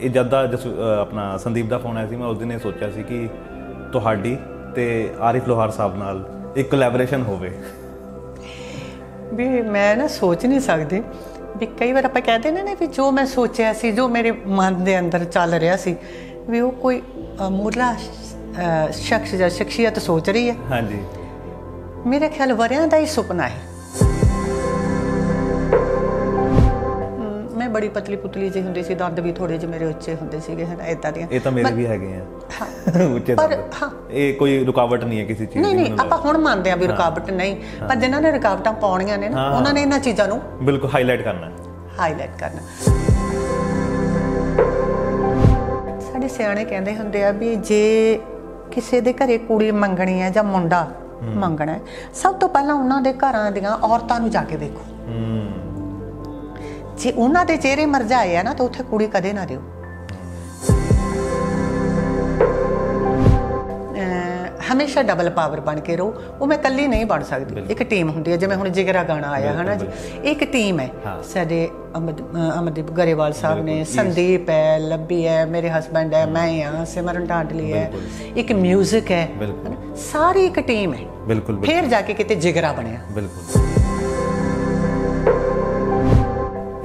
ਇਹ ਜਦ ਦਾ ਆਪਣਾ ਸੰਦੀਪ ਦਾ ਫੋਨ ਆਇਆ ਸੀ ਮੈਂ ਉਸ ਦਿਨ ਇਹ ਸੋਚਿਆ ਸੀ ਕਿ ਤੁਹਾਡੀ ਤੇ ਆਰਿਫ ਲੋਹਾਰ ਸਾਹਿਬ ਨਾਲ ਇੱਕ ਕੋਲੈਬੋਰੇਸ਼ਨ ਹੋਵੇ ਵੀ ਮੈਂ ਨਾ ਸੋਚ ਨਹੀਂ ਸਕਦੀ ਵੀ ਕਈ ਵਾਰ ਆਪਾਂ ਕਹਿੰਦੇ ਨੇ ਨਾ ਵੀ ਜੋ ਮੈਂ ਸੋਚਿਆ ਸੀ ਜੋ ਮੇਰੇ ਮਨ ਦੇ ਅੰਦਰ ਚੱਲ ਰਿਹਾ ਸੀ ਵੀ ਉਹ ਕੋਈ ਮੂਰਲਾ ਸ਼ਖਸ ਜਾਂ ਸ਼ਖਸੀਅਤ ਸੋਚ ਰਹੀ ਹੈ ਹਾਂਜੀ ਮੇਰੇ ਖਿਆਲ ਵਰਿਆਂ ਦਾ ਹੀ ਸੁਪਨਾ ਹੈ ਬੜੀ ਪਤਲੀ ਪੁਤਲੀ ਜਿਹੀ ਹੁੰਦੀ ਸੀ ਦੰਦ ਵੀ ਥੋੜੇ ਜਿਹੇ ਮੇਰੇ ਉੱਚੇ ਹੁੰਦੇ ਸੀਗੇ ਹਨ ਇਦਾਂ ਦੀਆਂ ਇਹ ਤਾਂ ਮੇਰੇ ਵੀ ਹੈਗੇ ਆ ਉੱਚੇ ਪਰ ਇਹ ਕੋਈ ਰੁਕਾਵਟ ਨਹੀਂ ਹੈ ਕਿਸੇ ਚੀਜ਼ ਦੀ ਨਹੀਂ ਨਹੀਂ ਆਪਾਂ ਹੁਣ ਮੰਨਦੇ ਆ ਵੀ ਰੁਕਾਵਟ ਨਹੀਂ ਪਰ ਜਿਨ੍ਹਾਂ ਨੇ ਰੁਕਾਵਟਾਂ ਪਾਉਣੀਆਂ ਨੇ ਨਾ ਉਹਨਾਂ ਨੇ ਇਹਨਾਂ ਚੀਜ਼ਾਂ ਨੂੰ ਬਿਲਕੁਲ ਹਾਈਲਾਈਟ ਕਰਨਾ ਹਾਈਲਾਈਟ ਕਰਨਾ ਸਾਡੇ ਸਿਆਣੇ ਕਹਿੰਦੇ ਹੁੰਦੇ ਆ ਵੀ ਜੇ ਕਿਸੇ ਦੇ ਘਰੇ ਕੁੜੀ ਮੰਗਣੀ ਹੈ ਜਾਂ ਮੁੰਡਾ ਮੰਗਣਾ ਸਭ ਤੋਂ ਪਹਿਲਾਂ ਉਹਨਾਂ ਦੇ ਘਰਾਂ ਦੀਆਂ ਔਰਤਾਂ ਨੂੰ ਜਾ ਕੇ ਦੇਖੋ ਹੂੰ ਜੇ ਉਹਨਾਂ ਦੇ ਚਿਹਰੇ ਜਾਏ ਆ ਨਾ ਤਾਂ ਉੱਥੇ ਕੁੜੀ ਕਦੇ ਨਾ ਦਿਓ ਹਮੇਸ਼ਾ ਡਬਲ ਪਾਵਰ ਬਣ ਕੇ ਰਹੋ ਉਹ ਮੈਂ ਇਕੱਲੀ ਨਹੀਂ ਬਣ ਸਕਦੀ ਇੱਕ ਟੀਮ ਹੁੰਦੀ ਹੈ ਜਿਵੇਂ ਹੁਣ ਜਿਗਰਾ ਗਾਣਾ ਆਇਆ ਹੈ ਨਾ ਜੀ ਇੱਕ ਟੀਮ ਹੈ ਸਾਡੇ ਅਮਰਦੀਪ ਗਰੇਵਾਲ ਸਾਹਿਬ ਨੇ ਸੰਦੀਪ ਹੈ ਲੱਭੀ ਹੈ ਮੇਰੇ ਹਸਬੰਡ ਹੈ ਮੈਂ ਹਾਂ ਸਿਮਰਨ ਟਾਂਟਲੀ ਹੈ ਇੱਕ 뮤직 ਹੈ ਸਾਰੀ ਇੱਕ ਟੀਮ ਹੈ ਬਿਲਕੁਲ ਫਿਰ ਜਾ ਕੇ ਕਿਤੇ ਜਿਗਰਾ ਬਣਿਆ ਬਿਲਕੁਲ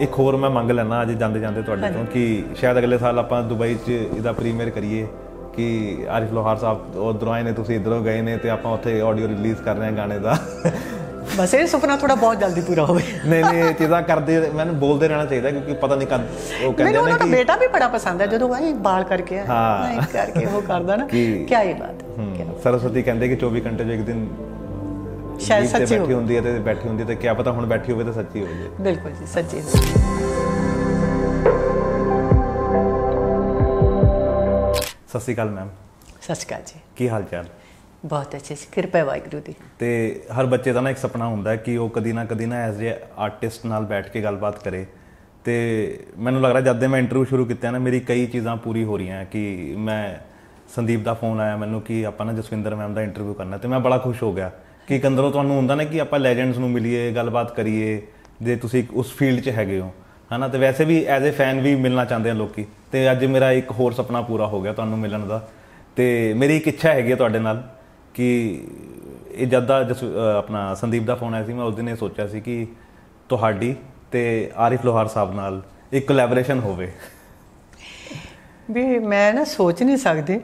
ਇੱਕ ਹੋਰ ਮੈਂ ਮੰਗ ਲੈਣਾ ਅੱਜ ਜਾਂਦੇ ਜਾਂਦੇ ਤੁਹਾਡੇ ਤੋਂ ਕਿ ਸ਼ਾਇਦ ਅਗਲੇ ਸਾਲ ਆਪਾਂ ਦੁਬਈ 'ਚ ਇਹਦਾ ਪ੍ਰੀਮੀਅਰ ਕਰੀਏ ਕਿ ਆਰਿਫ ਲੋਹਾਰ ਸਾਹਿਬ ਉਹ ਆਏ ਨੇ ਤੁਸੀਂ ਇਧਰੋਂ ਗਏ ਨੇ ਤੇ ਆਪਾਂ ਉੱਥੇ ਆਡੀਓ ਰਿਲੀਜ਼ ਕਰ ਰਹੇ ਹਾਂ ਗਾਣੇ ਦਾ ਬਸ ਇਹ ਸੁਪਨਾ ਥੋੜਾ ਬਹੁਤ ਜਲਦੀ ਪੂਰਾ ਹੋਵੇ ਨਹੀਂ ਨਹੀਂ ਇਹ ਚੀਜ਼ਾਂ ਕਰਦੇ ਮੈਨੂੰ ਬੋਲਦੇ ਰਹਿਣਾ ਚਾਹੀਦਾ ਕਿਉਂਕਿ ਪਤਾ ਨਹੀਂ ਕਦ ਉਹ ਕਹਿੰਦੇ ਨੇ ਕਿ ਮੈਨੂੰ ਉਹਨਾਂ ਬੇਟਾ ਵੀ ਬੜਾ ਪਸੰਦ ਹੈ ਜਦੋਂ ਆਈ ਬਾਲ ਕਰਕੇ ਹਾਂ ਕਰਕੇ ਉਹ ਕਰਦਾ ਨਾ ਕੀ ਹੈ ਬਾਤ ਸਰਸਵਤੀ ਕਹਿੰਦੇ ਕਿ 24 ਘੰਟੇ 'ਚ ਇੱਕ ਦਿਨ ਸ਼ਾਇਦ ਸੱਚੀ ਬੈਠੀ ਹੁੰਦੀ ਹੈ ਤੇ ਬੈਠੀ ਹੁੰਦੀ ਤੇ ਕਿਆ ਪਤਾ ਹੁਣ ਬੈਠੀ ਹੋਵੇ ਤਾਂ ਸੱਚੀ ਹੋ ਜੇ ਬਿਲਕੁਲ ਜੀ ਸੱਚੀ ਸਤਿ ਸ਼੍ਰੀ ਅਕਾਲ ਮੈਮ ਸਤਿ ਸ਼੍ਰੀ ਅਕਾਲ ਜੀ ਕੀ ਹਾਲ ਚਾਲ ਬਹੁਤ ਅੱਛੇ ਸੀ ਕਿਰਪਾ ਵਾਹਿਗੁਰੂ ਦੀ ਤੇ ਹਰ ਬੱਚੇ ਦਾ ਨਾ ਇੱਕ ਸੁਪਨਾ ਹੁੰਦਾ ਕਿ ਉਹ ਕਦੀ ਨਾ ਕਦੀ ਨਾ ਐਸ ਜੇ ਆਰਟਿਸਟ ਨਾਲ ਬੈਠ ਕੇ ਗੱਲਬਾਤ ਕਰੇ ਤੇ ਮੈਨੂੰ ਲੱਗ ਰਿਹਾ ਜਦ ਦੇ ਮੈਂ ਇੰਟਰਵਿਊ ਸ਼ੁਰੂ ਕੀਤਾ ਨਾ ਮੇਰੀ ਕਈ ਚੀਜ਼ਾਂ ਪੂਰੀ ਹੋ ਰਹੀਆਂ ਕਿ ਮੈਂ ਸੰਦੀਪ ਦਾ ਫੋਨ ਆਇਆ ਮੈਨੂੰ ਕਿ ਆਪਾਂ ਨਾ ਜਸਵਿੰਦਰ ਮੈਮ ਦਾ ਇੰਟਰਵਿਊ ਕਰਨਾ ਤੇ ਮੈਂ ਬੜਾ ਖੁਸ਼ ਹੋ ਗਿਆ ਕਿ ਕੰਦਰੋਂ ਤੁਹਾਨੂੰ ਹੁੰਦਾ ਨਾ ਕਿ ਆਪਾਂ ਲੈਜੈਂਡਸ ਨੂੰ ਮਿਲੀਏ ਗੱਲਬਾਤ ਕਰੀਏ ਜੇ ਤੁਸੀਂ ਉਸ ਫੀਲਡ 'ਚ ਹੈਗੇ ਹੋ ਹਨਾ ਤੇ ਵੈਸੇ ਵੀ ਐਜ਼ ਅ ਫੈਨ ਵੀ ਮਿਲਣਾ ਚਾਹੁੰਦੇ ਆ ਲੋਕੀ ਤੇ ਅੱਜ ਮੇਰਾ ਇੱਕ ਹੋਰ ਸੁਪਨਾ ਪੂਰਾ ਹੋ ਗਿਆ ਤੁਹਾਨੂੰ ਮਿਲਣ ਦਾ ਤੇ ਮੇਰੀ ਇੱਕ ਇੱਛਾ ਹੈਗੀ ਤੁਹਾਡੇ ਨਾਲ ਕਿ ਇਹ ਜਦਾ ਆਪਣਾ ਸੰਦੀਪ ਦਾ ਫੋਨ ਆਇਆ ਸੀ ਮੈਂ ਉਸ ਦਿਨ ਇਹ ਸੋਚਿਆ ਸੀ ਕਿ ਤੁਹਾਡੀ ਤੇ ਆਰਿਫ ਲੋਹਾਰ ਸਾਹਿਬ ਨਾਲ ਇੱਕ ਕੋਲੈਬੋਰੇਸ਼ਨ ਹੋਵੇ ਵੀ ਮੈਂ ਨਾ ਸੋਚ ਨਹੀਂ ਸਕਦੀ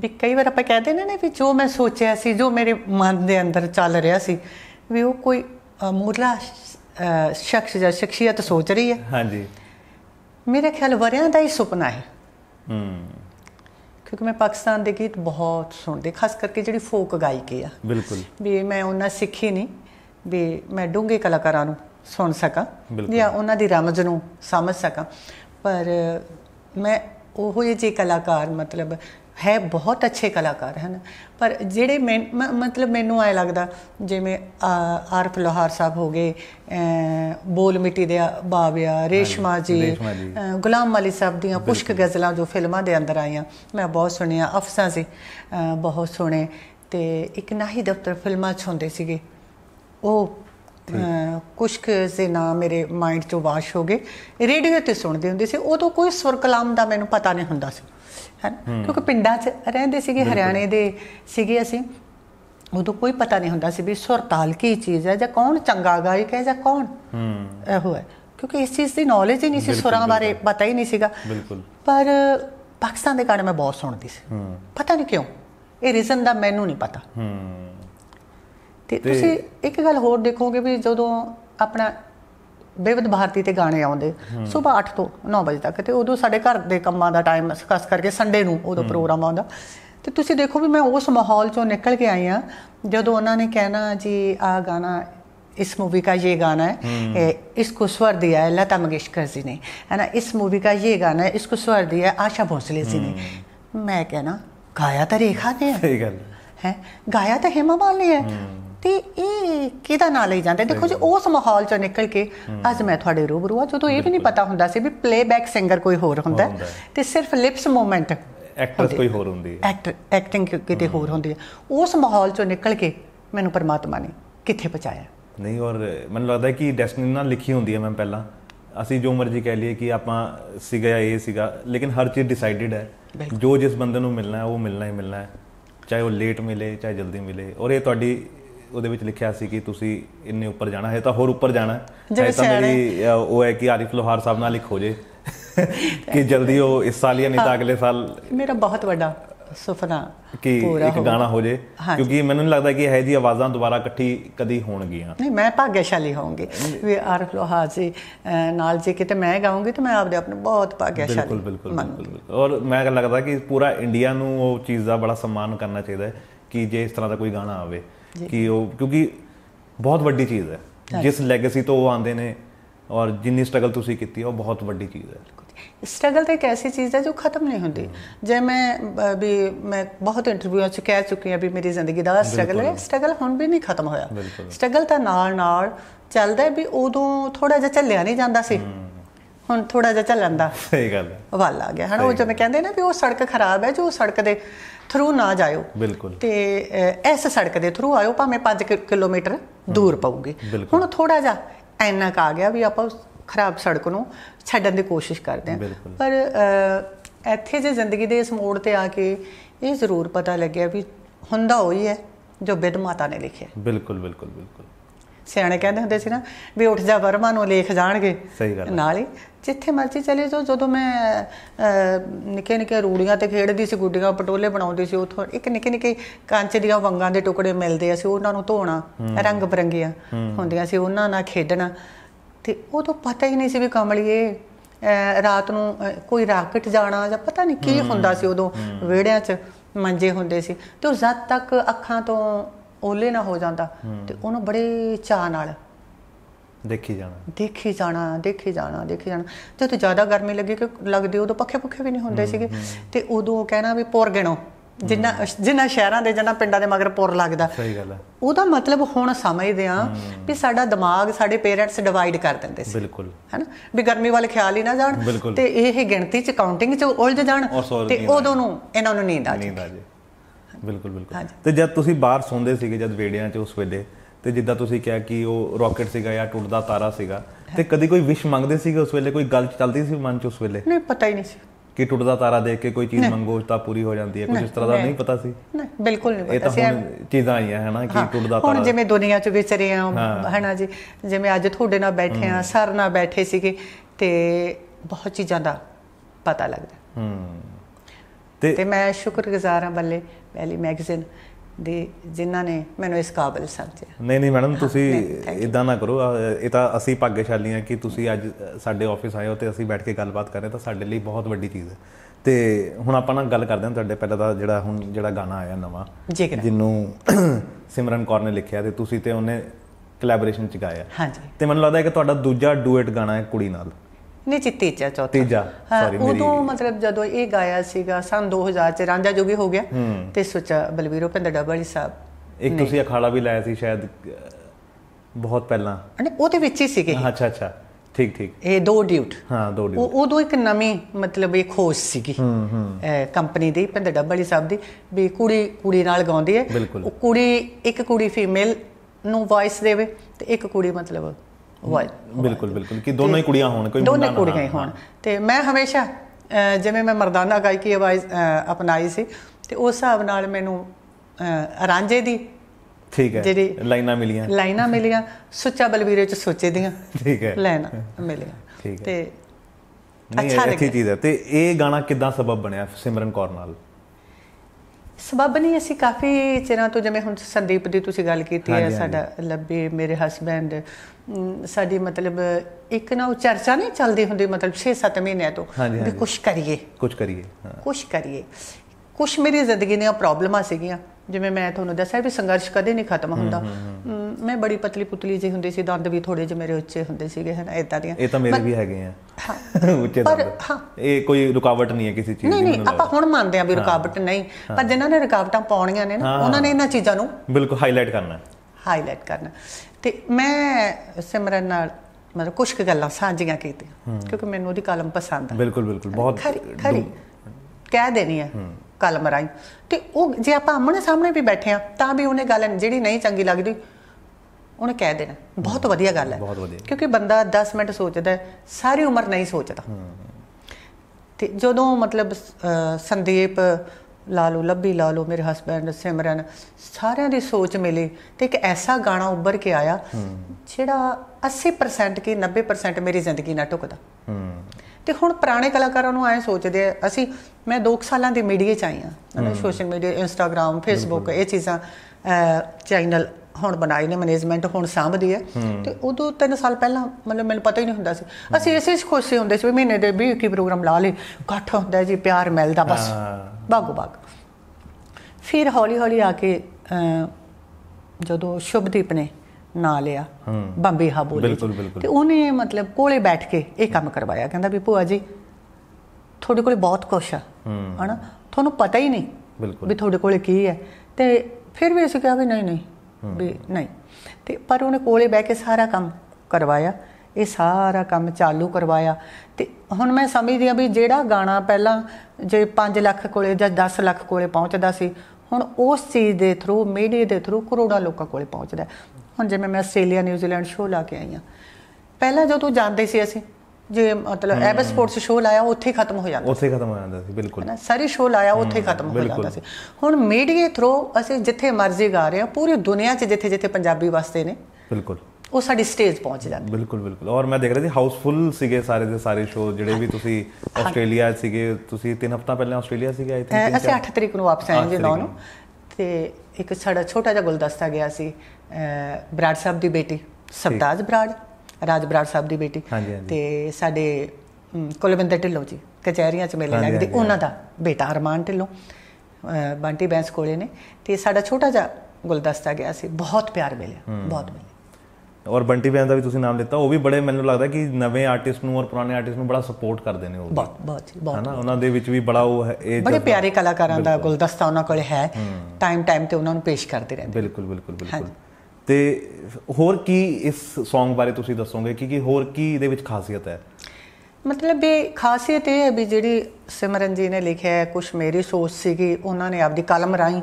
ਵੀ ਕਈ ਵਾਰ ਆਪਾਂ ਕਹਿੰਦੇ ਨੇ ਨਾ ਵੀ ਜੋ ਮੈਂ ਸੋਚਿਆ ਸੀ ਜੋ ਮੇਰੇ ਮਨ ਦੇ ਅੰਦਰ ਚੱਲ ਰਿਹਾ ਸੀ ਵੀ ਉਹ ਕੋਈ ਮੂਰਲਾ ਸ਼ਖਸ ਜਾਂ ਸ਼ਖਸੀਅਤ ਸੋਚ ਰਹੀ ਹੈ ਹਾਂਜੀ ਮੇਰੇ ਖਿਆਲ ਵਰਿਆਂ ਦਾ ਹੀ ਸੁਪਨਾ ਹੈ ਹੂੰ ਕਿਉਂਕਿ ਮੈਂ ਪਾਕਿਸਤਾਨ ਦੇ ਗੀਤ ਬਹੁਤ ਸੁਣਦੇ ਖਾਸ ਕਰਕੇ ਜਿਹੜੀ ਫੋਕ ਗਾਇਕੀ ਆ ਬਿਲਕੁਲ ਵੀ ਮੈਂ ਉਹਨਾਂ ਸਿੱਖੀ ਨਹੀਂ ਵੀ ਮੈਂ ਡੂੰਗੇ ਕਲਾਕਾਰਾਂ ਨੂੰ ਸੁਣ ਸਕਾਂ ਜਾਂ ਉਹਨਾਂ ਦੀ ਰਮਜ ਨੂੰ ਸਮਝ ਸਕਾਂ ਪਰ ਮੈਂ ਉਹੋ ਜਿਹੇ ਕਲਾਕਾਰ ਮਤਲਬ ਹੈ ਬਹੁਤ ਅੱਛੇ ਕਲਾਕਾਰ ਹਨ ਪਰ ਜਿਹੜੇ ਮਤਲਬ ਮੈਨੂੰ ਆਇ ਲੱਗਦਾ ਜਿਵੇਂ ਆਰਫ ਲੋਹਾਰ ਸਾਹਿਬ ਹੋ ਗਏ ਬੋਲ ਮਿੱਟੀ ਦੇ ਬਾਬਿਆ ਰੇਸ਼ਮਾ ਜੀ ਗੁਲਾਮ ਮਲੀ ਸਾਹਿਬ ਦੀਆਂ ਪੁਸ਼ਕ ਗਜ਼ਲਾਂ ਜੋ ਫਿਲਮਾਂ ਦੇ ਅੰਦਰ ਆਈਆਂ ਮੈਂ ਬਹੁਤ ਸੁਣਿਆ ਅਫਸਾ ਸੀ ਬਹੁਤ ਸੁਣੇ ਤੇ ਇੱਕ ਨਾਹੀ ਦਫਤਰ ਫਿਲਮਾਂ ਚ ਹੁੰਦੇ ਸੀਗੇ ਉਹ ਕੁਸ਼ਕ ਦੇ ਨਾਮ ਮੇਰੇ ਮਾਈਂਡ ਚੋਂ ਵਾਸ਼ ਹੋ ਗਏ ਰੇਡੀਓ ਤੇ ਸੁਣਦੇ ਹੁੰਦੇ ਸੀ ਉਦੋਂ ਕੋਈ ਸੁਰ ਕਲਾਮ ਦਾ ਮੈਨੂੰ ਪਤਾ ਨਹੀਂ ਹੁੰਦਾ ਸੀ ਹਨ ਕਿਉਂਕਿ ਪਿੰਡਾਂ 'ਚ ਰਹਿੰਦੇ ਸੀਗੇ ਹਰਿਆਣੇ ਦੇ ਸੀਗੇ ਅਸੀਂ ਉਦੋਂ ਕੋਈ ਪਤਾ ਨਹੀਂ ਹੁੰਦਾ ਸੀ ਵੀ ਸੁਰਤਾਲ ਕੀ ਚੀਜ਼ ਹੈ ਜਾਂ ਕੌਣ ਚੰਗਾ ਗਾਇਕ ਹੈ ਜਾਂ ਕੌਣ ਹੂੰ ਇਹੋ ਹੈ ਕਿਉਂਕਿ ਇਸ ਚੀਜ਼ ਦੀ ਨੌਲੇਜ ਹੀ ਨਹੀਂ ਸੀ ਸੁਰਾਂ ਬਾਰੇ ਪਤਾ ਹੀ ਨਹੀਂ ਸੀਗਾ ਬਿਲਕੁਲ ਪਰ ਪਾਕਿਸਤਾਨ ਦੇ ਗਾਣੇ ਮੈਂ ਬਹੁਤ ਸੁਣਦੀ ਸੀ ਪਤਾ ਨਹੀਂ ਕਿਉਂ ਇਹ ਰੀਜ਼ਨ ਦਾ ਮੈਨੂੰ ਨਹੀਂ ਪਤਾ ਹੂੰ ਤੇ ਤੁਸੀਂ ਇੱਕ ਗੱਲ ਹੋਰ ਦੇਖੋਗੇ ਵੀ ਜਦੋਂ ਆਪਣਾ ਬੇਵਦ ਭਾਰਤੀ ਤੇ ਗਾਣੇ ਆਉਂਦੇ ਸਵੇਰ 8 ਤੋਂ 9 ਵਜੇ ਤੱਕ ਤੇ ਉਦੋਂ ਸਾਡੇ ਘਰ ਦੇ ਕੰਮਾਂ ਦਾ ਟਾਈਮ ਖਾਸ ਕਰਕੇ ਸੰਡੇ ਨੂੰ ਉਦੋਂ ਪ੍ਰੋਗਰਾਮ ਆਉਂਦਾ ਤੇ ਤੁਸੀਂ ਦੇਖੋ ਵੀ ਮੈਂ ਉਸ ਮਾਹੌਲ ਚੋਂ ਨਿਕਲ ਕੇ ਆਈ ਆ ਜਦੋਂ ਉਹਨਾਂ ਨੇ ਕਹਿਣਾ ਜੀ ਆ ਗਾਣਾ ਇਸ ਮੂਵੀ ਇਹ ਗਾਣਾ ਹੈ ਇਸ ਕੋ ਸਵਰ ਦਿਆ ਹੈ दिया ਮੰਗੇਸ਼ਕਰ ਜੀ ਨੇ जी ਇਸ ਮੂਵੀ ਦਾ ਇਹ ਗਾਣਾ ਹੈ ਇਸ गाना ਸਵਰ इसको ਹੈ ਆਸ਼ਾ ਭੋਸਲੇ ਜੀ ਨੇ ਮੈਂ ਕਹਿਣਾ ਗਾਇਆ ਤਾਂ ਰੇਖਾ ਨੇ ਸਹੀ ਗੱਲ ਹੈ ਗਾਇਆ ਤਾਂ ਹਿਮਾ ਮਾਲੀ ਹੈ ਤੇ ਇਹ ਕਿਹਦਾ ਨਾਂ ਲਈ ਜਾਂਦਾ ਦੇਖੋ ਜੀ ਉਸ ਮਾਹੌਲ ਚੋਂ ਨਿਕਲ ਕੇ ਅੱਜ ਮੈਂ ਤੁਹਾਡੇ ਰੂਬਰੂ ਆ ਜਦੋਂ ਇਹ ਵੀ ਨਹੀਂ ਪਤਾ ਹੁੰਦਾ ਸੀ ਵੀ ਪਲੇਬੈਕ ਸਿੰਗਰ ਕੋਈ ਹੋਰ ਹੁੰਦਾ ਤੇ ਸਿਰਫ ਲਿਪਸ ਮੂਵਮੈਂਟ ਐਕਟਰਸ ਕੋਈ ਹੋਰ ਹੁੰਦੀ ਹੈ ਐਕਟਰ ਐਕਟਿੰਗ ਕਿਤੇ ਹੋਰ ਹੁੰਦੀ ਹੈ ਉਸ ਮਾਹੌਲ ਚੋਂ ਨਿਕਲ ਕੇ ਮੈਨੂੰ ਪਰਮਾਤਮਾ ਨੇ ਕਿੱਥੇ ਪਹੁੰਚਾਇਆ ਨਹੀਂ ਔਰ ਮੈਨੂੰ ਲੱਗਦਾ ਕਿ ਡੈਸਟੀਨੀ ਨਾਲ ਲਿਖੀ ਹੁੰਦੀ ਹੈ ਮੈਂ ਪਹਿਲਾਂ ਅਸੀਂ ਜੋ ਮਰਜ਼ੀ ਕਹਿ ਲਈਏ ਕਿ ਆਪਾਂ ਗਿਆ ਇਹ ਸੀਗਾ ਲੇਕਿਨ ਹਰ ਚੀਜ਼ ਡਿਸਾਈਡਡ ਹੈ ਜੋ ਜਿਸ ਬੰਦੇ ਨੂੰ ਮਿਲਣਾ ਹੈ ਉਹ ਮਿਲਣਾ ਹੀ ਮਿਲਣਾ ਹੈ ਚਾਹੇ ਉਹ ਲੇਟ ਮਿਲੇ ਚਾਹੇ ਜਲਦੀ ਮਿਲੇ ਔਰ ਇਹ ਤੁਹਾਡੀ ਉਹਦੇ ਵਿੱਚ ਲਿਖਿਆ ਸੀ ਕਿ ਤੁਸੀਂ ਇੰਨੇ ਉੱਪਰ ਜਾਣਾ ਹੈ ਤਾਂ ਹੋਰ ਉੱਪਰ ਜਾਣਾ ਹੈ ਤਾਂ ਮੇਰੀ ਉਹ ਹੈ ਕਿ ਆਰਿਫ ਲੋਹਾਰ ਸਾਹਿਬ ਨਾਲ ਲਿਖੋ ਜੇ ਕਿ ਜਲਦੀ ਉਹ ਇਸ ਸਾਲ ਜਾਂ ਨਹੀਂ ਤਾਂ ਅਗਲੇ ਸਾਲ ਮੇਰਾ ਬਹੁਤ ਵੱਡਾ ਸੁਪਨਾ ਕਿ ਇੱਕ ਗਾਣਾ ਹੋ ਜੇ ਕਿਉਂਕਿ ਮੈਨੂੰ ਨਹੀਂ ਲੱਗਦਾ ਕਿ ਇਹ ਜੀ ਆਵਾਜ਼ਾਂ ਦੁਬਾਰਾ ਇਕੱਠੀ ਕਦੀ ਹੋਣਗੀਆਂ ਨਹੀਂ ਮੈਂ ਭਾਗਿਆਸ਼ਾਲੀ ਹੋਵਾਂਗੀ ਵੀ ਆਰਫ ਲੋਹਾਰ ਜੀ ਨਾਲ ਜੇ ਕਿਤੇ ਮੈਂ ਗਾਉਂਗੀ ਤਾਂ ਮੈਂ ਆਪਦੇ ਆਪ ਨੂੰ ਬਹੁਤ ਭਾਗਿਆਸ਼ਾਲੀ ਬਿਲਕੁਲ ਬਿਲਕੁਲ ਔਰ ਮੈਂ ਲੱਗਦਾ ਕਿ ਪੂਰਾ ਇੰਡੀਆ ਨੂੰ ਉਹ ਚੀਜ਼ ਦਾ ਬੜਾ ਸਨਮਾਨ ਕਰਨਾ ਚਾਹੀਦਾ ਹੈ ਕਿ ਜੇ ਇਸ ਤਰ੍ਹਾਂ ਦਾ ਕੋਈ ਗਾਣਾ ਆਵੇ ਕਿ ਉਹ ਕਿਉਂਕਿ ਬਹੁਤ ਵੱਡੀ ਚੀਜ਼ ਹੈ ਜਿਸ ਲੈਗੇਸੀ ਤੋਂ ਉਹ ਆਂਦੇ ਨੇ ਔਰ ਜਿੰਨੀ ਸਟਰਗਲ ਤੁਸੀਂ ਕੀਤੀ ਉਹ ਬਹੁਤ ਵੱਡੀ ਚੀਜ਼ ਹੈ ਸਟਰਗਲ ਤੇ ਇੱਕ ਐਸੀ ਚੀਜ਼ ਹੈ ਜੋ ਖਤਮ ਨਹੀਂ ਹੁੰਦੀ ਜੇ ਮੈਂ ਵੀ ਮੈਂ ਬਹੁਤ ਇੰਟਰਵਿਊਆਂ ਚ ਕਹਿ ਚੁੱਕੀ ਹਾਂ ਵੀ ਮੇਰੀ ਜ਼ਿੰਦਗੀ ਦਾ ਸਟਰਗਲ ਹੈ ਸਟਰਗਲ ਹੁਣ ਵੀ ਨਹੀਂ ਖਤਮ ਹੋਇਆ ਸਟਰਗਲ ਤਾਂ ਨਾਲ ਨਾਲ ਚੱਲਦਾ ਵੀ ਉਦੋਂ ਥੋੜਾ ਜਿਹਾ ਚੱਲਿਆ ਨਹੀਂ ਜਾਂਦਾ ਸੀ ਹੁਣ ਥੋੜਾ ਜਿਹਾ ਚੱਲਣ ਸਹੀ ਗੱਲ ਹੈ ਵੱਲ ਆ ਗਿਆ ਹਨਾ ਉਹ ਜਿਵੇਂ ਕਹਿੰਦੇ ਨੇ ਵੀ ਉਹ ਸੜਕ ਖਰਾਬ ਹੈ ਜੋ ਸੜਕ ਦੇ ਥਰੂ ਨਾ ਜਾਇਓ ਬਿਲਕੁਲ ਤੇ ਇਸ ਸੜਕ ਦੇ ਥਰੂ ਆਇਓ ਭਾਵੇਂ 5 ਕਿਲੋਮੀਟਰ ਦੂਰ ਪਾਉਗੇ ਹੁਣ ਥੋੜਾ ਜਿਹਾ ਐਨਾ ਕ ਆ ਗਿਆ ਵੀ ਆਪਾਂ ਖਰਾਬ ਸੜਕ ਨੂੰ ਛੱਡਣ ਦੀ ਕੋਸ਼ਿਸ਼ ਕਰਦੇ ਆ ਪਰ ਇੱਥੇ ਜੇ ਜ਼ਿੰਦਗੀ ਦੇ ਇਸ ਮੋੜ ਤੇ ਆ ਕੇ ਇਹ ਜ਼ਰੂਰ ਪਤਾ ਲੱਗਿਆ ਵੀ ਹੁੰਦਾ ਹੋਈ ਹੈ ਜੋ ਬਿਦ ਮਾਤਾ ਨੇ ਲਿਖਿਆ ਬਿਲਕੁਲ ਬਿਲਕੁਲ ਬਿਲਕੁਲ ਸਿਆਣੇ ਕਹਿੰਦੇ ਹੁੰਦੇ ਸੀ ਨਾ ਵੀ ਉੱਠ ਜਾ ਵਰਮਾ ਨੂੰ ਲੇਖ ਜਾਣਗੇ ਸਹੀ ਗੱਲ ਨਾਲ ਹੀ ਜਿੱਥੇ ਮਰਜ਼ੀ ਚਲੇ ਜਾਓ ਜਦੋਂ ਮੈਂ ਨਿੱਕੇ ਨਿੱਕੇ ਰੂੜੀਆਂ ਤੇ ਖੇਡਦੀ ਸੀ ਗੁੱਡੀਆਂ ਪਟੋਲੇ ਬਣਾਉਂਦੀ ਸੀ ਉਥੋਂ ਇੱਕ ਨਿੱਕੇ ਨਿੱਕੇ ਕਾਂਚ ਦੀਆਂ ਵੰਗਾਂ ਦੇ ਟੁਕੜੇ ਮਿਲਦੇ ਸੀ ਉਹਨਾਂ ਨੂੰ ਧੋਣਾ ਰੰਗ ਬਰੰਗੀਆਂ ਹੁੰਦੀਆਂ ਸੀ ਉਹਨਾਂ ਨਾਲ ਖੇਡਣਾ ਤੇ ਉਹ ਤੋਂ ਪਤਾ ਹੀ ਨਹੀਂ ਸੀ ਵੀ ਕਮਲੀਏ ਰਾਤ ਨੂੰ ਕੋਈ ਰਾਕਟ ਜਾਣਾ ਜਾਂ ਪਤਾ ਨਹੀਂ ਕੀ ਹੁੰਦਾ ਸੀ ਉਦੋਂ ਵਿਹੜਿਆਂ 'ਚ ਮੰਜੇ ਹੁੰਦੇ ਸੀ ਤੇ ਉਹ ਜਦ ਤੱਕ ਅੱਖਾਂ ਤੋਂ ਓਲੇ ਨਾ ਹੋ ਜਾਂਦਾ ਤੇ ਉਹਨੂੰ ਬੜੇ ਚਾਹ ਨਾਲ ਦੇਖੀ ਜਾਣਾ ਦੇਖੀ ਜਾਣਾ ਦੇਖੀ ਜਾਣਾ ਦੇਖੀ ਜਾਣਾ ਤੇ ਉਹ ਜ਼ਿਆਦਾ ਗਰਮੀ ਲੱਗੀ ਕਿ ਲੱਗਦੇ ਉਦੋਂ ਪੱਖੇ ਪੁੱਖੇ ਵੀ ਨਹੀਂ ਹੁੰਦੇ ਸੀਗੇ ਤੇ ਉਦੋਂ ਕਹਿਣਾ ਵੀ ਪੁਰ ਗਿਣੋ ਜਿੰਨਾ ਜਿੰਨਾ ਸ਼ਹਿਰਾਂ ਦੇ ਜਿੰਨਾ ਪਿੰਡਾਂ ਦੇ ਮਗਰ ਪੁਰ ਲੱਗਦਾ ਸਹੀ ਗੱਲ ਹੈ ਉਹਦਾ ਮਤਲਬ ਹੁਣ ਸਮਝਦੇ ਆ ਵੀ ਸਾਡਾ ਦਿਮਾਗ ਸਾਡੇ ਪੇਰੈਂਟਸ ਡਿਵਾਈਡ ਕਰ ਦਿੰਦੇ ਸੀ ਬਿਲਕੁਲ ਹੈਨਾ ਵੀ ਗਰਮੀ ਵਾਲੇ ਖਿਆਲ ਹੀ ਨਾ ਜਾਣ ਤੇ ਇਹ ਗਿਣਤੀ ਚ ਕਾਊਂਟਿੰਗ ਚ ਉਲਝ ਜਾਣ ਤੇ ਉਦੋਂ ਨੂੰ ਇਹਨਾਂ ਨੂੰ ਨੀਂਦ ਆ ਜੇ ਬਿਲਕੁਲ ਬਿਲਕੁਲ ਤੇ ਜਦ ਤੁਸੀਂ ਬਾਹਰ ਸੌਂਦੇ ਸੀਗੇ ਜਦ ਵੇੜਿਆਂ 'ਚ ਉਸ ਵੇਲੇ ਤੇ ਜਿੱਦਾਂ ਤੁਸੀਂ ਕਿਹਾ ਕਿ ਉਹ ਰਾਕਟ ਸੀਗਾ ਜਾਂ ਟੁੱਟਦਾ ਤਾਰਾ ਸੀਗਾ ਤੇ ਕਦੀ ਕੋਈ ਵਿਸ਼ ਮੰਗਦੇ ਸੀਗੇ ਉਸ ਵੇਲੇ ਕੋਈ ਗੱਲ ਚੱਲਦੀ ਸੀ ਮਨ 'ਚ ਉਸ ਵੇਲੇ ਨਹੀਂ ਪਤਾ ਹੀ ਨਹੀਂ ਸੀ ਕਿ ਟੁੱਟਦਾ ਤਾਰਾ ਦੇਖ ਕੇ ਕੋਈ ਚੀਜ਼ ਮੰਗੋ ਤਾਂ ਪੂਰੀ ਹੋ ਜਾਂਦੀ ਹੈ ਕੁਝ ਇਸ ਤਰ੍ਹਾਂ ਦਾ ਨਹੀਂ ਪਤਾ ਸੀ ਨਹੀਂ ਬਿਲਕੁਲ ਨਹੀਂ ਪਤਾ ਸੀ ਇਹ ਤਾਂ ਚੀਜ਼ਾਂ ਆਈਆਂ ਹਨਾ ਕਿ ਟੁੱਟਦਾ ਤਾਰਾ ਹੁਣ ਜਿਵੇਂ ਦੁਨੀਆ 'ਚ ਵਿਚਰੇ ਆ ਹਨਾ ਜੀ ਜਿਵੇਂ ਅੱਜ ਤੁਹਾਡੇ ਨਾਲ ਬੈਠੇ ਆ ਸਰ ਨਾਲ ਬੈਠੇ ਸੀਗੇ ਤੇ ਬਹੁਤ ਚੀਜ਼ਾਂ ਦਾ ਪਤਾ ਲੱਗਦਾ ਹੂੰ ਤੇ ਮੈਂ ਸ਼ੁਕਰਗੁਜ਼ਾਰ ਹਾਂ ਬੱਲੇ ਪਹਿਲੀ ਮੈਗਜ਼ੀਨ ਦੇ ਜਿਨ੍ਹਾਂ ਨੇ ਮੈਨੂੰ ਇਸ ਕਾਬਿਲ ਸਮਝਿਆ ਨਹੀਂ ਨਹੀਂ ਮੈਡਮ ਤੁਸੀਂ ਇਦਾਂ ਨਾ ਕਰੋ ਇਹ ਤਾਂ ਅਸੀਂ ਭਾਗਸ਼ਾਲੀ ਹਾਂ ਕਿ ਤੁਸੀਂ ਅੱਜ ਸਾਡੇ ਆਫਿਸ ਆਏ ਹੋ ਤੇ ਅਸੀਂ ਬੈਠ ਕੇ ਗੱਲਬਾਤ ਕਰ ਰਹੇ ਤਾਂ ਸਾਡੇ ਲਈ ਬਹੁਤ ਵੱਡੀ ਚੀਜ਼ ਹੈ ਤੇ ਹੁਣ ਆਪਾਂ ਨਾਲ ਗੱਲ ਕਰਦੇ ਹਾਂ ਤੁਹਾਡੇ ਪਹਿਲਾਂ ਦਾ ਜਿਹੜਾ ਹੁਣ ਜਿਹੜਾ ਗਾਣਾ ਆਇਆ ਨਵਾਂ ਜਿਹਨੂੰ ਸਿਮਰਨ ਕੌਰ ਨੇ ਲਿਖਿਆ ਤੇ ਤੁਸੀਂ ਤੇ ਉਹਨੇ ਕੋਲੈਬੋਰੇਸ਼ਨ ਚ ਗਾਇਆ ਹਾਂਜੀ ਤੇ ਮੈਨੂੰ ਲੱਗਦਾ ਹੈ ਕਿ ਤੁਹਾਡਾ ਦੂਜਾ ਡੂਇਟ ਗਾਣਾ ਹੈ ਕੁੜੀ ਨਾਲ ਨਹੀਂ ਜੀ ਤੀਜਾ ਚੌਥਾ ਤੀਜਾ ਸੌਰੀ ਮੇਰੀ ਉਦੋਂ ਮਤਲਬ ਜਦੋਂ ਇਹ ਗਾਇਆ ਸੀਗਾ ਸਨ 2000 ਚ ਰਾਂਝਾ ਜੋਗੀ ਹੋ ਗਿਆ ਤੇ ਸੋਚਾ ਬਲਵੀਰ ਉਪਿੰਦਰ ਡੱਬੜੀ ਸਾਹਿਬ ਇੱਕ ਤੁਸੀਂ ਅਖਾੜਾ ਵੀ ਲਾਇਆ ਸੀ ਸ਼ਾਇਦ ਬਹੁਤ ਪਹਿਲਾਂ ਨਹੀਂ ਉਹਦੇ ਵਿੱਚ ਹੀ ਸੀਗੇ ਹਾਂ ਅੱਛਾ ਅੱਛਾ ਠੀਕ ਠੀਕ ਇਹ ਦੋ ਡਿਊਟ ਹਾਂ ਦੋ ਡਿਊਟ ਉਦੋਂ ਇੱਕ ਨਵੀਂ ਮਤਲਬ ਇਹ ਖੋਜ ਸੀਗੀ ਹੂੰ ਹੂੰ ਕੰਪਨੀ ਦੀ ਭਿੰਦਰ ਡੱਬਲੀ ਸਾਹਿਬ ਦੀ ਵੀ ਕੁੜੀ ਕੁੜੀ ਨਾਲ ਗਾਉਂਦੀ ਹੈ ਉਹ ਕੁੜੀ ਇੱਕ ਕੁੜੀ ਫੀਮੇਲ ਨੂੰ ਵੌਇਸ ਦੇਵੇ ਤੇ ਇੱਕ ਕੁੜੀ ਮਤਲਬ ਵਾਈ ਬਿਲਕੁਲ ਬਿਲਕੁਲ ਕਿ ਦੋਨੋਂ ਹੀ ਕੁੜੀਆਂ ਹੋਣ ਕੋਈ ਦੋਨੋਂ ਕੁੜੀਆਂ ਹੀ ਹੋਣ ਤੇ ਮੈਂ ਹਮੇਸ਼ਾ ਜਿਵੇਂ ਮੈਂ ਮਰਦਾਨਾ ਗਾਇਕੀ ਆਵਾਜ਼ ਅਪਣਾਈ ਸੀ ਤੇ ਉਸ ਹਿਸਾਬ ਨਾਲ ਮੈਨੂੰ ਰਾਂਝੇ ਦੀ ਠੀਕ ਹੈ ਜਿਹੜੀ ਲਾਈਨਾਂ ਮਿਲੀਆਂ ਲਾਈਨਾਂ ਮਿਲੀਆਂ ਸੁੱਚਾ ਬਲਵੀਰੇ ਚ ਸੋਚੇ ਦੀਆਂ ਠੀਕ ਹੈ ਲੈਣਾ ਮਿਲੀਆਂ ਠੀਕ ਹੈ ਤੇ ਅੱਛਾ ਲੱਗਾ ਚੀਜ਼ ਹੈ ਤੇ ਇਹ ਗਾਣਾ ਕਿਦਾਂ ਸਬਬ ਬਣਿਆ ਸਿਮਰਨ ਕੌਰ ਨਾਲ ਸਬਬ ਨਹੀਂ ਅਸੀਂ ਕਾਫੀ ਚਿਰਾਂ ਤੋਂ ਜਿਵੇਂ ਹੁਣ ਸੰਦੀਪ ਦੀ ਤੁਸੀਂ ਗੱਲ ਕੀਤੀ ਹੈ ਸਾਡਾ ਲੱਭੇ ਮੇਰੇ ਹਸਬੰਡ ਸਾਡੀ ਮਤਲਬ ਇੱਕ ਨਾ ਉਹ ਚਰਚਾ ਨਹੀਂ ਚੱਲਦੀ ਹੁੰਦੀ ਮਤਲਬ 6-7 ਮਹੀਨੇ ਤੋਂ ਵੀ ਕੁਝ ਕਰੀਏ ਕੁਝ ਕਰੀਏ ਕੁਝ ਕਰੀਏ ਕੁਝ ਮੇਰੀ ਜ਼ਿੰਦਗੀ ਦੀਆਂ ਪ੍ਰੋਬਲਮਾਂ ਸੀਗੀਆਂ ਜਿਵੇਂ ਮੈਂ ਤੁਹਾਨੂੰ ਦੱਸਿਆ ਵੀ ਸੰਘਰਸ਼ ਕਦੇ ਨਹੀਂ ਖਤਮ ਹੁੰਦਾ ਮੈਂ ਬੜੀ ਪਤਲੀ ਪੁਤਲੀ ਜੀ ਹੁੰਦੀ ਸੀ ਦੰਦ ਵੀ ਥੋੜੇ ਜਿਹੇ ਮੇਰੇ ਉੱਚੇ ਹੁੰਦੇ ਸੀਗੇ ਹਨਾ ਇਦਾਂ ਦੀਆਂ ਇਹ ਤਾਂ ਮੇਰੇ ਵੀ ਹੈਗੇ ਆ ਉੱਚੇ ਦੰਦ ਇਹ ਕੋਈ ਰੁਕਾਵਟ ਨਹੀਂ ਹੈ ਕਿਸੇ ਚੀਜ਼ ਦੀ ਨਹੀਂ ਆਪਾਂ ਹੁਣ ਮੰਨਦੇ ਆ ਵੀ ਰੁਕਾਵਟ ਨਹੀਂ ਪਰ ਜਿਨ੍ਹਾਂ ਨੇ ਰੁਕਾਵਟਾਂ ਪਾਉਣੀਆਂ ਨੇ ਨਾ ਉਹਨਾਂ ਨੇ ਇਹਨਾਂ ਚੀਜ਼ਾਂ ਨੂੰ ਬਿਲਕੁਲ ਹਾਈਲਾਈਟ ਕਰਨਾ ਹਾਈਲਾਈਟ ਕਰਨਾ ਤੇ ਮੈਂ ਸਿਮਰਨ ਨਾਲ ਮਤਲਬ ਕੁਝ ਗੱਲਾਂ ਸਾਂਝੀਆਂ ਕੀਤੀਆਂ ਕਿਉਂਕਿ ਮੈਨੂੰ ਉਹਦੀ ਕਲਮ ਪਸੰਦ ਆ ਬਿਲਕੁਲ ਬਿਲਕੁਲ ਬਹੁਤ ਖਰੀ ਕਹਿ ਦੇਣੀ ਹੈ ਕਲਮ ਰਾਈ ਤੇ ਉਹ ਜੇ ਆਪਾਂ ਆਮਣੇ ਸਾਹਮਣੇ ਵੀ ਬੈਠੇ ਆ ਤਾਂ ਵੀ ਉਹਨੇ ਗੱਲ ਜਿਹੜੀ ਨਹੀਂ ਚੰਗੀ ਲੱਗਦੀ ਉਹਨੇ ਕਹਿ ਦੇਣਾ ਬਹੁਤ ਵਧੀਆ ਗੱਲ ਹੈ ਕਿਉਂਕਿ ਬੰਦਾ 10 ਮਿੰਟ ਸੋਚਦਾ ਸਾਰੀ ਉਮਰ ਨਹੀਂ ਸੋਚਦਾ ਤੇ ਜਦੋਂ ਮਤਲਬ ਸੰਦੀਪ ਲਾਲੋ ਲੱਭੀ ਲਾਲੋ ਮੇਰੇ ਹਸਬੰਡ ਸਿਮਰਨ ਸਾਰਿਆਂ ਦੀ ਸੋਚ ਮਿਲੀ ਤੇ ਇੱਕ ਐਸਾ ਗਾਣਾ ਉੱਭਰ ਕੇ ਆਇਆ ਜਿਹੜਾ 80% ਕੀ 90% ਮੇਰੀ ਜ਼ਿੰਦਗੀ ਨਾਲ ਟੁਕਦਾ ਤੇ ਹੁਣ ਪੁਰਾਣੇ ਕਲਾਕਾਰਾਂ ਨੂੰ ਐ ਸੋਚਦੇ ਆ ਅਸੀਂ ਮੈਂ 2 ਸਾਲਾਂ ਦੇ ਮੀਡੀਆ ਚ ਆਈ ਆ ਨਾ ਸੋਸ਼ਲ ਮੀਡੀਆ ਇੰਸਟਾਗ੍ਰam ਫੇਸਬੁੱਕ ਇਹ ਚੀਜ਼ਾਂ ਚੈਨਲ ਹੁਣ ਬਣਾਈ ਨੇ ਮੈਨੇਜਮੈਂਟ ਹੁਣ ਸਾਂਭਦੀ ਹੈ ਤੇ ਉਦੋਂ 3 ਸਾਲ ਪਹਿਲਾਂ ਮਤਲਬ ਮੈਨੂੰ ਪਤਾ ਹੀ ਨਹੀਂ ਹੁੰਦਾ ਸੀ ਅਸੀਂ ਇਸੇ ਵਿੱਚ ਖੁਸ਼ੀ ਹੁੰਦੇ ਸੀ ਵੀ ਮਹੀਨੇ ਦੇ ਵੀ ਕੀ ਪ੍ਰੋਗਰਾਮ ਲਾ ਲੇ ਇਕੱਠ ਹੁੰਦਾ ਜੀ ਪਿਆਰ ਮਿਲਦਾ ਬਸ ਬਾਗੋ ਬਾਗ ਫਿਰ ਹੌਲੀ ਹੌਲੀ ਆ ਕੇ ਜਦੋਂ ਸ਼ੁਭਦੀਪ ਨੇ ਨਾ ਲਿਆ ਬੰਬੇ ਬੋਲੇ ਬਿਲਕੁਲ ਬਿਲਕੁਲ ਤੇ ਉਹਨੇ ਮਤਲਬ ਕੋਲੇ ਬੈਠ ਕੇ ਇਹ ਕੰਮ ਕਰਵਾਇਆ ਕਹਿੰਦਾ ਵੀ ਭੂਆ ਜੀ ਤੁਹਾਡੇ ਕੋਲੇ ਬਹੁਤ ਕੁਛ ਆ ਹਨਾ ਤੁਹਾਨੂੰ ਪਤਾ ਹੀ ਨਹੀਂ ਬਿਲਕੁਲ ਵੀ ਤੁਹਾਡੇ ਕੋਲੇ ਕੀ ਹੈ ਤੇ ਫਿਰ ਵੀ ਅਸੀਂ ਕਿਹਾ ਵੀ ਨਹੀਂ ਨਹੀਂ ਵੀ ਨਹੀਂ ਤੇ ਪਰ ਉਹਨੇ ਕੋਲੇ ਬਹਿ ਕੇ ਸਾਰਾ ਕੰਮ ਕਰਵਾਇਆ ਇਹ ਸਾਰਾ ਕੰਮ ਚਾਲੂ ਕਰਵਾਇਆ ਤੇ ਹੁਣ ਮੈਂ ਸਮਝਦੀ ਆ ਵੀ ਜਿਹੜਾ ਗਾਣਾ ਪਹਿਲਾਂ ਜੇ 5 ਲੱਖ ਕੋਲੇ ਜਾਂ 10 ਲੱਖ ਕੋਲੇ ਪਹੁੰਚਦਾ ਸੀ ਹੁਣ ਉਸ ਚੀਜ਼ ਦੇ ਥਰੂ ਮੀਡੀਆ ਦੇ ਥਰੂ ਕਰੋੜਾਂ ਲੋਕਾਂ ਕੋਲੇ ਪਹੁੰਚਦਾ ਹੁਣ ਜਿਵੇਂ ਮੈਂ ਆਸਟ੍ਰੇਲੀਆ ਨਿਊਜ਼ੀਲੈਂਡ ਸ਼ੋਅ ਲਾ ਕੇ ਆਈ ਆ ਪਹਿਲਾਂ ਜਦੋਂ ਜਾਂਦੇ ਸੀ ਅਸੀਂ ਜੇ ਮਤਲਬ ਐਬ ਸਪੋਰਟਸ ਸ਼ੋਅ ਲਾਇਆ ਉੱਥੇ ਖਤਮ ਹੋ ਜਾਂਦਾ ਉੱਥੇ ਖਤਮ ਹੋ ਜਾਂਦਾ ਸੀ ਬਿਲਕੁਲ ਸਾਰੇ ਸ਼ੋਅ ਲਾਇਆ ਉੱਥੇ ਖਤਮ ਹੋ ਜਾਂਦਾ ਸੀ ਹੁਣ ਮੀਡੀਆ ਥਰੋ ਅਸੀਂ ਜਿੱਥੇ ਮਰਜ਼ੀ ਗਾ ਰਹੇ ਆ ਪੂਰੀ ਦੁਨੀਆ 'ਚ ਜਿੱਥੇ ਜਿੱਥੇ ਪੰਜਾਬੀ ਵਸਦੇ ਨੇ ਬਿਲਕੁਲ ਉਹ ਸਾਡੀ ਸਟੇਜ ਪਹੁੰਚ ਜਾਂਦੀ ਬਿਲਕੁਲ ਬਿਲਕੁਲ ਔਰ ਮੈਂ ਦੇਖ ਰਿਹਾ ਸੀ ਹਾਊਸਫੁੱਲ ਸੀਗੇ ਸਾਰੇ ਦੇ ਸਾਰੇ ਸ਼ੋਅ ਜਿਹੜੇ ਵੀ ਤੁਸੀਂ ਆਸਟ੍ਰੇਲੀਆ ਸੀਗੇ ਤੁਸੀਂ 3 ਹਫ਼ਤਾ ਪਹਿਲਾਂ ਆਸਟ੍ਰੇਲੀਆ ਸੀਗੇ ਆਈ ਥਿੰਕ ਅਸੀਂ 8 ਤਰੀਕ ਨੂੰ ਵਾਪਸ ਆਏ ਜੀ ਨੌ ਨੂੰ ਤੇ ਇੱਕ ਸਾਡਾ ਛੋਟਾ ਜਿਹਾ ਗੁਲਦਸਤਾ ਗਿਆ ਸੀ ਬਰਾੜ ਸਾਹਿਬ ਦੀ ਬੇਟੀ ਸਰਦਾਰ ਬਰਾੜ ਰਾਜ ਬਰਾੜ ਸਾਹਿਬ ਦੀ ਬੇਟੀ ਤੇ ਸਾਡੇ ਕੁਲਵਿੰਦਰ ਢਿੱਲੋਂ ਜੀ ਕਚਹਿਰੀਆਂ 'ਚ ਮੇਲੇ ਲੱਗਦੇ ਉਹਨਾਂ ਦਾ ਬੇਟਾ ਅਰਮਾਨ ਢਿੱਲੋਂ ਬੰਟੀ ਬੈਂਸ ਕੋਲੇ ਨੇ ਤੇ ਸਾਡਾ ਛੋਟਾ ਜਿਹਾ ਗੁਲਦਸਤਾ ਗਿਆ ਸੀ ਬਹੁਤ ਪਿਆਰ ਮਿਲਿਆ ਬਹੁਤ ਮਿਲਿਆ ਔਰ ਬੰਟੀ ਬੈਂਸ ਦਾ ਵੀ ਤੁਸੀਂ ਨਾਮ ਲਿੱਤਾ ਉਹ ਵੀ ਬੜੇ ਮੈਨੂੰ ਲੱਗਦਾ ਕਿ ਨਵੇਂ ਆਰਟਿਸਟ ਨੂੰ ਔਰ ਪੁਰਾਣੇ ਆਰਟਿਸਟ ਨੂੰ ਬੜਾ ਸਪੋਰਟ ਕਰਦੇ ਨੇ ਉਹ ਬਹੁਤ ਬਹੁਤ ਬਹੁਤ ਹਨਾ ਉਹਨਾਂ ਦੇ ਵਿੱਚ ਵੀ ਬੜਾ ਉਹ ਇਹ ਬੜੇ ਪਿਆਰੇ ਕਲਾਕਾਰਾਂ ਦਾ ਗੁਲਦਸਤਾ ਉਹਨਾਂ ਕੋਲ ਹੈ ਟਾਈਮ ਟਾਈਮ ਤੇ ਉਹਨਾਂ ਨੂੰ ਪੇਸ਼ ਕਰਦੇ ਰਹਿੰਦੇ ਬਿਲਕੁਲ ਬਿਲਕੁਲ ਬਿਲਕੁਲ ਤੇ ਹੋਰ ਕੀ ਇਸ Song ਬਾਰੇ ਤੁਸੀਂ ਦੱਸੋਗੇ ਕਿ ਕੀ ਹੋਰ ਕੀ ਇਹਦੇ ਵਿੱਚ ਖਾਸੀਅਤ ਹੈ ਮਤਲਬ ਇਹ ਖਾਸੀਅਤ ਇਹ ਹੈ ਵੀ ਜਿਹੜੀ ਸਿਮਰਨ ਜੀ ਨੇ ਲਿਖਿਆ ਹੈ ਕੁਝ ਮੇਰੀ ਸੋਚ ਸੀਗੀ ਉਹਨਾਂ ਨੇ ਆਪਦੀ ਕਲਮ ਰਾਹੀਂ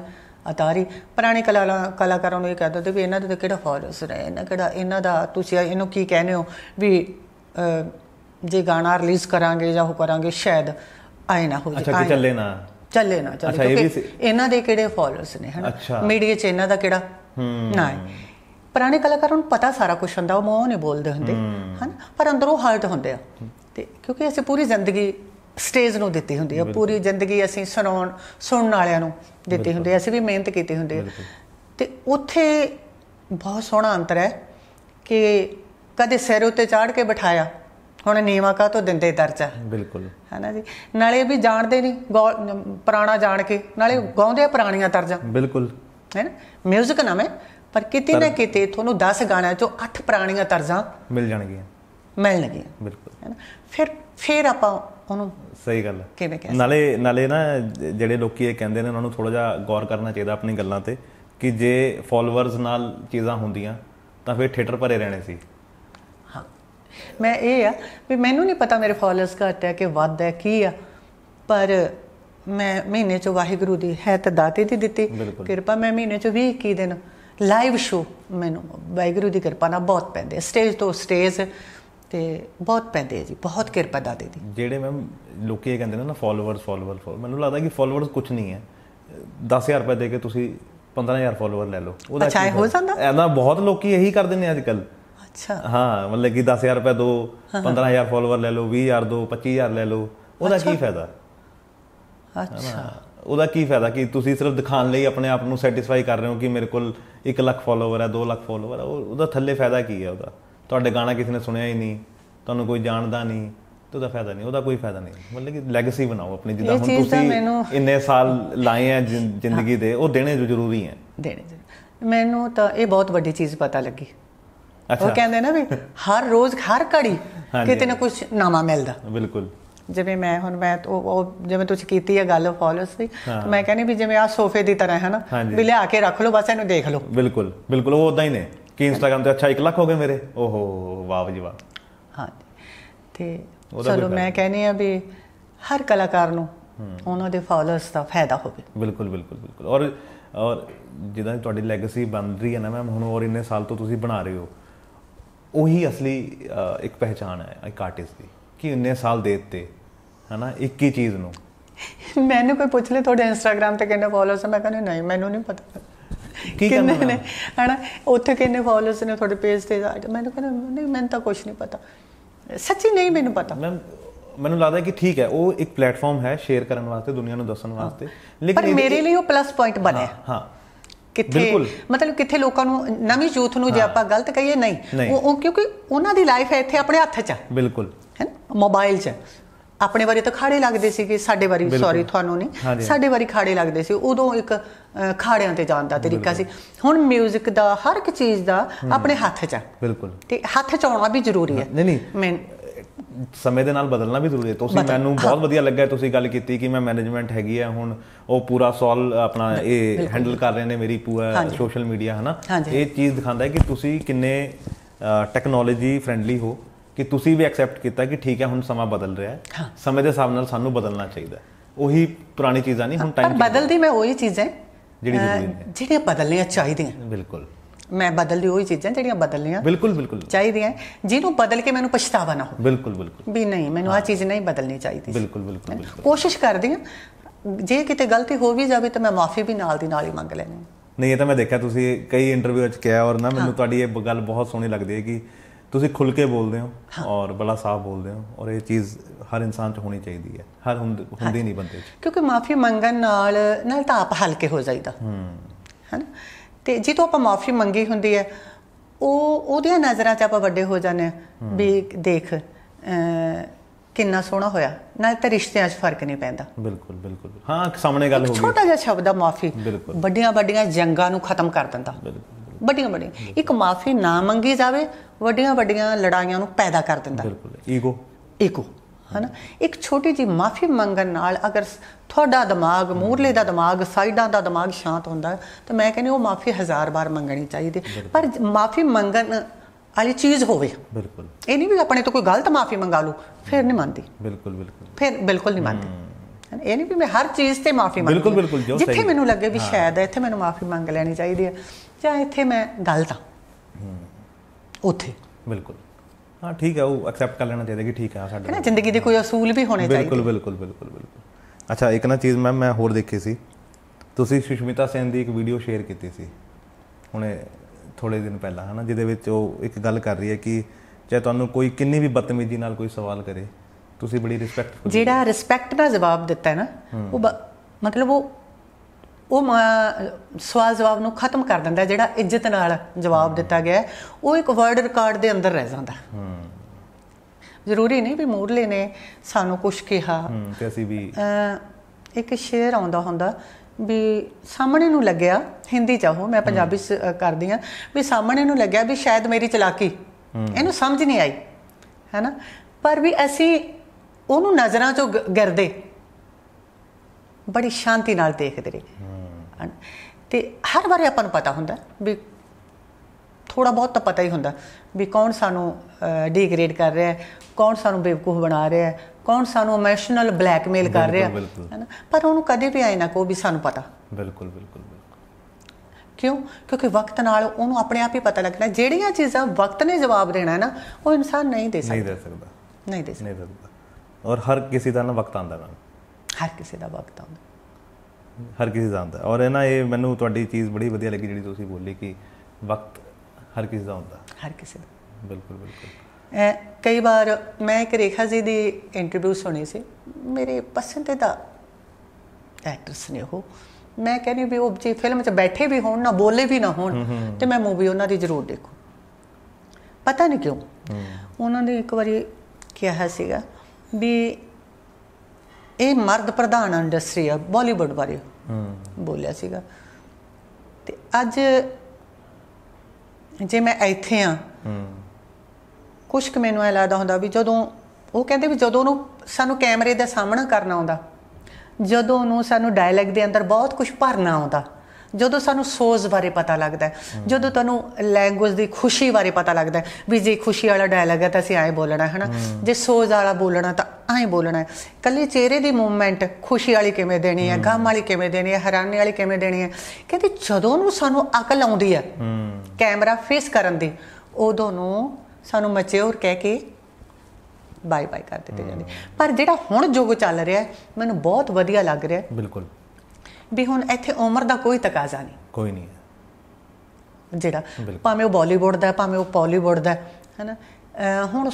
ਅਤਾਰੀ ਪੁਰਾਣੇ ਕਲਾਕਾਰਾਂ ਨੂੰ ਇਹ ਕਹਿੰਦਾ ਤੇ ਵੀ ਇਹਨਾਂ ਦਾ ਕਿਹੜਾ ਫਾਲੋਅਰਸ ਰਹੇ ਇਹਨਾਂ ਕਿਹੜਾ ਇਹਨਾਂ ਦਾ ਤੁਸੀਂ ਇਹਨੂੰ ਕੀ ਕਹਿੰਦੇ ਹੋ ਵੀ ਜੇ ਗਾਣਾ ਰਿਲੀਜ਼ ਕਰਾਂਗੇ ਜਾਂ ਉਹ ਕਰਾਂਗੇ ਸ਼ਾਇਦ ਆਏ ਨਾ ਹੋ ਜਾਏ ਅੱਛਾ ਚੱਲੇ ਨਾ ਚੱਲੇ ਨਾ ਚੱਲੇ ਕਿਉਂਕਿ ਇਹਨਾਂ ਦੇ ਕਿਹੜੇ ਫੋਲੋਅਰਸ ਨੇ ਹਨਾ ਮੀਡੀਆ 'ਚ ਇਹਨਾਂ ਦਾ ਕਿਹੜਾ ਨਾ ਪੁਰਾਣੇ ਕਲਾਕਾਰਾਂ ਨੂੰ ਪਤਾ ਸਾਰਾ ਕੁਝ ਹੁੰਦਾ ਉਹ ਮੋਹ ਨਹੀਂ ਬੋਲਦੇ ਹੁੰਦੇ ਹਨ ਪਰ ਅੰਦਰੋਂ ਹਰਟ ਹੁੰਦੇ ਆ ਤੇ ਕਿਉਂਕਿ ਅਸੀਂ ਪੂਰੀ ਜ਼ਿੰਦਗੀ ਸਟੇਜ ਨੂੰ ਦਿੱਤੀ ਹੁੰਦੀ ਆ ਪੂਰੀ ਜ਼ਿੰਦਗੀ ਅਸੀਂ ਸੁਣਾਉਣ ਸੁਣਨ ਵਾਲਿਆਂ ਨੂੰ ਦਿੱਤੀ ਹੁੰਦੀ ਆ ਅਸੀਂ ਵੀ ਮਿਹਨਤ ਕੀਤੀ ਹੁੰਦੀ ਆ ਤੇ ਉੱਥੇ ਬਹੁਤ ਸੋਹਣਾ ਅੰਤਰ ਹੈ ਕਿ ਕਦੇ ਸਿਰ ਉੱਤੇ ਚਾੜ ਕੇ ਬਿਠਾਇਆ ਹੁਣ ਨੀਵਾ ਕਾ ਤੋਂ ਦਿੰਦੇ ਦਰਜਾ ਬਿਲਕੁਲ ਹੈਨਾ ਜੀ ਨਾਲੇ ਵੀ ਜਾਣਦੇ ਨਹੀਂ ਪੁਰਾਣਾ ਜਾਣ ਕੇ ਨਾਲੇ ਗਾਉਂਦੇ ਆ ਪੁਰਾਣੀਆਂ ਤਰਜਾਂ ਬਿਲਕੁਲ ਹੈਨਾ 뮤직 ਨਾਮ ਹੈ ਪਰ ਕਿਤੇ ਨਾ ਕਿਤੇ ਤੁਹਾਨੂੰ 10 ਗਾਣਿਆਂ ਚੋਂ 8 ਪੁਰਾਣੀਆਂ ਤਰਜ਼ਾਂ ਮਿਲ ਜਾਣਗੀਆਂ ਮਿਲਣਗੀਆਂ ਬਿਲਕੁਲ ਹੈ ਨਾ ਫਿਰ ਫਿਰ ਆਪਾਂ ਉਹਨੂੰ ਸਹੀ ਗੱਲ ਕਿਵੇਂ ਕਹਿੰਦੇ ਨਾਲੇ ਨਾਲੇ ਨਾ ਜਿਹੜੇ ਲੋਕੀ ਇਹ ਕਹਿੰਦੇ ਨੇ ਉਹਨਾਂ ਨੂੰ ਥੋੜਾ ਜਿਹਾ ਗੌਰ ਕਰਨਾ ਚਾਹੀਦਾ ਆਪਣੀ ਗੱਲਾਂ ਤੇ ਕਿ ਜੇ ਫਾਲੋਅਰਸ ਨਾਲ ਚੀਜ਼ਾਂ ਹੁੰਦੀਆਂ ਤਾਂ ਫਿਰ ਥੀਏਟਰ ਭਰੇ ਰਹਿਣੇ ਸੀ ਹਾਂ ਮੈਂ ਇਹ ਆ ਵੀ ਮੈਨੂੰ ਨਹੀਂ ਪਤਾ ਮੇਰੇ ਫਾਲੋਅਰਸ ਘਟ ਹੈ ਕਿ ਵੱਧ ਹੈ ਕੀ ਆ ਪਰ ਮੈਂ ਮਹੀਨੇ ਚ ਵਾਹਿਗੁਰੂ ਦੀ ਹੈ ਤਾਂ ਦਾਤੇ ਦੀ ਦਿੱਤੀ ਕਿਰਪਾ ਮੈਂ ਮਹੀਨੇ ਚ 20 21 ਦਿਨ ਲਾਈਵ ਸ਼ੋ ਮੈਨੂੰ ਬਾਈਗਰੂ ਦੀ ਕਿਰਪਾ ਨਾਲ ਬਹੁਤ ਪੈਂਦੇ ਸਟੇਜ ਤੋਂ ਸਟੇਜ ਤੇ ਬਹੁਤ ਪੈਂਦੇ ਜੀ ਬਹੁਤ ਕਿਰਪਾ ਦਾਦੇ ਦੀ ਜਿਹੜੇ ਮੈਮ ਲੋਕੀ ਇਹ ਕਹਿੰਦੇ ਨੇ ਨਾ ਫਾਲੋਅਰਸ ਫਾਲੋਅਰ ਫਾਲੋਅਰ ਮੈਨੂੰ ਲੱਗਦਾ ਕਿ ਫਾਲੋਅਰਸ ਕੁਝ ਨਹੀਂ ਹੈ 10000 ਰੁਪਏ ਦੇ ਕੇ ਤੁਸੀਂ 15000 ਫਾਲੋਅਰ ਲੈ ਲਓ ਉਹਦਾ ਅੱਛਾ ਹੋ ਜਾਂਦਾ ਐਨਾ ਬਹੁਤ ਲੋਕੀ ਇਹੀ ਕਰਦੇ ਨੇ ਅੱਜ ਕੱਲ ਅੱਛਾ ਹਾਂ ਮਤਲਬ ਕਿ 10000 ਰੁਪਏ ਦੋ 15000 ਫਾਲੋਅਰ ਲੈ ਲਓ 20000 ਦੋ 25000 ਲੈ ਲਓ ਉਹਦਾ ਕੀ ਫਾਇਦਾ ਅੱਛਾ ਉਹਦਾ ਕੀ ਫਾਇਦਾ ਕਿ ਤੁਸੀਂ ਸਿਰਫ ਦਿਖਾਣ ਲਈ ਆਪਣੇ ਆਪ ਨੂੰ ਸੈਟੀਸਫਾਈ ਕਰ ਰਹੇ ਹੋ ਕਿ ਮੇਰੇ ਕੋਲ 1 ਲੱਖ ਫਾਲੋਅਰ ਹੈ 2 ਲੱਖ ਫਾਲੋਅਰ ਹੈ ਉਹਦਾ ਥੱਲੇ ਫਾਇਦਾ ਕੀ ਹੈ ਉਹਦਾ ਤੁਹਾਡੇ ਗਾਣਾ ਕਿਸੇ ਨੇ ਸੁਣਿਆ ਹੀ ਨਹੀਂ ਤੁਹਾਨੂੰ ਕੋਈ ਜਾਣਦਾ ਨਹੀਂ ਤੇ ਉਹਦਾ ਫਾਇਦਾ ਨਹੀਂ ਉਹਦਾ ਕੋਈ ਫਾਇਦਾ ਨਹੀਂ ਮਤਲਬ ਕਿ ਲੈਗੇਸੀ ਬਣਾਓ ਆਪਣੀ ਜਿੱਦਾਂ ਹੁਣ ਤੁਸੀਂ ਇੰਨੇ ਸਾਲ ਲਾਏ ਆ ਜ਼ਿੰਦਗੀ ਦੇ ਉਹ ਦੇਣੇ ਜੋ ਜ਼ਰੂਰੀ ਹੈ ਦੇਣੇ ਮੈਨੂੰ ਤਾਂ ਇਹ ਬਹੁਤ ਵੱਡੀ ਚੀਜ਼ ਪਤਾ ਲੱਗੀ ਅੱਛਾ ਉਹ ਕਹਿੰਦੇ ਨਾ ਵੀ ਹਰ ਰੋਜ਼ ਹਰ ਘੜੀ ਕਿਤੇ ਨਾ ਕੁਝ ਨਾਮਾ ਮਿਲਦਾ ਬਿਲਕੁਲ ਜਿਵੇਂ ਮੈਂ ਹੁਣ ਮੈਂ ਉਹ ਜਿਵੇਂ ਤੁਸੀਂ ਕੀਤੀ ਹੈ ਗੱਲ ਦੀ ਮੈਂ ਕਹਿੰਦੀ ਵੀ ਜਿਵੇਂ ਆ ਸੋਫੇ ਦੀ ਤਰ੍ਹਾਂ ਹੈ ਨਾ ਵੀ ਲਿਆ ਕੇ ਰੱਖ ਲਓ ਬਸ ਇਹਨੂੰ ਦੇਖ ਲਓ ਬਿਲਕੁਲ ਬਿਲਕੁਲ ਉਹ ਉਦਾਂ ਹੀ ਨੇ ਕਿ ਇੰਸਟਾਗ੍ਰam ਤੇ ਅੱਛਾ 1 ਲੱਖ ਹੋ ਗਏ ਮੇਰੇ ਓਹੋ ਵਾਹ ਜੀ ਵਾਹ ਹਾਂ ਤੇ ਚਲੋ ਮੈਂ ਕਹਿੰਦੀ ਆ ਵੀ ਹਰ ਕਲਾਕਾਰ ਨੂੰ ਉਹਨਾਂ ਦੇ ਫਾਲੋਅਰਸ ਦਾ ਫਾਇਦਾ ਹੋਵੇ ਬਿਲਕੁਲ ਬਿਲਕੁਲ ਬਿਲਕੁਲ ਔਰ ਔਰ ਜਿੱਦਾਂ ਤੁਹਾਡੀ ਲੈਗੇਸੀ ਬਣ ਰਹੀ ਹੈ ਨਾ ਮੈਮ ਹੁਣ ਔਰ ਇੰਨੇ ਸਾਲ ਤੋਂ ਤੁਸੀਂ ਬਣਾ ਰਹੇ ਹੋ ਉਹੀ ਅਸਲੀ ਇੱਕ ਪਹਿਚਾਨ ਹੈ ਇੱਕ ਆਰਟਿਸਟ ਦੀ ਕਿ ਇੰਨੇ ਸਾਲ ਦੇ ਦਿੱਤੇ ਹਨਾ ਇੱਕ ਹੀ ਚੀਜ਼ ਨੂੰ ਮੈਨੂੰ ਕੋਈ ਪੁੱਛ ਲੈ ਤੁਹਾਡੇ ਇੰਸਟਾਗ੍ਰam ਤੇ ਕਿੰਨੇ ਫਾਲੋਅਰਸ ਮੈਂ ਕਹਿੰਦੀ ਨਹੀਂ ਮੈਨੂੰ ਨਹੀਂ ਪਤਾ ਕੀ ਕਹਿੰਦੇ ਨੇ ਹਨਾ ਉੱਥੇ ਕਿੰਨੇ ਫਾਲੋਅਰਸ ਨੇ ਤੁਹਾਡੇ ਪੇਜ ਤੇ ਮੈਨੂੰ ਕਹਿੰਦਾ ਨਹੀਂ ਮੈਨੂੰ ਤਾਂ ਕੁਝ ਨਹੀਂ ਪਤਾ ਸੱਚੀ ਨਹੀਂ ਮੈਨੂੰ ਪਤਾ ਮੈਮ ਮੈਨੂੰ ਲੱਗਦਾ ਕਿ ਠੀਕ ਹੈ ਉਹ ਇੱਕ ਪਲੇਟਫਾਰਮ ਹੈ ਸ਼ੇਅਰ ਕਰਨ ਵਾਸਤੇ ਦੁਨੀਆ ਨੂੰ ਦੱਸਣ ਵਾਸਤੇ ਲੇਕਿਨ ਪਰ ਮੇਰੇ ਲਈ ਉਹ ਪਲੱਸ ਪੁਆਇੰਟ ਬਣਿਆ ਹਾਂ ਕਿੱਥੇ ਮਤਲਬ ਕਿੱਥੇ ਲੋਕਾਂ ਨੂੰ ਨਵੀਂ ਯੂਥ ਨੂੰ ਜੇ ਆਪਾਂ ਗਲਤ ਕਹੀਏ ਨਹੀਂ ਉਹ ਕਿਉਂਕਿ ਉਹਨਾਂ ਦੀ ਲਾਈਫ ਹੈ ਇੱਥੇ ਆਪਣੇ ਹੱਥ 'ਚ ਬਿਲਕੁਲ ਹੈ ਮੋਬਾਈਲ 'ਚ ਆਪਣੇ ਬਾਰੇ ਤਾਂ ਖਾੜੇ ਲੱਗਦੇ ਸੀਗੇ ਸਾਡੇ ਬਾਰੇ ਸੌਰੀ ਤੁਹਾਨੂੰ ਨਹੀਂ ਸਾਡੇ ਬਾਰੇ ਖਾੜੇ ਲੱਗਦੇ ਸੀ ਉਦੋਂ ਇੱਕ ਖਾੜਿਆਂ ਤੇ ਜਾਣ ਦਾ ਤਰੀਕਾ ਸੀ ਹੁਣ 뮤직 ਦਾ ਹਰ ਇੱਕ ਚੀਜ਼ ਦਾ ਆਪਣੇ ਹੱਥ 'ਚ ਬਿਲਕੁਲ ਤੇ ਹੱਥ 'ਚ ਆਉਣਾ ਵੀ ਜ਼ਰੂਰੀ ਹੈ ਨਹੀਂ ਨਹੀਂ ਸਮੇਂ ਦੇ ਨਾਲ ਬਦਲਣਾ ਵੀ ਜ਼ਰੂਰੀ ਹੈ ਤੁਸੀਂ ਮੈਨੂੰ ਬਹੁਤ ਵਧੀਆ ਲੱਗਾ ਤੁਸੀਂ ਗੱਲ ਕੀਤੀ ਕਿ ਮੈਂ ਮੈਨੇਜਮੈਂਟ ਹੈਗੀ ਆ ਹੁਣ ਉਹ ਪੂਰਾ ਸੋਲ ਆਪਣਾ ਇਹ ਹੈਂਡਲ ਕਰ ਰਹੇ ਨੇ ਮੇਰੀ ਪੂਰਾ ਸੋਸ਼ਲ ਮੀਡੀਆ ਹਨਾ ਇਹ ਚੀਜ਼ ਦਿਖਾਉਂਦਾ ਹੈ ਕਿ ਤੁਸੀਂ ਕਿੰਨੇ ਟੈਕਨੋਲੋਜੀ ਫ੍ਰੈਂਡਲੀ ਹੋ ਕਿ ਤੁਸੀਂ ਵੀ ਐਕਸੈਪਟ ਕੀਤਾ ਕਿ ਠੀਕ ਹੈ ਹੁਣ ਸਮਾਂ ਬਦਲ ਰਿਹਾ ਹੈ ਸਮੇਂ ਦੇ ਹਿਸਾਬ ਨਾਲ ਸਾਨੂੰ ਬਦਲਣਾ ਚਾਹੀਦਾ ਹੈ ਉਹੀ ਪੁਰਾਣੀ ਚੀਜ਼ਾਂ ਨਹੀਂ ਹੁਣ ਟਾਈਮ ਬਦਲਦੀ ਮੈਂ ਉਹੀ ਚੀਜ਼ਾਂ ਜਿਹੜੀਆਂ ਜ਼ਰੂਰੀ ਨੇ ਜਿਹੜੀਆਂ ਬਦਲਣੀਆਂ ਚਾਹੀਦੀਆਂ ਬਿਲਕੁਲ ਮੈਂ ਬਦਲ ਬਦਲਦੀ ਹੋਈ ਚੀਜ਼ਾਂ ਜਿਹੜੀਆਂ ਬਦਲਣੀਆਂ ਬਿਲਕੁਲ ਬਿਲਕੁਲ ਚਾਹੀਦੀਆਂ ਜਿਹਨੂੰ ਬਦਲ ਕੇ ਮੈਨੂੰ ਪਛਤਾਵਾ ਨਾ ਹੋਵੇ ਬਿਲਕੁਲ ਬਿਲਕੁਲ ਵੀ ਨਹੀਂ ਮੈਨੂੰ ਆ ਚੀਜ਼ ਨਹੀਂ ਬਦਲਣੀ ਚਾਹੀਦੀ ਬਿਲਕੁਲ ਬਿਲਕੁਲ ਕੋਸ਼ਿਸ਼ ਕਰਦੀ ਹਾਂ ਜੇ ਕਿਤੇ ਗਲਤੀ ਹੋ ਵੀ ਜਾਵੇ ਤਾਂ ਮੈਂ ਮਾਫੀ ਵੀ ਨਾਲ ਦੀ ਨਾਲ ਹੀ ਮੰਗ ਲੈਣੀ ਨਹੀਂ ਇਹ ਤਾਂ ਮੈਂ ਦੇਖਿਆ ਤੁਸੀਂ ਕਈ ਇੰਟਰਵਿਊ ਵਿੱਚ ਕਿਹਾ ਔਰ ਨਾ ਮੈਨੂੰ ਤੁਹਾਡੀ ਇਹ ਗੱਲ ਬਹੁਤ ਸੋਹਣੀ ਲੱਗਦੀ ਹੈ ਕਿ ਤੁਸੀਂ ਖੁੱਲ ਕੇ ਬੋਲਦੇ ਹੋ ਔਰ ਬੜਾ ਸਾਫ਼ ਬੋਲਦੇ ਹੋ ਔਰ ਇਹ ਚੀਜ਼ ਹਰ ਇਨਸਾਨ 'ਚ ਹੋਣੀ ਚਾਹੀਦੀ ਹੈ ਹਰ ਹੁੰਦੀ ਨਹੀਂ ਬੰਦੇ 'ਚ ਕਿਉਂਕਿ ਮਾਫੀ ਮੰਗਣ ਨਾਲ ਨਾਲ ਤਾਂ ਆਪ ਹਲਕੇ ਹੋ ਜਾਈਦਾ ਹਾਂ ਤੇ ਜੇ ਤੋਂ ਆਪਾਂ ਮਾਫੀ ਮੰਗੀ ਹੁੰਦੀ ਹੈ ਉਹ ਉਹਦੀਆਂ ਨਜ਼ਰਾਂ 'ਚ ਆਪਾਂ ਵੱਡੇ ਹੋ ਜਾਂਦੇ ਆ ਵੀ ਦੇਖ ਕਿੰਨਾ ਸੋਹਣਾ ਹੋਇਆ ਨਾ ਤਾਂ ਰਿਸ਼ਤਿਆਂ 'ਚ ਫਰਕ ਨਹੀਂ ਪੈਂਦਾ ਬਿਲਕੁਲ ਬਿਲਕੁਲ ਹਾਂ ਸਾਹਮਣੇ ਗੱਲ ਹੋ ਗਈ ਛੋਟਾ ਜਿਹਾ ਸ਼ਬਦ ਆ ਮਾਫੀ ਵੱਡੀਆਂ ਵੱਡੀਆਂ ਜੰਗਾਂ ਨੂੰ ਖਤਮ ਕਰ ਦਿੰਦਾ ਵੱਡੀਆਂ ਵੱਡੀਆਂ ਇੱਕ ਮਾਫੀ ਨਾ ਮੰਗੀ ਜਾਵੇ ਵੱਡੀਆਂ ਵੱਡੀਆਂ ਲੜਾਈਆਂ ਨੂੰ ਪੈਦਾ ਕਰ ਦਿੰਦਾ ਬਿਲਕੁਲ ਈਗੋ ਈਗੋ ਹਨਾ ਇੱਕ ਛੋਟੀ ਜੀ ਮਾਫੀ ਮੰਗਣ ਨਾਲ ਅਗਰ ਤੁਹਾਡਾ ਦਿਮਾਗ ਮੂਰਲੇ ਦਾ ਦਿਮਾਗ ਸਾਈਡਾਂ ਦਾ ਦਿਮਾਗ ਸ਼ਾਂਤ ਹੁੰਦਾ ਤਾਂ ਮੈਂ ਕਹਿੰਦੀ ਉਹ ਮਾਫੀ ਹਜ਼ਾਰ ਵਾਰ ਮੰਗਣੀ ਚਾਹੀਦੀ ਪਰ ਮਾਫੀ ਮੰਗਣ ਵਾਲੀ ਚੀਜ਼ ਹੋਵੇ ਬਿਲਕੁਲ ਇਹ ਨਹੀਂ ਵੀ ਆਪਣੇ ਤੋਂ ਕੋਈ ਗਲਤ ਮਾਫੀ ਮੰਗਾ ਲੂ ਫਿਰ ਨਹੀਂ ਮੰਨਦੀ ਬਿਲਕੁਲ ਬਿਲਕੁਲ ਫਿਰ ਬਿਲਕੁਲ ਨਹੀਂ ਮੰਨਦੀ ਇਹ ਨਹੀਂ ਵੀ ਮੈਂ ਹਰ ਚੀਜ਼ ਤੇ ਮਾਫੀ ਮੰਗਦੀ ਬਿਲਕੁਲ ਬਿਲਕੁਲ ਜੋ ਸਹੀ ਜਿੱਥੇ ਮੈਨੂੰ ਲੱਗੇ ਵੀ ਸ਼ਾਇਦ ਇੱਥੇ ਮੈਨੂੰ ਮਾਫੀ ਮੰਗ ਲੈਣੀ ਚਾਹੀਦੀ ਹੈ ਜਾਂ ਇੱਥੇ ਮੈਂ ਗਲਤ ਹਾਂ ਉੱਥੇ ਬਿਲਕੁਲ ਹਾਂ ਠੀਕ ਹੈ ਉਹ ਐਕਸੈਪਟ ਕਰ ਲੈਣਾ ਚਾਹੀਦਾ ਕਿ ਠੀਕ ਹੈ ਸਾਡਾ ਹੈ ਨਾ ਜ਼ਿੰਦਗੀ ਦੇ ਕੋਈ ਅਸੂਲ ਵੀ ਹੋਣੇ ਚਾਹੀਦੇ ਬਿਲਕੁਲ ਬਿਲਕੁਲ ਬਿਲਕੁਲ ਬਿਲਕੁਲ ਅੱਛਾ ਇੱਕ ਨਾ ਚੀਜ਼ ਮੈਂ ਮੈਂ ਹੋਰ ਦੇਖੀ ਸੀ ਤੁਸੀਂ ਸੁਸ਼ਮਿਤਾ ਸੈਨ ਦੀ ਇੱਕ ਵੀਡੀਓ ਸ਼ੇਅਰ ਕੀਤੀ ਸੀ ਹੁਣੇ ਥੋੜੇ ਦਿਨ ਪਹਿਲਾਂ ਹਨਾ ਜਿਹਦੇ ਵਿੱਚ ਉਹ ਇੱਕ ਗੱਲ ਕਰ ਰਹੀ ਹੈ ਕਿ ਜੇ ਤੁਹਾਨੂੰ ਕੋਈ ਕਿੰਨੀ ਵੀ ਬਦਤਮੀਜ਼ੀ ਨਾਲ ਕੋਈ ਸਵਾਲ ਕਰੇ ਤੁਸੀਂ ਬੜੀ ਰਿਸਪੈਕਟ ਜਿਹੜਾ ਰਿਸਪੈਕਟ ਦਾ ਜਵਾਬ ਦਿੱਤਾ ਹੈ ਨਾ ਉਹ ਮਤਲਬ ਉਹ ਉਹ ਸਵਾਲ ਜਵਾਬ ਨੂੰ ਖਤਮ ਕਰ ਦਿੰਦਾ ਜਿਹੜਾ ਇੱਜ਼ਤ ਨਾਲ ਜਵਾਬ ਦਿੱਤਾ ਗਿਆ ਉਹ ਇੱਕ ਵਰਡ ਰਿਕਾਰਡ ਦੇ ਅੰਦਰ ਰਹਿ ਜਾਂਦਾ ਹੂੰ ਜ਼ਰੂਰੀ ਨਹੀਂ ਵੀ ਮੂਰਲੇ ਨੇ ਸਾਨੂੰ ਕੁਝ ਕਿਹਾ ਹੂੰ ਤੇ ਅਸੀਂ ਵੀ ਇੱਕ ਸ਼ੇਰ ਆਉਂਦਾ ਹੁੰਦਾ ਵੀ ਸਾਹਮਣੇ ਨੂੰ ਲੱਗਿਆ ਹਿੰਦੀ ਚ ਆਹੋ ਮੈਂ ਪੰਜਾਬੀ ਚ ਕਰਦੀ ਆ ਵੀ ਸਾਹਮਣੇ ਨੂੰ ਲੱਗਿਆ ਵੀ ਸ਼ਾਇਦ ਮੇਰੀ ਚਲਾਕੀ ਇਹਨੂੰ ਸਮਝ ਨਹੀਂ ਆਈ ਹੈਨਾ ਪਰ ਵੀ ਅਸੀਂ ਉਹਨੂੰ ਨਜ਼ਰਾਂ ਚੋਂ ਗਿਰਦੇ ਬੜੀ ਸ਼ਾਂਤੀ ਨਾਲ ਦੇਖਦੇ ਰਹੇ ਤੇ ਹਰ ਵਾਰੀ ਆਪਾਂ ਨੂੰ ਪਤਾ ਹੁੰਦਾ ਵੀ ਥੋੜਾ ਬਹੁਤ ਤਾਂ ਪਤਾ ਹੀ ਹੁੰਦਾ ਵੀ ਕੌਣ ਸਾਨੂੰ ਡੀਗ੍ਰੇਡ ਕਰ ਰਿਹਾ ਹੈ ਕੌਣ ਸਾਨੂੰ ਬੇਵਕੂਫ ਬਣਾ ਰਿਹਾ ਹੈ ਕੌਣ ਸਾਨੂੰ ਇਮੋਸ਼ਨਲ ਬਲੈਕਮੇਲ ਕਰ ਰਿਹਾ ਹੈ ਹੈਨਾ ਪਰ ਉਹਨੂੰ ਕਦੇ ਵੀ ਨਾ ਕੋ ਵੀ ਸਾਨੂੰ ਪਤਾ ਬਿਲਕੁਲ ਬਿਲਕੁਲ ਕਿਉਂ ਕਿਉਂਕਿ ਵਕਤ ਨਾਲ ਉਹਨੂੰ ਆਪਣੇ ਆਪ ਹੀ ਪਤਾ ਲੱਗਣਾ ਜਿਹੜੀਆਂ ਚੀਜ਼ਾਂ ਵਕਤ ਨੇ ਜਵਾਬ ਦੇਣਾ ਹੈ ਨਾ ਉਹ ਇਨਸਾਨ ਨਹੀਂ ਦੇ ਸਕਦਾ ਨਹੀਂ ਦੇ ਸਕਦਾ ਨਹੀਂ ਦੇ ਸਕਦਾ ਔਰ ਹਰ ਕਿਸੇ ਦਾ ਨਾ ਵਕਤ ਆਉਂਦਾ ਨਾ ਹਰ ਕਿਸੇ ਦਾ ਵਕਤ ਆਉਂਦਾ ਹਰ ਕਿਸੇ ਦਾ ਹੁੰਦਾ ਔਰ ਇਹ ਨਾ ਇਹ ਮੈਨੂੰ ਤੁਹਾਡੀ ਚੀਜ਼ ਬੜੀ ਵਧੀਆ ਲੱਗੀ ਜਿਹੜੀ ਤੁਸੀਂ ਬੋਲੀ ਕਿ ਵਕਤ ਹਰ ਕਿਸੇ ਦਾ ਹੁੰਦਾ ਹਰ ਕਿਸੇ ਦਾ ਬਿਲਕੁਲ ਬਿਲਕੁਲ ਕਈ ਵਾਰ ਮੈਂ ਇੱਕ ਰੇਖਾ ਜੀ ਦੀ ਇੰਟਰਵਿਊ ਸੁਣੀ ਸੀ ਮੇਰੇ ਪਸੰਦੀਦਾ ਐਕਟਰਸ ਨੇ ਉਹ ਮੈਂ ਕਹਿੰਦੀ ਵੀ ਉਹ ਜੀ ਫਿਲਮ 'ਚ ਬੈਠੇ ਵੀ ਹੋਣ ਨਾ ਬੋਲੇ ਵੀ ਨਾ ਹੋਣ ਤੇ ਮੈਂ ਮੂਵੀ ਉਹਨਾਂ ਦੀ ਜ਼ਰੂਰ ਦੇਖੂ ਪਤਾ ਨਹੀਂ ਕਿਉਂ ਉਹਨਾਂ ਨੇ ਇੱਕ ਵਾਰੀ ਕਿਹਾ ਸੀਗਾ ਵੀ ਇਹ ਮਰਦ ਪ੍ਰਧਾਨ ਇੰਡਸਟਰੀ ਆ ਬਾਲੀਵੁੱਡ ਬਾਰੇ ਹੂੰ ਬੋਲਿਆ ਸੀਗਾ ਤੇ ਅੱਜ ਜੇ ਮੈਂ ਇੱਥੇ ਆ ਹੂੰ ਕੁਝ ਕੁ ਮੈਨੂੰ ਇਹ ਲੱਗਦਾ ਹੁੰਦਾ ਵੀ ਜਦੋਂ ਉਹ ਕਹਿੰਦੇ ਵੀ ਜਦੋਂ ਉਹਨੂੰ ਸਾਨੂੰ ਕੈਮਰੇ ਦਾ ਸਾਹਮਣਾ ਕਰਨਾ ਆਉਂਦਾ ਜਦੋਂ ਉਹਨੂੰ ਸਾਨੂੰ ਡਾਇਲੌਗ ਦੇ ਅੰਦਰ ਬਹੁਤ ਕੁਝ ਭਰਨਾ ਆਉਂਦਾ ਜਦੋਂ ਸਾਨੂੰ ਸੋਜ਼ ਬਾਰੇ ਪਤਾ ਲੱਗਦਾ ਜਦੋਂ ਤੁਹਾਨੂੰ ਲੈਂਗੁਏਜ ਦੀ ਖੁਸ਼ੀ ਬਾਰੇ ਪਤਾ ਲੱਗਦਾ ਵੀ ਜੇ ਖੁਸ਼ੀ ਵਾਲਾ ਡਾਇਲੌਗ ਹੈ ਤਾਂ ਅਸੀਂ ਐਂ ਬੋਲਣਾ ਹੈ ਨਾ ਜੇ ਸੋਜ਼ ਵਾਲਾ ਬੋਲਣਾ ਤਾਂ ਐਂ ਬੋਲਣਾ ਹੈ ਕੱਲੇ ਚਿਹਰੇ ਦੀ ਮੂਵਮੈਂਟ ਖੁਸ਼ੀ ਵਾਲੀ ਕਿਵੇਂ ਦੇਣੀ ਹੈ ਗਮ ਵਾਲੀ ਕਿਵੇਂ ਦੇਣੀ ਹੈ ਹੈਰਾਨੀ ਵਾਲੀ ਕਿਵੇਂ ਦੇਣੀ ਹੈ ਕਹਿੰਦੇ ਜਦੋਂ ਨੂੰ ਸਾਨੂੰ ਅਕਲ ਆਉਂਦੀ ਹੈ ਕੈਮਰਾ ਫੇਸ ਕਰਨ ਦੀ ਉਦੋਂ ਨੂੰ ਸਾਨੂੰ ਮੈਚਿਓਰ ਕਹਿ ਕੇ ਬਾਏ ਬਾਏ ਕਰ ਦਿੱਤੇ ਜਾਂਦੇ ਪਰ ਜਿਹੜਾ ਹੁਣ ਜੋਗ ਚੱਲ ਰਿਹਾ ਹੈ ਮੈਨੂੰ ਬਹੁਤ ਵਧੀਆ ਲੱਗ ਰਿਹਾ ਹੈ ਬਿਲਕੁਲ ਵੀ ਹੁਣ ਇੱਥੇ ਉਮਰ ਦਾ ਕੋਈ ਤਕਾਜ਼ਾ ਨਹੀਂ ਕੋਈ ਨਹੀਂ ਜਿਹੜਾ ਭਾਵੇਂ ਉਹ ਬਾਲੀਵੁੱਡ ਦਾ ਭਾਵੇਂ ਉਹ ਪਾਲੀਵੁੱਡ ਦਾ ਹੈਨਾ ਹੁਣ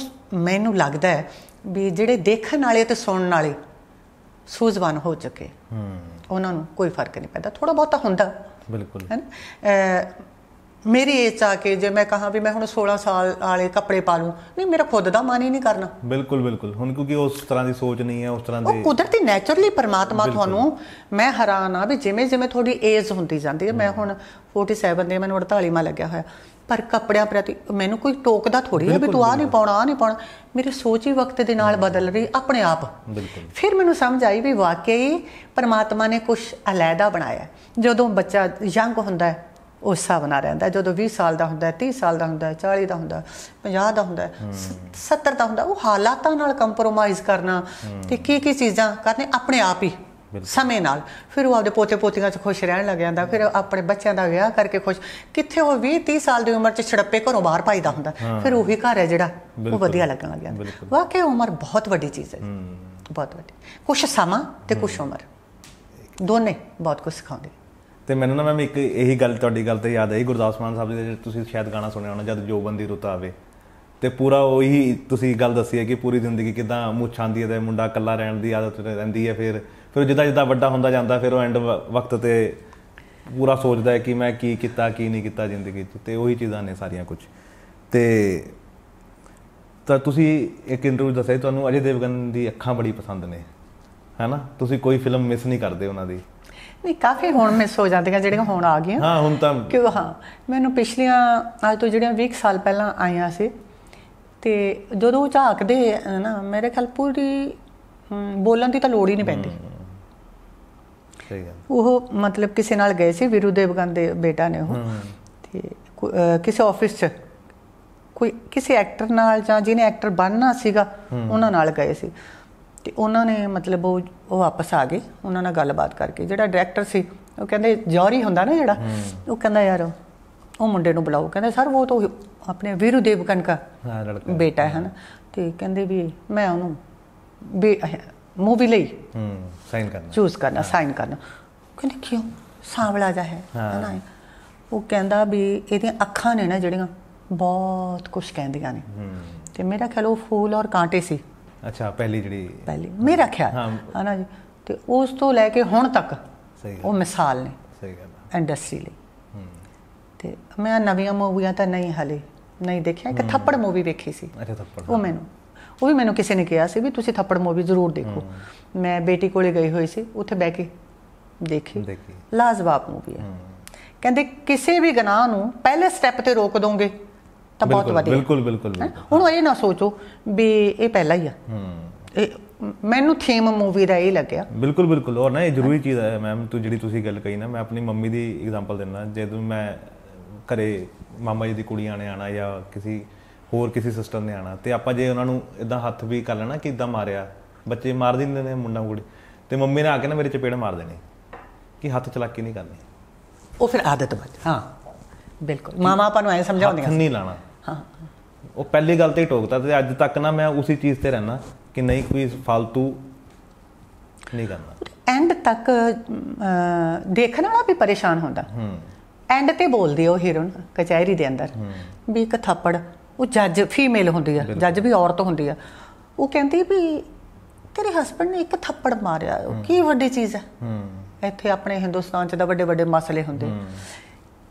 ਮੈਨੂੰ ਲੱਗਦਾ ਹੈ ਵੀ ਜਿਹੜੇ ਦੇਖਣ ਵਾਲੇ ਤੇ ਸੁਣਨ ਵਾਲੇ ਸੂਝਵਾਨ ਹੋ ਚੁੱਕੇ ਹੂੰ ਉਹਨਾਂ ਨੂੰ ਕੋਈ ਫਰਕ ਨਹੀਂ ਪੈਂਦਾ ਥੋੜਾ ਬਹੁਤਾ ਹੁੰਦਾ ਬਿਲਕੁਲ ਹੈਨਾ ਮੇਰੀ ਏਜ ਆ ਕੇ ਜੇ ਮੈਂ ਕਹਾ ਵੀ ਮੈਂ ਹੁਣ 16 ਸਾਲ ਵਾਲੇ ਕੱਪੜੇ ਪਾ ਲੂੰ ਨਹੀਂ ਮੇਰਾ ਖੁਦ ਦਾ ਮਨ ਹੀ ਨਹੀਂ ਕਰਨਾ ਬਿਲਕੁਲ ਬਿਲਕੁਲ ਹੁਣ ਕਿਉਂਕਿ ਉਸ ਤਰ੍ਹਾਂ ਦੀ ਸੋਚ ਨਹੀਂ ਹੈ ਉਸ ਤਰ੍ਹਾਂ ਦੇ ਉਹ ਕੁਦਰਤੀ ਨੇਚਰਲੀ ਪਰਮਾਤਮਾ ਤੁਹਾਨੂੰ ਮੈਂ ਹੈਰਾਨ ਆ ਵੀ ਜਿਵੇਂ ਜਿਵੇਂ ਤੁਹਾਡੀ ਏਜ ਹੁੰਦੀ ਜਾਂਦੀ ਹੈ ਮੈਂ ਹੁਣ 47 ਦੇ ਮੈਨੂੰ 48 ਮਾ ਲੱਗਿਆ ਹੋਇਆ ਪਰ ਕੱਪੜਿਆਂ ਪ੍ਰਤੀ ਮੈਨੂੰ ਕੋਈ ਟੋਕਦਾ ਥੋੜੀ ਹੈ ਵੀ ਤੂੰ ਆ ਨਹੀਂ ਪਾਉਣਾ ਆ ਨਹੀਂ ਪਾਉਣਾ ਮੇਰੀ ਸੋਚ ਹੀ ਵਕਤ ਦੇ ਨਾਲ ਬਦਲ ਰਹੀ ਆਪਣੇ ਆਪ ਫਿਰ ਮੈਨੂੰ ਸਮਝ ਆਈ ਵੀ ਵਾਕਈ ਪਰਮਾਤਮਾ ਨੇ ਕੁਝ ਅਲੈਦਾ ਬਣਾਇਆ ਜਦੋਂ ਬੱਚਾ ਯੰਗ ਹੁੰਦਾ ਹੈ ਉਸ ਹਿਸਾਬ ਨਾਲ ਰਹਿੰਦਾ ਜਦੋਂ 20 ਸਾਲ ਦਾ ਹੁੰਦਾ 30 ਸਾਲ ਦਾ ਹੁੰਦਾ 40 ਦਾ ਹੁੰਦਾ 50 ਦਾ ਹੁੰਦਾ 70 ਦਾ ਹੁੰਦਾ ਉਹ ਹਾਲਾਤਾਂ ਨਾਲ ਕੰਪਰੋਮਾਈਜ਼ ਕਰਨਾ ਤੇ ਕੀ ਕੀ ਚੀਜ਼ਾਂ ਕਰਨੇ ਆਪਣੇ ਆਪ ਹੀ ਸਮੇਂ ਨਾਲ ਫਿਰ ਉਹ ਆਪਦੇ ਪੋਤੇ ਪੋਤੀਆਂ 'ਚ ਖੁਸ਼ ਰਹਿਣ ਲੱਗ ਜਾਂਦਾ ਫਿਰ ਆਪਣੇ ਬੱਚਿਆਂ ਦਾ ਵਿਆਹ ਕਰਕੇ ਖੁਸ਼ ਕਿੱਥੇ ਉਹ 20 30 ਸਾਲ ਦੀ ਉਮਰ 'ਚ ਛੜੱਪੇ ਘਰੋਂ ਬਾਹਰ ਪਾਈਦਾ ਹੁੰਦਾ ਫਿਰ ਉਹੀ ਘਰ ਹੈ ਜਿਹੜਾ ਉਹ ਵਧੀਆ ਲੱਗਣ ਲੱਗ ਜਾਂਦਾ ਵਾਕਿਆ ਉਮਰ ਬਹੁਤ ਵੱਡੀ ਚੀਜ਼ ਹੈ ਬਹੁਤ ਵੱਡੀ ਕੁਝ ਸਮਾਂ ਤੇ ਕੁਝ ਉਮਰ ਦੋਨੇ ਬਹੁਤ ਕੁਝ ਸਿਖਾਉਂਦੇ ਤੇ ਮੈਨੂੰ ਨਾ ਮੈਮ ਇੱਕ ਇਹੀ ਗੱਲ ਤੁਹਾਡੀ ਗੱਲ ਤੇ ਯਾਦ ਆਈ ਗੁਰਦਾਸ ਮਾਨ ਸਾਹਿਬ ਜੀ ਤੁਸੀਂ ਸ਼ਾਇਦ ਗਾਣਾ ਸੁਣਿਆ ਹੋਣਾ ਜਦ ਜੋਬੰਦੀ ਰੁੱਤ ਆਵੇ ਤੇ ਪੂਰਾ ਉਹੀ ਤੁਸੀਂ ਗੱਲ ਦੱਸੀ ਹੈ ਕਿ ਪੂਰੀ ਜ਼ਿੰਦਗੀ ਕਿਦਾਂ ਮੁੱਛਾਂ ਦੀ ਹੈ ਤੇ ਮੁੰਡਾ ਇਕੱਲਾ ਰਹਿਣ ਦੀ ਆਦਤ ਰਹਿੰਦੀ ਹੈ ਫਿਰ ਫਿਰ ਜਿੱਦਾਂ ਜਿੱਦਾਂ ਵੱਡਾ ਹੁੰਦਾ ਜਾਂਦਾ ਫਿਰ ਉਹ ਐਂਡ ਵਕਤ ਤੇ ਪੂਰਾ ਸੋਚਦਾ ਹੈ ਕਿ ਮੈਂ ਕੀ ਕੀਤਾ ਕੀ ਨਹੀਂ ਕੀਤਾ ਜ਼ਿੰਦਗੀ 'ਚ ਤੇ ਉਹੀ ਚੀਜ਼ਾਂ ਨੇ ਸਾਰੀਆਂ ਕੁਝ ਤੇ ਤਾਂ ਤੁਸੀਂ ਇੱਕ ਇੰਟਰਵਿਊ ਦੱਸਿਆ ਤੁਹਾਨੂੰ ਅਜੇ ਦੇਵਗਨ ਦੀ ਅੱਖਾਂ ਬੜੀ ਪਸੰਦ ਨੇ ਹੈਨਾ ਤੁਸੀਂ ਕੋਈ ਫਿਲਮ ਮਿਸ ਨਹੀਂ ਕਰਦੇ ਉਹਨਾਂ ਦੀ ਨਹੀਂ ਕਾਫੀ ਹੁਣ ਮਿਸ ਹੋ ਜਾਂਦੀਆਂ ਜਿਹੜੀਆਂ ਹੁਣ ਆ ਗਈਆਂ ਹਾਂ ਹੁਣ ਤਾਂ ਕਿਉਂ ਹਾਂ ਮੈਨੂੰ ਪਿਛਲੀਆਂ ਅੱਜ ਤੋਂ ਜਿਹੜੀਆਂ 20 ਸਾਲ ਪਹਿਲਾਂ ਆਈਆਂ ਸੀ ਤੇ ਜਦੋਂ ਝਾਕਦੇ ਨਾ ਮੇਰੇ ਖਿਆਲ ਪੂਰੀ ਬੋਲਣ ਦੀ ਤਾਂ ਲੋੜ ਹੀ ਨਹੀਂ ਪੈਂਦੀ ਸਹੀ ਗੱਲ ਉਹ ਮਤਲਬ ਕਿਸੇ ਨਾਲ ਗਏ ਸੀ ਵਿਰੂ ਦੇਵਗਨ ਦੇ ਬੇਟਾ ਨੇ ਉਹ ਤੇ ਕਿਸੇ ਆਫਿਸ 'ਚ ਕੋਈ ਕਿਸੇ ਐਕਟਰ ਨਾਲ ਜਾਂ ਜਿਹਨੇ ਐਕਟਰ ਬਣਨਾ ਸੀਗਾ ਉਹਨਾਂ ਨਾਲ ਗਏ ਸੀ ਤੇ ਉਹਨਾਂ ਨੇ ਮਤਲਬ ਉਹ ਉਹ ਵਾਪਸ ਆ ਗਏ ਉਹਨਾਂ ਨਾਲ ਗੱਲਬਾਤ ਕਰਕੇ ਜਿਹੜਾ ਡਾਇਰੈਕਟਰ ਸੀ ਉਹ ਕਹਿੰਦੇ ਜੌਰੀ ਹੁੰਦਾ ਨਾ ਜਿਹੜਾ ਉਹ ਕਹਿੰਦਾ ਯਾਰ ਉਹ ਮੁੰਡੇ ਨੂੰ ਬੁਲਾਓ ਕਹਿੰਦਾ ਸਰ ਉਹ ਤਾਂ ਆਪਣੇ ਵੀਰੂ ਦੇਵਕਨ ਦਾ ਬੇਟਾ ਹੈ ਨਾ ਤੇ ਕਹਿੰਦੇ ਵੀ ਮੈਂ ਉਹਨੂੰ ਵੀ ਮੂਵੀ ਲਈ ਹੂੰ ਸਾਈਨ ਕਰਨਾ ਚੂਜ਼ ਕਰਨਾ ਸਾਈਨ ਕਰਨਾ ਕਹਿੰਦੇ ਕਿਉਂ ਸਾਂਵਲਾ ਜਾ ਹੈ ਹਨਾ ਉਹ ਕਹਿੰਦਾ ਵੀ ਇਹਦੀਆਂ ਅੱਖਾਂ ਨੇ ਨਾ ਜਿਹੜੀਆਂ ਬਹੁਤ ਕੁਝ ਕਹਿੰਦੀਆਂ ਨੇ ਤੇ ਮੇਰਾ ਖਿਆਲ ਉਹ ਫੂਲ ਔਰ ਕਾਂਟੇ ਸੀ ਅੱਛਾ ਪਹਿਲੀ ਜਿਹੜੀ ਪਹਿਲੀ ਮੇਰਾ ਖਿਆਲ ਹਾਂ ਨਾ ਜੀ ਤੇ ਉਸ ਤੋਂ ਲੈ ਕੇ ਹੁਣ ਤੱਕ ਸਹੀ ਗੱਲ ਉਹ ਮਿਸਾਲ ਨੇ ਸਹੀ ਗੱਲ ਇੰਡਸਟਰੀ ਲਈ ਤੇ ਮੈਂ ਨਵੀਆਂ ਮੂਵੀਆਂ ਤਾਂ ਨਹੀਂ ਹਲੇ ਨਹੀਂ ਦੇਖਿਆ ਕਿ ਥੱਪੜ ਮੂਵੀ ਵੇਖੀ ਸੀ ਅੱਛਾ ਥੱਪੜ ਉਹ ਮੈਨੂੰ ਉਹ ਵੀ ਮੈਨੂੰ ਕਿਸੇ ਨੇ ਕਿਹਾ ਸੀ ਵੀ ਤੁਸੀਂ ਥੱਪੜ ਮੂਵੀ ਜ਼ਰੂਰ ਦੇਖੋ ਮੈਂ ਬੇਟੀ ਕੋਲੇ ਗਈ ਹੋਈ ਸੀ ਉੱਥੇ ਬਹਿ ਕੇ ਦੇਖੀ ਲਾਜਵਾਬ ਮੂਵੀ ਹੈ ਕਹਿੰਦੇ ਕਿਸੇ ਵੀ ਗਨਾਹ ਨੂੰ ਪਹਿਲੇ ਸਟੈਪ ਤੇ ਰੋਕ ਦੋਗੇ ਤਾਂ ਬਹੁਤ ਵਧੀਆ ਬਿਲਕੁਲ ਬਿਲਕੁਲ ਹੁਣ ਇਹ ਨਾ ਸੋਚੋ ਵੀ ਇਹ ਪਹਿਲਾ ਹੀ ਆ ਹੂੰ ਇਹ ਮੈਨੂੰ ਥੀਮ ਮੂਵੀ ਦਾ ਇਹ ਲੱਗਿਆ ਬਿਲਕੁਲ ਬਿਲਕੁਲ ਔਰ ਨਾ ਇਹ ਜ਼ਰੂਰੀ ਚੀਜ਼ ਹੈ ਮੈਮ ਤੂੰ ਜਿਹੜੀ ਤੁਸੀਂ ਗੱਲ ਕਹੀ ਨਾ ਮੈਂ ਆਪਣੀ ਮੰਮੀ ਦੀ ਐਗਜ਼ਾਮਪਲ ਦਿੰਦਾ ਜਦੋਂ ਮੈਂ ਘਰੇ ਮਾਮਾ ਜੀ ਦੀ ਕੁੜੀਆਂ ਨੇ ਆਣਾ ਜਾਂ ਕਿਸੇ ਹੋਰ ਕਿਸੇ ਸਿਸਟਰ ਨੇ ਆਣਾ ਤੇ ਆਪਾਂ ਜੇ ਉਹਨਾਂ ਨੂੰ ਇਦਾਂ ਹੱਥ ਵੀ ਕਰ ਲੈਣਾ ਕਿ ਇਦਾਂ ਮਾਰਿਆ ਬੱਚੇ ਮਾਰ ਦਿੰਦੇ ਨੇ ਮੁੰਡਾ ਕੁੜੀ ਤੇ ਮੰਮੀ ਨੇ ਆ ਕੇ ਨਾ ਮੇਰੇ ਚਪੇੜ ਮਾਰ ਦੇਣੇ ਕਿ ਹੱਥ ਚਲਾਕੀ ਨਹੀਂ ਕਰਨੀ ਉਹ ਫਿਰ ਆਦਤ ਬਣ ਹਾਂ ਬਿਲਕੁਲ ਮਾਮਾ ਆਪਾਂ ਨੂੰ ਐ ਸਮਝਾਉਂਦੇ ਆ ਹੱਥ ਨਹੀਂ ਲਾਣਾ ਹਾਂ ਉਹ ਪਹਿਲੀ ਗੱਲ ਤੇ ਟੋਕਦਾ ਤੇ ਅੱਜ ਤੱਕ ਨਾ ਮੈਂ ਉਸੇ ਚੀਜ਼ ਤੇ ਰਹਿਣਾ ਕਿ ਨਹੀਂ ਕੋਈ ਫालतू ਨਹੀਂ ਕਰਨਾ ਐਂਡ ਤੱਕ ਦੇਖਣ ਵਾਲਾ ਵੀ ਪਰੇਸ਼ਾਨ ਹੁੰਦਾ ਹੂੰ ਐਂਡ ਤੇ ਬੋਲਦੀ ਉਹ ਹੀਰੋਨ ਕਚਹਿਰੀ ਦੇ ਅੰਦਰ ਵੀ ਇੱਕ ਥੱਪੜ ਉਹ ਜੱਜ ਫੀਮੇਲ ਹੁੰਦੀ ਆ ਜੱਜ ਵੀ ਔਰਤ ਹੁੰਦੀ ਆ ਉਹ ਕਹਿੰਦੀ ਵੀ ਤੇਰੇ ਹਸਬੰਡ ਨੇ ਇੱਕ ਥੱਪੜ ਮਾਰਿਆ ਕੀ ਵੱਡੀ ਚੀਜ਼ ਹੈ ਇੱਥੇ ਆਪਣੇ ਹਿੰਦੁਸਤਾਨ 'ਚ ਤਾਂ ਵੱਡੇ ਵੱਡੇ ਮਸਲੇ ਹੁੰਦੇ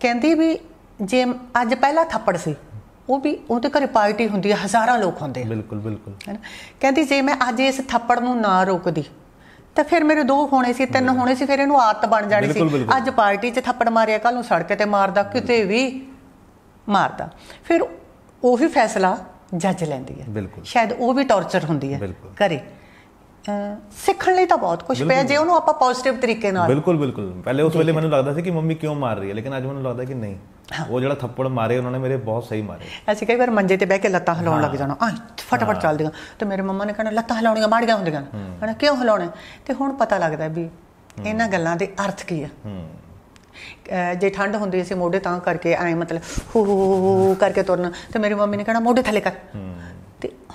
ਕਹਿੰਦੀ ਵੀ ਜੇ ਅੱਜ ਪਹਿਲਾ ਥੱਪੜ ਸੀ ਉਹ ਵੀ ਉਹਦੇ ਘਰੇ ਪਾਰਟੀ ਹੁੰਦੀ ਹੈ ਹਜ਼ਾਰਾਂ ਲੋਕ ਹੁੰਦੇ ਬਿਲਕੁਲ ਬਿਲਕੁਲ ਹੈਨਾ ਕਹਿੰਦੀ ਜੇ ਮੈਂ ਅੱਜ ਇਸ ਥੱਪੜ ਨੂੰ ਨਾ ਰੋਕਦੀ ਤਾਂ ਫਿਰ ਮੇਰੇ ਦੋ ਹੋਣੇ ਸੀ ਤਿੰਨ ਹੋਣੇ ਸੀ ਫਿਰ ਇਹਨੂੰ ਆਦਤ ਬਣ ਜਾਣੀ ਸੀ ਅੱਜ ਪਾਰਟੀ 'ਚ ਥੱਪੜ ਮਾਰਿਆ ਕੱਲ ਨੂੰ ਸੜਕ ਤੇ ਮਾਰਦਾ ਕਿਤੇ ਵੀ ਮਾਰਦਾ ਫਿਰ ਉਹੀ ਫੈਸਲਾ ਜੱਜ ਲੈਂਦੀ ਹੈ ਸ਼ਾਇਦ ਉਹ ਵੀ ਟੌਰਚਰ ਹੁੰਦੀ ਹੈ ਘਰੇ ਸਿੱਖਣ ਲਈ ਤਾਂ ਬਹੁਤ ਕੁਝ ਪਿਆ ਜੇ ਉਹਨੂੰ ਆਪਾਂ ਪੋਜ਼ਿਟਿਵ ਤਰੀਕੇ ਨਾਲ ਬਿਲਕੁਲ ਬਿਲਕੁਲ ਪਹਿਲੇ ਉਸ ਵੇਲੇ ਮੈਨੂੰ ਲੱਗਦਾ ਸੀ ਕਿ ਮੰਮੀ ਕਿਉਂ ਮਾਰ ਰਹੀ ਹੈ ਲੇਕਿਨ ਅੱਜ ਮੈਨੂੰ ਲੱਗਦਾ ਕਿ ਨਹੀਂ ਉਹ ਜਿਹੜਾ ਥੱਪੜ ਮਾਰੇ ਉਹਨਾਂ ਨੇ ਮੇਰੇ ਬਹੁਤ ਸਹੀ ਮਾਰੇ ਅਸੀਂ ਕਈ ਵਾਰ ਮੰਜੇ ਤੇ ਬਹਿ ਕੇ ਲੱਤਾਂ ਹਿਲਾਉਣ ਲੱਗ ਜਾਣਾ ਆ ਫਟਾਫਟ ਚੱਲਦੀਆਂ ਤੇ ਮੇਰੇ ਮੰਮਾ ਨੇ ਕਹਿੰਦਾ ਲੱਤਾਂ ਹਿਲਾਉਣੀਆਂ ਮਾੜੀਆਂ ਹੁੰਦੀਆਂ ਹਨਾ ਕਿਉਂ ਹਿਲਾਉਣੇ ਤੇ ਹੁਣ ਪਤਾ ਲੱਗਦਾ ਵੀ ਇਹਨਾਂ ਗੱਲਾਂ ਦੇ ਅਰਥ ਕੀ ਆ ਜੇ ਠੰਡ ਹੁੰਦੀ ਸੀ ਮੋਢੇ ਤਾਂ ਕਰਕੇ ਐ ਮਤਲਬ ਹੂ ਹੂ ਕਰਕੇ ਤੁਰਨਾ ਤੇ ਮੇਰੀ ਮੰਮੀ ਨੇ ਕਹਿਣਾ ਮੋਢੇ ਥੱਲੇ ਕਰ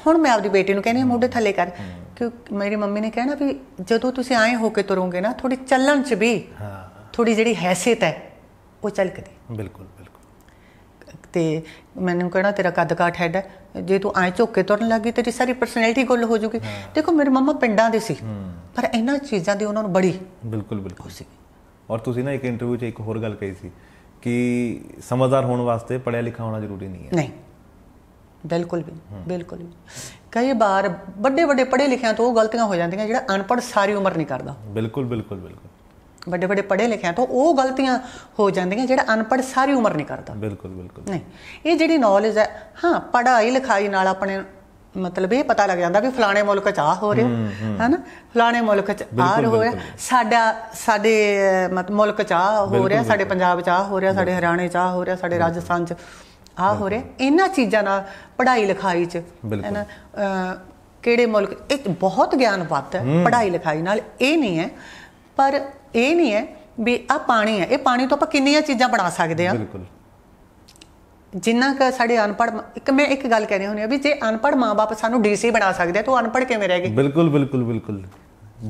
ਹੁਣ ਮੈਂ ਆਪਦੀ ਬੇਟੀ ਨੂੰ ਕਹਿੰਦੀ ਮੋਢੇ ਥੱਲੇ ਕਰ ਕਿ ਮੇਰੀ ਮੰਮੀ ਨੇ ਕਿਹਾ ਨਾ ਵੀ ਜਦੋਂ ਤੁਸੀਂ ਆਏ ਹੋ ਕੇ ਤੁਰੋਗੇ ਨਾ ਥੋੜੀ ਚੱਲਣ 'ਚ ਵੀ ਹਾਂ ਥੋੜੀ ਜਿਹੜੀ ਹੈਸੀਅਤ ਹੈ ਉਹ ਚਲਕਦੀ ਬਿਲਕੁਲ ਬਿਲਕੁਲ ਤੇ ਮੈਨੂੰ ਕਹਿਣਾ ਤੇਰਾ ਕੱਦ ਕਾਠ ਹੈਡ ਹੈ ਜੇ ਤੂੰ ਆਏ ਝੁੱਕ ਕੇ ਤੁਰਨ ਲੱਗੀ ਤੇਰੀ ਸਾਰੀ ਪਰਸਨੈਲਿਟੀ ਗੁੱਲ ਹੋ ਜੂਗੀ ਦੇਖੋ ਮੇਰੇ ਮਮਾ ਪਿੰਡਾਂ ਦੇ ਸੀ ਪਰ ਇਹਨਾਂ ਚੀਜ਼ਾਂ ਦੀ ਉਹਨਾਂ ਨੂੰ ਬੜੀ ਬਿਲਕੁਲ ਬਿਲਕੁਲ ਸੀ ਔਰ ਤੁਸੀਂ ਨਾ ਇੱਕ ਇੰਟਰਵਿਊ 'ਚ ਇੱਕ ਹੋਰ ਗੱਲ ਕਹੀ ਸੀ ਕਿ ਸਮਝਦਾਰ ਹੋਣ ਵਾਸਤੇ ਪੜਿਆ ਲਿਖਿਆ ਹੋਣਾ ਜ਼ਰੂਰੀ ਨਹੀਂ ਹੈ ਨਹੀਂ ਬਿਲਕੁਲ ਵੀ ਬਿਲਕੁਲ ਵੀ ਕਈ ਵਾਰ ਵੱਡੇ ਵੱਡੇ ਪੜ੍ਹੇ ਲਿਖਿਆਂ ਤੋਂ ਉਹ ਗਲਤੀਆਂ ਹੋ ਜਾਂਦੀਆਂ ਜਿਹੜਾ ਅਨਪੜ ਸਾਰੀ ਉਮਰ ਨਹੀਂ ਕਰਦਾ ਬਿਲਕੁਲ ਬਿਲਕੁਲ ਬਿਲਕੁਲ ਵੱਡੇ ਵੱਡੇ ਪੜ੍ਹੇ ਲਿਖਿਆਂ ਤੋਂ ਉਹ ਗਲਤੀਆਂ ਹੋ ਜਾਂਦੀਆਂ ਜਿਹੜਾ ਅਨਪੜ ਸਾਰੀ ਉਮਰ ਨਹੀਂ ਕਰਦਾ ਬਿਲਕੁਲ ਬਿਲਕੁਲ ਨਹੀਂ ਇਹ ਜਿਹੜੀ ਨੌਲੇਜ ਹੈ ਹਾਂ ਪੜ੍ਹਾਈ ਲਿਖਾਈ ਨਾਲ ਆਪਣੇ ਮਤਲਬ ਇਹ ਪਤਾ ਲੱਗ ਜਾਂਦਾ ਵੀ ਫਲਾਣੇ ਮੁਲਕ ਚ ਆ ਹੋ ਰਿਹਾ ਹੈਨਾ ਫਲਾਣੇ ਮੁਲਕ ਚ ਆ ਹੋ ਰਿਹਾ ਸਾਡਾ ਸਾਡੇ ਮਤਲਬ ਮੁਲਕ ਚ ਆ ਹੋ ਰਿਹਾ ਸਾਡੇ ਪੰਜਾਬ ਚ ਆ ਹੋ ਰਿਹਾ ਸਾਡੇ ਹਰਿਆਣੇ ਚ ਆ ਹੋ ਰਿਹਾ ਸਾਡੇ ਰਾਜਸਥਾਨ ਚ ਆ ਹੋ ਰਿਹਾ ਇਹਨਾਂ ਚੀਜ਼ਾਂ ਨਾਲ ਪੜ੍ਹਾਈ ਲਿਖਾਈ 'ਚ ਹੈਨਾ ਕਿਹੜੇ ਮੁਲਕ ਇਹ ਬਹੁਤ ਗਿਆਨ ਵੱਤ ਹੈ ਪੜ੍ਹਾਈ ਲਿਖਾਈ ਨਾਲ ਇਹ ਨਹੀਂ ਹੈ ਪਰ ਇਹ ਨਹੀਂ ਹੈ ਵੀ ਆ ਪਾਣੀ ਹੈ ਇਹ ਪਾਣੀ ਤੋਂ ਆਪਾਂ ਕਿੰਨੀਆਂ ਚੀਜ਼ਾਂ ਬਣਾ ਸਕਦੇ ਆ ਬਿਲਕੁਲ ਜਿੰਨਾ ਕ ਸਾਡੇ ਅਨਪੜ ਇੱਕ ਮੈਂ ਇੱਕ ਗੱਲ ਕਹਿ ਰਹੀ ਹੁੰਦੀ ਆ ਵੀ ਜੇ ਅਨਪੜ ਮਾਪੇ ਸਾਨੂੰ ਡੀਸੀ ਬਣਾ ਸਕਦੇ ਆ ਤਾਂ ਅਨਪੜ ਕਿਵੇਂ ਰਹਿ ਗਏ ਬਿਲਕੁਲ ਬਿਲਕੁਲ ਬਿਲਕੁਲ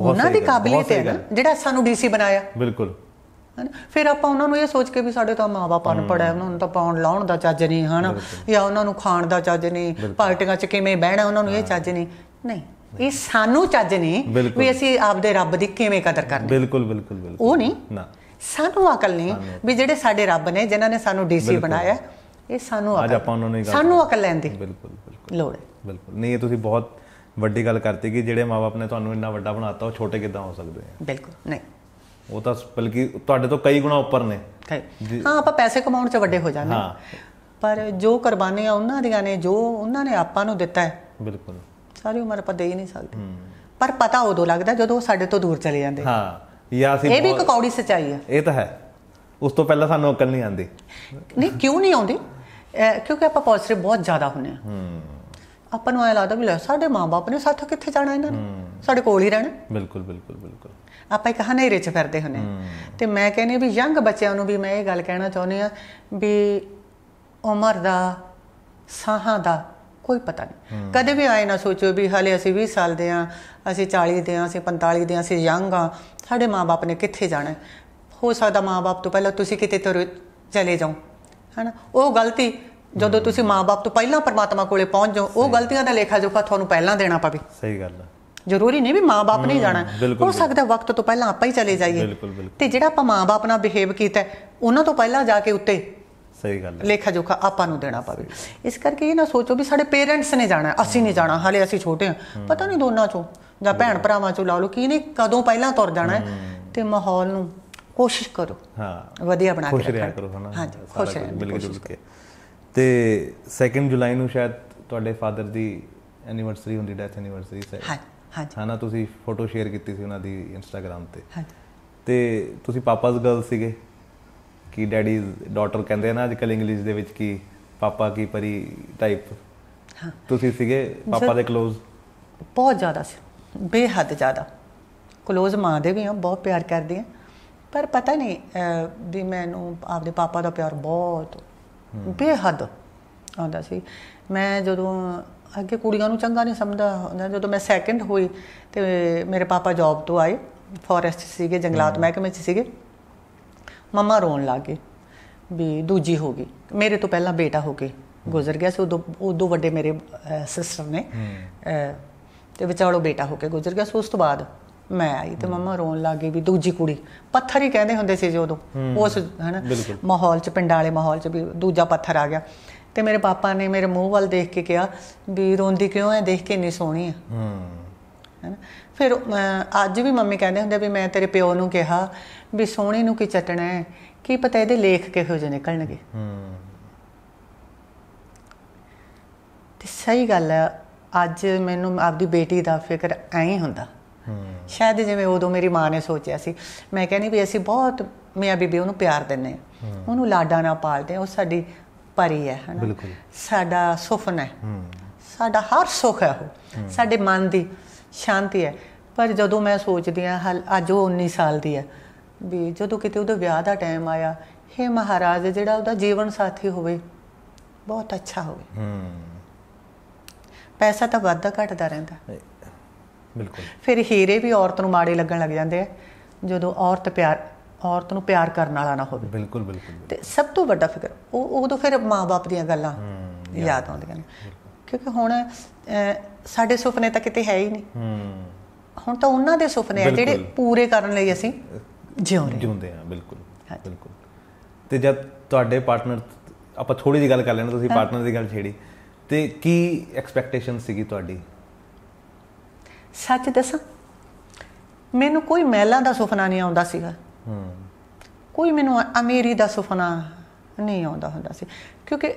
ਉਹਨਾਂ ਦੀ ਕਾਬਲੀਅਤ ਹੈ ਨਾ ਜਿਹੜਾ ਸਾਨੂੰ ਡੀਸੀ ਬਣਾਇਆ ਬਿਲਕੁਲ ਹਨ ਫਿਰ ਆਪਾਂ ਉਹਨਾਂ ਨੂੰ ਇਹ ਸੋਚ ਕੇ ਵੀ ਸਾਡੇ ਤਾਂ ਮਾਵਾ ਅਨਪੜ੍ਹ ਪੜਿਆ ਉਹਨਾਂ ਨੂੰ ਤਾਂ ਪਾਉਣ ਲਾਉਣ ਦਾ ਚੱਜ ਨਹੀਂ ਹਨ ਜਾਂ ਉਹਨਾਂ ਨੂੰ ਖਾਣ ਦਾ ਚੱਜ ਨਹੀਂ ਪਾਰਟੀਆਂ 'ਚ ਕਿਵੇਂ ਬਹਿਣਾ ਉਹਨਾਂ ਨੂੰ ਇਹ ਚੱਜ ਨਹੀਂ ਨਹੀਂ ਇਹ ਸਾਨੂੰ ਚੱਜ ਨਹੀਂ ਵੀ ਅਸੀਂ ਆਪਦੇ ਰੱਬ ਦੀ ਕਿਵੇਂ ਕਦਰ ਕਰਨੀ ਬਿਲਕੁਲ ਬਿਲਕੁਲ ਬਿਲਕੁਲ ਉਹ ਨਹੀਂ ਨਾ ਸਾਨੂੰ ਅਕਲ ਨਹੀਂ ਵੀ ਜਿਹੜੇ ਸਾਡੇ ਰੱਬ ਨੇ ਜਿਨ੍ਹਾਂ ਨੇ ਸਾਨੂੰ ਡੀਸੀ ਬਣਾਇਆ ਇਹ ਸਾਨੂੰ ਅੱਜ ਆਪਾਂ ਉਹਨਾਂ ਨੂੰ ਸਾਨੂੰ ਅਕਲ ਲੈਂਦੀ ਬਿਲਕੁਲ ਬਿਲਕੁਲ ਲੋੜ ਹੈ ਬਿਲਕੁਲ ਨਹੀਂ ਇਹ ਤੁਸੀਂ ਬਹੁਤ ਵੱਡੀ ਗੱਲ ਕਰਤੀ ਕਿ ਜਿਹੜੇ ਮਾਪੇ ਆਪਣੇ ਤੁਹਾਨੂੰ ਇੰਨਾ ਵੱਡਾ ਬਣਾਤਾ ਉਹ ਛੋਟੇ ਕਿਦਾਂ ਹੋ ਸਕਦੇ ਆ ਬਿਲਕੁਲ ਨਹੀਂ ਉਹ ਤਾਂ ਬਲਕਿ ਤੁਹਾਡੇ ਤੋਂ ਕਈ ਗੁਣਾ ਉੱਪਰ ਨੇ ਹਾਂ ਆਪਾਂ ਪੈਸੇ ਕਮਾਉਣ 'ਚ ਵੱਡੇ ਹੋ ਜਾਂਦੇ ਹਾਂ ਪਰ ਜੋ ਕੁਰਬਾਨੀਆਂ ਉਹਨਾਂ ਦੀਆਂ ਨੇ ਜੋ ਉਹਨਾਂ ਨੇ ਆਪਾਂ ਨੂੰ ਦਿੱਤਾ ਹੈ ਬਿਲਕੁਲ ਸਾਰੀ ਉਮਰ ਆਪਾਂ ਦੇ ਹੀ ਨਹੀਂ ਸਕਦੇ ਪਰ ਪਤਾ ਉਦੋਂ ਲੱਗਦਾ ਜਦੋਂ ਸਾਡੇ ਤੋਂ ਦੂਰ ਚਲੇ ਜਾਂਦੇ ਹਾਂ ਯਾ ਅਸੀਂ ਇਹ ਵੀ ਇੱਕ ਕੌੜੀ ਸਚਾਈ ਹੈ ਇਹ ਤਾਂ ਹੈ ਉਸ ਤੋਂ ਪਹਿਲਾਂ ਸਾਨੂੰ ਅਕਲ ਨਹੀਂ ਆਉਂਦੀ ਨਹੀਂ ਕਿਉਂ ਨਹੀਂ ਆਉਂਦੀ ਕਿਉਂਕਿ ਆਪਾਂ ਪੋਜ਼ਿਟਿਵ ਬਹੁਤ ਜ਼ਿਆਦਾ ਹੁੰਨੇ ਆ ਆਪਾਂ ਨੂੰ ਐ ਲੱਗਦਾ ਵੀ ਲੈ ਸਾਡੇ ਮਾਪੇ ਨੇ ਸਾਥ ਕਿੱਥੇ ਜਾਣਾ ਇਹਨਾਂ ਨੇ ਸਾਡੇ ਕੋਲ ਹੀ ਰਹਿਣਾ ਬਿਲਕੁਲ ਬਿਲਕੁਲ ਬਿਲਕੁਲ ਆਪਾਂ ਇੱਕ ਹਨੇਰੇ 'ਚ ਫਿਰਦੇ ਹੁੰਨੇ ਤੇ ਮੈਂ ਕਹਿੰਨੀ ਵੀ ਯੰਗ ਬੱਚਿਆਂ ਨੂੰ ਵੀ ਮੈਂ ਇਹ ਗੱਲ ਕਹਿਣਾ ਚਾਹੁੰਦੀ ਆ ਵੀ ਉਮਰ ਦਾ ਸਾਹਾਂ ਦਾ ਕੋਈ ਪਤਾ ਨਹੀਂ ਕਦੇ ਵੀ ਆਏ ਨਾ ਸੋਚੋ ਵੀ ਹਾਲੇ ਅਸੀਂ 20 ਸਾਲ ਦੇ ਆ ਅਸੀਂ 40 ਦੇ ਆ ਅਸੀਂ 45 ਦੇ ਆ ਅਸੀਂ ਯੰਗ ਆ ਸਾਡੇ ਮਾਪੇ ਨੇ ਕਿੱਥੇ ਜਾਣਾ ਹੋ ਸਕਦਾ ਮਾਪੇ ਤੋਂ ਪਹਿਲਾਂ ਤੁਸੀਂ ਕਿਤੇ ਤੁਰ ਚਲੇ ਜਾਓ ਹਨਾ ਉਹ ਗਲਤੀ ਜਦੋਂ ਤੁਸੀਂ ਮਾਪੇ ਤੋਂ ਪਹਿਲਾਂ ਪਰਮਾਤਮਾ ਕੋਲੇ ਪਹੁੰਚ ਜਾਓ ਉਹ ਗਲਤੀਆਂ ਦਾ ਲੇਖਾ ਜੋਖਾ ਤੁਹਾਨੂੰ ਪਹਿਲਾਂ ਦੇਣਾ ਪਵੇ ਸਹੀ ਗੱਲ ਹੈ ਜ਼ਰੂਰੀ ਨਹੀਂ ਵੀ ਮਾਪੇ ਨੇ ਜਾਣਾ ਹੋ ਸਕਦਾ ਵਕਤ ਤੋਂ ਪਹਿਲਾਂ ਆਪਾਂ ਹੀ ਚਲੇ ਜਾਈਏ ਤੇ ਜਿਹੜਾ ਆਪਾਂ ਮਾਪੇ ਨਾਲ ਬਿਹੇਵ ਕੀਤਾ ਉਹਨਾਂ ਤੋਂ ਪਹਿਲਾਂ ਜਾ ਕੇ ਉੱਤੇ ਸਹੀ ਗੱਲ ਹੈ ਲੇਖਾ ਜੋਖਾ ਆਪਾਂ ਨੂੰ ਦੇਣਾ ਪਵੇ ਇਸ ਕਰਕੇ ਇਹ ਨਾ ਸੋਚੋ ਵੀ ਸਾਡੇ ਪੇਰੈਂਟਸ ਨੇ ਜਾਣਾ ਅਸੀਂ ਨਹੀਂ ਜਾਣਾ ਹਾਲੇ ਅਸੀਂ ਛੋਟੇ ਹਾਂ ਪਤਾ ਨਹੀਂ ਦੋਨਾਂ ਚੋਂ ਜਾਂ ਭੈਣ ਭਰਾਵਾਂ ਚੋਂ ਲਾ ਲਓ ਨੇ ਕਦੋਂ ਪਹਿਲਾਂ ਤੁਰ ਜਾਣਾ ਤੇ ਮਾਹੌਲ ਨੂੰ ਕੋਸ਼ਿਸ਼ ਕਰੋ ਹਾਂ ਵਧੀਆ ਬਣਾ ਕੇ ਖੁਸ਼ ਰਿਹਾ ਕਰੋ ਹਨਾ ਹਾਂਜੀ ਖੁਸ਼ ਰਹਿਣ ਮਿਲ ਜੁਲ ਕੇ ਤੇ 2 ਜੁਲਾਈ ਨੂੰ ਸ਼ਾਇਦ ਤੁਹਾਡੇ ਫਾਦਰ ਦੀ ਐਨੀਵਰਸਰੀ ਹੁੰਦੀ ਡੈਥ ਐਨੀਵਰਸਰੀ ਸਹੀ ਹਾਂ ਹਾਂਜੀ ਹਨਾ ਤੁਸੀਂ ਫੋਟੋ ਸ਼ੇਅਰ ਕੀਤੀ ਸੀ ਉਹਨਾਂ ਦੀ ਇੰਸਟਾਗ੍ਰam ਤੇ ਹਾਂਜੀ ਤੇ ਤੁਸੀਂ ਪਾਪਾਸ ਗਰਲ ਸੀਗੇ ਕਿ ਡੈਡੀ ਡਾਟਰ ਕਹਿੰਦੇ ਆ ਨਾ ਅੱਜਕੱਲ ਇੰਗਲਿਸ਼ ਦੇ ਵਿੱਚ ਕੀ ਪਾਪਾ ਕੀ ਪਰੀ ਟਾਈਪ ਹਾਂ ਤੁਸੀਂ ਸੀਗੇ ਪਾਪਾ ਦੇ ক্লোਜ਼ ਬਹੁਤ ਜ਼ਿਆਦਾ ਸੀ ਬੇਹੱਦ ਜ਼ਿਆਦਾ ক্লোਜ਼ ਮਾਂ ਦੇ ਵੀ ਹਾਂ ਬਹੁਤ ਪਿਆਰ ਕਰਦੇ ਆ ਪਰ ਪਤਾ ਨਹੀਂ ਵੀ ਮੈਨੂੰ ਆਪਦੇ ਪਾਪਾ ਦਾ ਪਿਆਰ ਬਹੁਤ ਬੇਹੱਦ ਆਉਂਦਾ ਸੀ ਮੈਂ ਜਦੋਂ ਅੱਗੇ ਕੁੜੀਆਂ ਨੂੰ ਚੰਗਾ ਨਹੀਂ ਸਮਝਦਾ ਹੁੰਦਾ ਜਦੋਂ ਮੈਂ ਸੈਕੰਡ ਹੋਈ ਤੇ ਮੇਰੇ ਪਾਪਾ ਜੌਬ ਤੋਂ ਆਏ ਫੋਰੈਸਟ ਸੀਗੇ ਜੰਗਲਾਤ ਮਹਿਕਮੇ 'ਚ ਸੀਗੇ ਮਮਾ ਰੋਣ ਲੱਗੇ ਵੀ ਦੂਜੀ ਹੋ ਗਈ ਮੇਰੇ ਤੋਂ ਪਹਿਲਾਂ ਬੇਟਾ ਹੋ ਕੇ ਗੁਜ਼ਰ ਗਿਆ ਸੀ ਉਦੋਂ ਉਦੋਂ ਵੱਡੇ ਮੇਰੇ ਸਿਸਟਰ ਨੇ ਤੇ ਵਿਚਾਲੋ ਬੇਟਾ ਹੋ ਕੇ ਗੁਜ਼ਰ ਗਿਆ ਸੋ ਉਸ ਤੋਂ ਬਾਅਦ ਮੈਂ ਆਈ ਤੇ ਮਮਾ ਰੋਣ ਲੱਗੇ ਵੀ ਦੂਜੀ ਕੁੜੀ ਪੱਥਰ ਹੀ ਕਹਿੰਦੇ ਹੁੰਦੇ ਸੀ ਜਦੋਂ ਉਸ ਹਨਾ ਮਾਹੌਲ ਚ ਪਿੰਡਾਂ ਵਾਲੇ ਮਾਹੌਲ ਚ ਵੀ ਦੂਜਾ ਪੱਥਰ ਆ ਗਿਆ ਤੇ ਮੇਰੇ ਪਾਪਾ ਨੇ ਮੇਰੇ ਮੂੰਹ ਵੱਲ ਦੇਖ ਕੇ ਕਿਹਾ ਵੀ ਰੋਂਦੀ ਕਿਉਂ ਐ ਦੇਖ ਕੇ ਨਹੀਂ ਸੋਹਣੀ ਆ ਹੂੰ ਫਿਰ ਅੱਜ ਵੀ ਮੰਮੀ ਕਹਿੰਦੇ ਹੁੰਦੇ ਵੀ ਮੈਂ ਤੇਰੇ ਪਿਓ ਨੂੰ ਕਿਹਾ ਵੀ ਸੋਹਣੀ ਨੂੰ ਕੀ ਚਟਣਾ ਹੈ ਕੀ ਪਤਾ ਇਹਦੇ ਲੇਖ ਕਿਹੋ ਜਿਹੇ ਨਿਕਲਣਗੇ ਹੂੰ ਤੇ ਸਹੀ ਗੱਲ ਐ ਅੱਜ ਮੈਨੂੰ ਆਪਦੀ ਬੇਟੀ ਦਾ ਫਿਕਰ ਐਂ ਹੁੰਦਾ ਸ਼ਾਇਦ ਜਿਵੇਂ ਉਦੋਂ ਮੇਰੀ ਮਾਂ ਨੇ ਸੋਚਿਆ ਸੀ ਮੈਂ ਕਹਿੰਦੀ ਵੀ ਅਸੀਂ ਬਹੁਤ ਮੀਆਂ ਬੀਬੀ ਉਹਨੂੰ ਪਿਆਰ ਦਿੰਨੇ ਉਹਨੂੰ ਲਾਡਾ ਨਾਲ ਪਾਲਦੇ ਉਹ ਸਾਡੀ ਭਰੀ ਹੈ ਹਨਾ ਸਾਡਾ ਸੁਫਨ ਹੈ ਸਾਡਾ ਹਰ ਸੁਖ ਹੈ ਉਹ ਸਾਡੇ ਮਨ ਦੀ ਸ਼ਾਂਤੀ ਹੈ ਪਰ ਜਦੋਂ ਮੈਂ ਸੋਚਦੀ ਆ ਅੱਜ ਉਹ 19 ਸਾਲ ਦੀ ਹੈ ਵੀ ਜਦੋਂ ਕਿਤੇ ਉਹਦਾ ਵਿਆਹ ਦਾ ਟਾਈਮ ਆਇਆ हे ਮਹਾਰਾਜ ਜਿਹੜਾ ਉਹਦਾ ਜੀਵਨ ਸਾਥੀ ਹੋਵੇ ਬਹੁਤ ਅੱਛਾ ਹੋਵੇ ਹਮ ਪੈਸਾ ਤਾਂ ਵੱਧਦਾ ਘਟਦਾ ਰਹਿੰਦਾ ਬਿਲਕੁਲ ਫਿਰ ਹੀਰੇ ਵੀ ਔਰਤ ਨੂੰ ਮਾੜੇ ਲੱਗਣ ਲੱਗ ਜਾਂਦੇ ਆ ਜਦੋਂ ਔਰਤ ਪਿਆਰ ਔਰਤ ਨੂੰ ਪਿਆਰ ਕਰਨ ਵਾਲਾ ਨਾ ਹੋਵੇ ਬਿਲਕੁਲ ਬਿਲਕੁਲ ਤੇ ਸਭ ਤੋਂ ਵੱਡਾ ਫਿਕਰ ਉਹ ਉਦੋਂ ਫਿਰ ਮਾਪੇ ਦੀਆਂ ਗੱਲਾਂ ਯਾਦ ਆਉਂਦੀਆਂ ਨੇ ਕਿਉਂਕਿ ਹੁਣ ਸਾਡੇ ਸੁਪਨੇ ਤਾਂ ਕਿਤੇ ਹੈ ਹੀ ਨਹੀਂ ਹੁਣ ਤਾਂ ਉਹਨਾਂ ਦੇ ਸੁਪਨੇ ਆ ਜਿਹੜੇ ਪੂਰੇ ਕਰਨ ਲਈ ਅਸੀਂ ਜਿਉਂ ਰਹੇ ਜਿਉਂਦੇ ਆ ਬਿਲਕੁਲ ਬਿਲਕੁਲ ਤੇ ਜਦ ਤੁਹਾਡੇ ਪਾਰਟਨਰ ਆਪਾਂ ਥੋੜੀ ਜਿਹੀ ਗੱਲ ਕਰ ਲੈਣਾ ਤੁਸੀਂ ਪਾਰਟਨਰ ਦੀ ਗੱਲ ਛੇੜੀ ਤੇ ਕੀ ਐਕਸਪੈਕਟੇਸ਼ਨ ਸੀਗੀ ਤੁਹਾਡੀ ਸੱਚ ਦੱਸਾਂ ਮੈਨੂੰ ਕੋਈ ਮਹਿਲਾ ਦਾ ਸੁਪਨਾ ਨਹੀਂ ਆਉਂਦਾ ਸੀਗਾ ਹੂੰ ਕੋਈ ਮੈਨੂੰ ਅਮੀਰੀ ਦਾ ਸੁਪਨਾ ਨਹੀਂ ਆਉਂਦਾ ਹੁੰਦਾ ਸੀ ਕਿਉਂਕਿ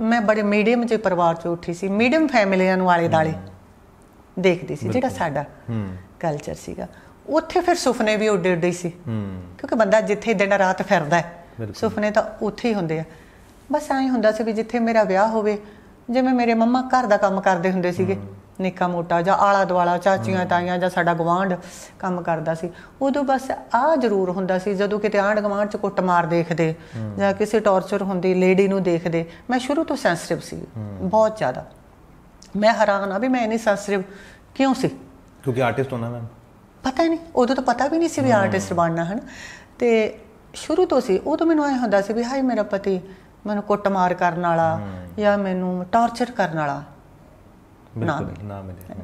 ਮੈਂ ਬੜੇ ਮੀਡੀਅਮ ਜਿਹੇ ਪਰਿਵਾਰ ਚੋਂ ਉੱਠੀ ਸੀ ਮੀਡੀਅਮ ਫੈਮਿਲੀਆਂ ਨੂੰ ਆਲੇ ਦਾਲੇ ਦੇਖਦੀ ਸੀ ਜਿਹੜਾ ਸਾਡਾ ਹੂੰ ਕਲਚਰ ਸੀਗਾ ਉੱਥੇ ਫਿਰ ਸੁਪਨੇ ਵੀ ਉੱਡੇ ਉੱਡੇ ਸੀ ਹੂੰ ਕਿਉਂਕਿ ਬੰਦਾ ਜਿੱਥੇ ਦਿਨ ਰਾਤ ਫਿਰਦਾ ਹੈ ਸੁਪਨੇ ਤਾਂ ਉੱਥੇ ਹੀ ਹੁੰਦੇ ਆ ਬਸ ਐਂ ਹੁੰਦਾ ਸੀ ਵੀ ਜਿੱਥੇ ਮੇਰਾ ਵਿਆਹ ਹੋਵੇ ਜਿਵੇਂ ਮੇਰੇ ਮੰਮਾ ਘਰ ਦਾ ਕੰਮ ਕਰਦੇ ਹੁੰਦੇ ਸੀਗੇ ਨਿੱਕਾ ਮੋਟਾ ਜਾਂ ਆਲਾ ਦਵਾਲਾ ਚਾਚੀਆਂ ਤਾਈਆਂ ਜਾਂ ਸਾਡਾ ਗਵਾਂਢ ਕੰਮ ਕਰਦਾ ਸੀ ਉਦੋਂ ਬਸ ਆ ਜ਼ਰੂਰ ਹੁੰਦਾ ਸੀ ਜਦੋਂ ਕਿਤੇ ਆਂਡ ਗਵਾਂਢ ਚ ਕੁੱਟ ਮਾਰ ਦੇਖਦੇ ਜਾਂ ਕਿਸੇ ਟੌਰਚਰ ਹੁੰਦੀ ਲੇਡੀ ਨੂੰ ਦੇਖਦੇ ਮੈਂ ਸ਼ੁਰੂ ਤੋਂ ਸੈਂਸਿਟਿਵ ਸੀ ਬਹੁਤ ਜ਼ਿਆਦਾ ਮੈਂ ਹੈਰਾਨ ਆ ਵੀ ਮੈਂ ਇਨੀ ਸੈਂਸਿਟਿਵ ਕਿਉਂ ਸੀ ਕਿਉਂਕਿ ਆਰਟਿਸਟ ਹੋਣਾ ਮੈਂ ਪਤਾ ਨਹੀਂ ਉਦੋਂ ਤਾਂ ਪਤਾ ਵੀ ਨਹੀਂ ਸੀ ਵੀ ਆਰਟਿਸਟ ਬਣਨਾ ਹਨ ਤੇ ਸ਼ੁਰੂ ਤੋਂ ਸੀ ਉਦੋਂ ਮੈਨੂੰ ਐ ਹੁੰਦਾ ਸੀ ਵੀ ਹਾਈ ਮੇਰਾ ਪਤੀ ਮੈਨੂੰ ਕੁੱਟ ਮਾਰ ਕਰਨ ਵਾਲਾ ਜਾਂ ਮੈਨੂੰ ਟੌਰਚਰ ਕਰਨ ਵਾਲਾ ਨਾ ਮਿਲੇ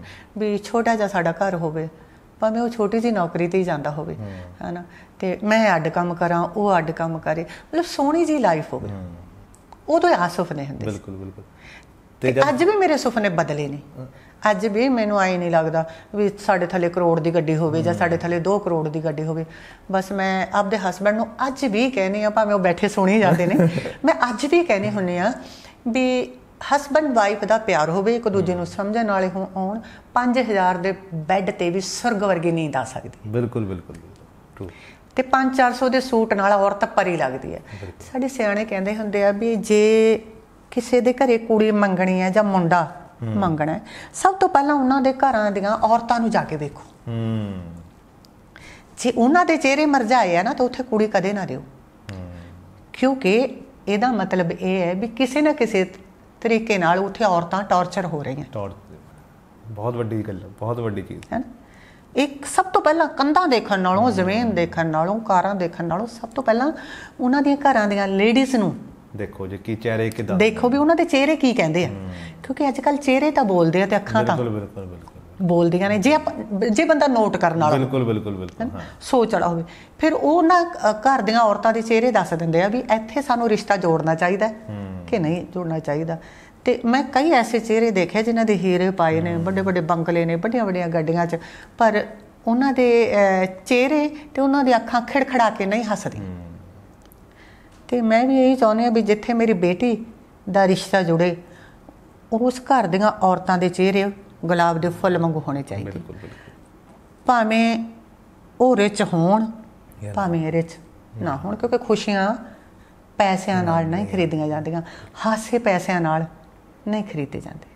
ਵੀ ਛੋਟਾ ਜਿਹਾ ਸਾਡਾ ਘਰ ਹੋਵੇ ਭਾਵੇਂ ਉਹ ਛੋਟੀ ਜੀ ਨੌਕਰੀ ਤੇ ਹੀ ਜਾਂਦਾ ਹੋਵੇ ਹਨਾ ਤੇ ਮੈਂ ਅੱਡ ਕੰਮ ਕਰਾਂ ਉਹ ਅੱਡ ਕੰਮ ਕਰੇ ਮਤਲਬ ਸੋਹਣੀ ਜੀ ਲਾਈਫ ਹੋਵੇ ਉਹ ਤਾਂ ਆ ਸੁਪਨੇ ਹੁੰਦੇ ਬਿਲਕੁਲ ਬਿਲਕੁਲ ਤੇ ਅੱਜ ਵੀ ਮੇਰੇ ਸੁਪਨੇ ਬਦਲੇ ਨਹੀਂ ਅੱਜ ਵੀ ਮੈਨੂੰ ਆਈ ਨਹੀਂ ਲੱਗਦਾ ਵੀ ਸਾਡੇ ਥੱਲੇ ਕਰੋੜ ਦੀ ਗੱਡੀ ਹੋਵੇ ਜਾਂ ਸਾਡੇ ਥੱਲੇ 2 ਕਰੋੜ ਦੀ ਗੱਡੀ ਹੋਵੇ ਬਸ ਮੈਂ ਆਪਦੇ ਹਸਬੰਡ ਨੂੰ ਅੱਜ ਵੀ ਕਹਿੰਨੀ ਆ ਭਾਵੇਂ ਉਹ ਬੈਠੇ ਸੁਣੀ ਜਾਂਦੇ ਨੇ ਮੈਂ ਅੱਜ ਵੀ ਕਹਿੰਨੀ ਹੁੰਨੀ ਆ ਵੀ ਹਸਬੰਡ ਵਾਈਫ ਦਾ ਪਿਆਰ ਹੋਵੇ ਇੱਕ ਦੂਜੇ ਨੂੰ ਸਮਝਣ ਵਾਲੇ ਹੋਣ 5000 ਦੇ ਬੈੱਡ ਤੇ ਵੀ ਸੁਰਗ ਵਰਗੀ ਨੀਂਦ ਆ ਸਕਦੀ ਬਿਲਕੁਲ ਬਿਲਕੁਲ ਟਰੂ ਤੇ 5400 ਦੇ ਸੂਟ ਨਾਲ ਔਰਤ ਪਰੀ ਲੱਗਦੀ ਹੈ ਸਾਡੇ ਸਿਆਣੇ ਕਹਿੰਦੇ ਹੁੰਦੇ ਆ ਵੀ ਜੇ ਕਿਸੇ ਦੇ ਘਰੇ ਕੁੜੀ ਮੰਗਣੀ ਹੈ ਜਾਂ ਮੁੰਡਾ ਮੰਗਣਾ ਹੈ ਸਭ ਤੋਂ ਪਹਿਲਾਂ ਉਹਨਾਂ ਦੇ ਘਰਾਂ ਦੀਆਂ ਔਰਤਾਂ ਨੂੰ ਜਾ ਕੇ ਵੇਖੋ ਜੇ ਉਹਨਾਂ ਦੇ ਚਿਹਰੇ ਮਰਜਾਏ ਆ ਨਾ ਤਾਂ ਉੱਥੇ ਕੁੜੀ ਕਦੇ ਨਾ ਦਿਓ ਕਿਉਂਕਿ ਇਹਦਾ ਮਤਲਬ ਇਹ ਹੈ ਵੀ ਕਿਸੇ ਨਾ ਕਿਸੇ ਤਰੀਕੇ ਨਾਲ ਉੱਥੇ ਔਰਤਾਂ ਟੌਰਚਰ ਹੋ ਰਹੀਆਂ ਬਹੁਤ ਵੱਡੀ ਗੱਲ ਬਹੁਤ ਵੱਡੀ ਚੀਜ਼ ਹੈ ਇੱਕ ਸਭ ਤੋਂ ਪਹਿਲਾਂ ਕੰਧਾਂ ਦੇਖਣ ਨਾਲੋਂ ਜ਼ਮੀਨ ਦੇਖਣ ਨਾਲੋਂ ਕਾਰਾਂ ਦੇਖਣ ਨਾਲੋਂ ਸਭ ਤੋਂ ਪਹਿਲਾਂ ਉਹਨਾਂ ਦੀਆਂ ਘਰਾਂ ਦੀਆਂ ਲੇਡੀਜ਼ ਨੂੰ ਦੇਖੋ ਜੀ ਕੀ ਚਿਹਰੇ ਕਿਦਾਂ ਦੇਖੋ ਵੀ ਉਹਨਾਂ ਦੇ ਚਿਹਰੇ ਕੀ ਕਹਿੰਦੇ ਆ ਕਿਉਂਕਿ ਅੱਜ ਕੱਲ ਚਿਹਰੇ ਤਾਂ ਬੋਲਦੇ ਆ ਤੇ ਅੱਖਾਂ ਤਾਂ ਬਿਲਕੁਲ ਬਿਲਕੁਲ ਬਿਲਕੁਲ ਬੋਲਦੀਆਂ ਨੇ ਜੇ ਜੇ ਬੰਦਾ ਨੋਟ ਕਰਨ ਵਾਲਾ ਬਿਲਕੁਲ ਬਿਲਕੁਲ ਬਿਲਕੁਲ ਹਾਂ ਸੋਚ ਵਾਲਾ ਹੋਵੇ ਫਿਰ ਉਹ ਨਾ ਘਰ ਦੀਆਂ ਔਰਤਾਂ ਦੇ ਚਿਹਰੇ ਦੱਸ ਦਿੰਦੇ ਆ ਵੀ ਇੱਥੇ ਸਾਨੂੰ ਰਿਸ਼ਤਾ ਜੋੜਨਾ ਚਾਹੀਦਾ ਕਿ ਨਹੀਂ ਜੋੜਨਾ ਚਾਹੀਦਾ ਤੇ ਮੈਂ ਕਈ ਐਸੇ ਚਿਹਰੇ ਦੇਖੇ ਜਿਨ੍ਹਾਂ ਦੇ ਹੀਰੇ ਪਾਏ ਨੇ ਵੱਡੇ ਵੱਡੇ ਬੰਗਲੇ ਨੇ ਵੱਡੀਆਂ ਵੱਡੀਆਂ ਗੱਡੀਆਂ 'ਚ ਪਰ ਉਹਨਾਂ ਦੇ ਚਿਹਰੇ ਤੇ ਉਹਨਾਂ ਦੀ ਅੱਖਾਂ ਖਿੜਖੜਾ ਕੇ ਨਹੀਂ ਹੱਸਦੀ ਤੇ ਮੈਂ ਵੀ ਇਹੀ ਚਾਹੁੰਦੀ ਆ ਵੀ ਜਿੱਥੇ ਮੇਰੀ ਬੇਟੀ ਦਾ ਰਿਸ਼ਤਾ ਜੁੜੇ ਉਸ ਘਰ ਦੀਆਂ ਔਰਤਾਂ ਦੇ ਚਿਹਰੇ ਗੁਲਾਬ ਦੇ ਫੁੱਲ ਵਾਂਗੂ ਹੋਣੇ ਚਾਹੀਦੇ ਬਿਲਕੁਲ ਭਾਵੇਂ ਉਹ ਰਿਚ ਹੋਣ ਭਾਵੇਂ ਰਿਚ ਨਾ ਹੋਣ ਕਿਉਂਕਿ ਖੁਸ਼ੀਆਂ ਪੈਸਿਆਂ ਨਾਲ ਨਹੀਂ ਖਰੀਦੀਆਂ ਜਾਂਦੀਆਂ ਹਾਸੇ ਪੈਸਿਆਂ ਨਾਲ ਨਹੀਂ ਖਰੀਦੇ ਜਾਂਦੇ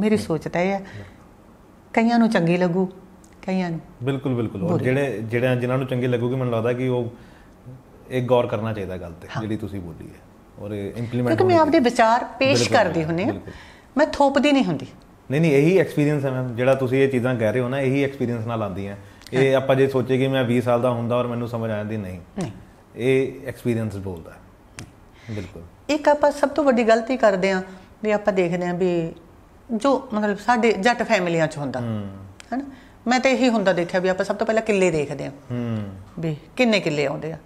ਮੇਰੀ ਸੋਚ ਤਾਂ ਇਹ ਹੈ ਕਈਆਂ ਨੂੰ ਚੰਗੀ ਲੱਗੂ ਕਈਆਂ ਨੂੰ ਬਿਲਕੁਲ ਬਿਲਕੁਲ ਔਰ ਜਿਹੜੇ ਜਿਹੜੇ ਜਿਨ੍ਹਾਂ ਨੂੰ ਚੰਗੀ ਲੱਗੂਗੀ ਮੈਨੂੰ ਲੱਗਦਾ ਕਿ ਉਹ ਇੱਕ ਗੌਰ ਕਰਨਾ ਚਾਹੀਦਾ ਗੱਲ ਤੇ ਜਿਹੜੀ ਤੁਸੀਂ ਬੋਲੀ ਹੈ ਔਰ ਇੰਪਲੀਮੈਂਟ ਕਿਉਂਕਿ ਮੈਂ ਆਪਦੇ ਵਿਚਾਰ ਪੇਸ਼ ਕਰਦੀ ਹੁੰਨੇ ਆ ਮੈਂ ਥੋਪਦੀ ਨਹੀਂ ਹੁੰਦੀ ਨਹੀਂ ਨਹੀਂ ਇਹੀ ਐਕਸਪੀਰੀਅੰਸ ਹੈ ਮੈਮ ਜਿਹੜਾ ਤੁਸੀਂ ਇਹ ਚੀਜ਼ਾਂ ਕਹਿ ਰਹੇ ਹੋ ਨਾ ਇਹੀ ਐਕਸਪੀਰੀਅੰਸ ਨਾਲ ਆਉਂਦੀਆਂ ਇਹ ਆਪਾਂ ਜੇ ਸੋਚੇ ਕਿ ਮੈਂ 20 ਸਾਲ ਦਾ ਹੁੰਦਾ ਔਰ ਮੈਨੂੰ ਸਮਝ ਆ ਜਾਂਦੀ ਨਹੀਂ ਨਹੀਂ ਇਹ ਐਕਸਪੀਰੀਅੰਸ ਬੋਲਦਾ ਬਿਲਕੁਲ ਇੱਕ ਆਪਾਂ ਸਭ ਤੋਂ ਵੱਡੀ ਗਲਤੀ ਕਰਦੇ ਆ ਵੀ ਆਪਾਂ ਦੇਖਦੇ ਆ ਵੀ ਜੋ ਮਤਲਬ ਸਾਡੇ ਜੱਟ ਫੈਮਲੀਆਂ ਚ ਹੁੰਦਾ ਹਨਾ ਮੈਂ ਤੇ ਇਹੀ ਹੁੰਦਾ ਦੇਖਿਆ ਵੀ ਆਪਾਂ ਸਭ ਤੋਂ ਪਹਿਲਾਂ ਕਿੱਲੇ ਦੇਖਦੇ ਆ ਹੂੰ ਵੀ ਕਿੰਨੇ ਕਿੱਲੇ ਆਉਂਦੇ ਆ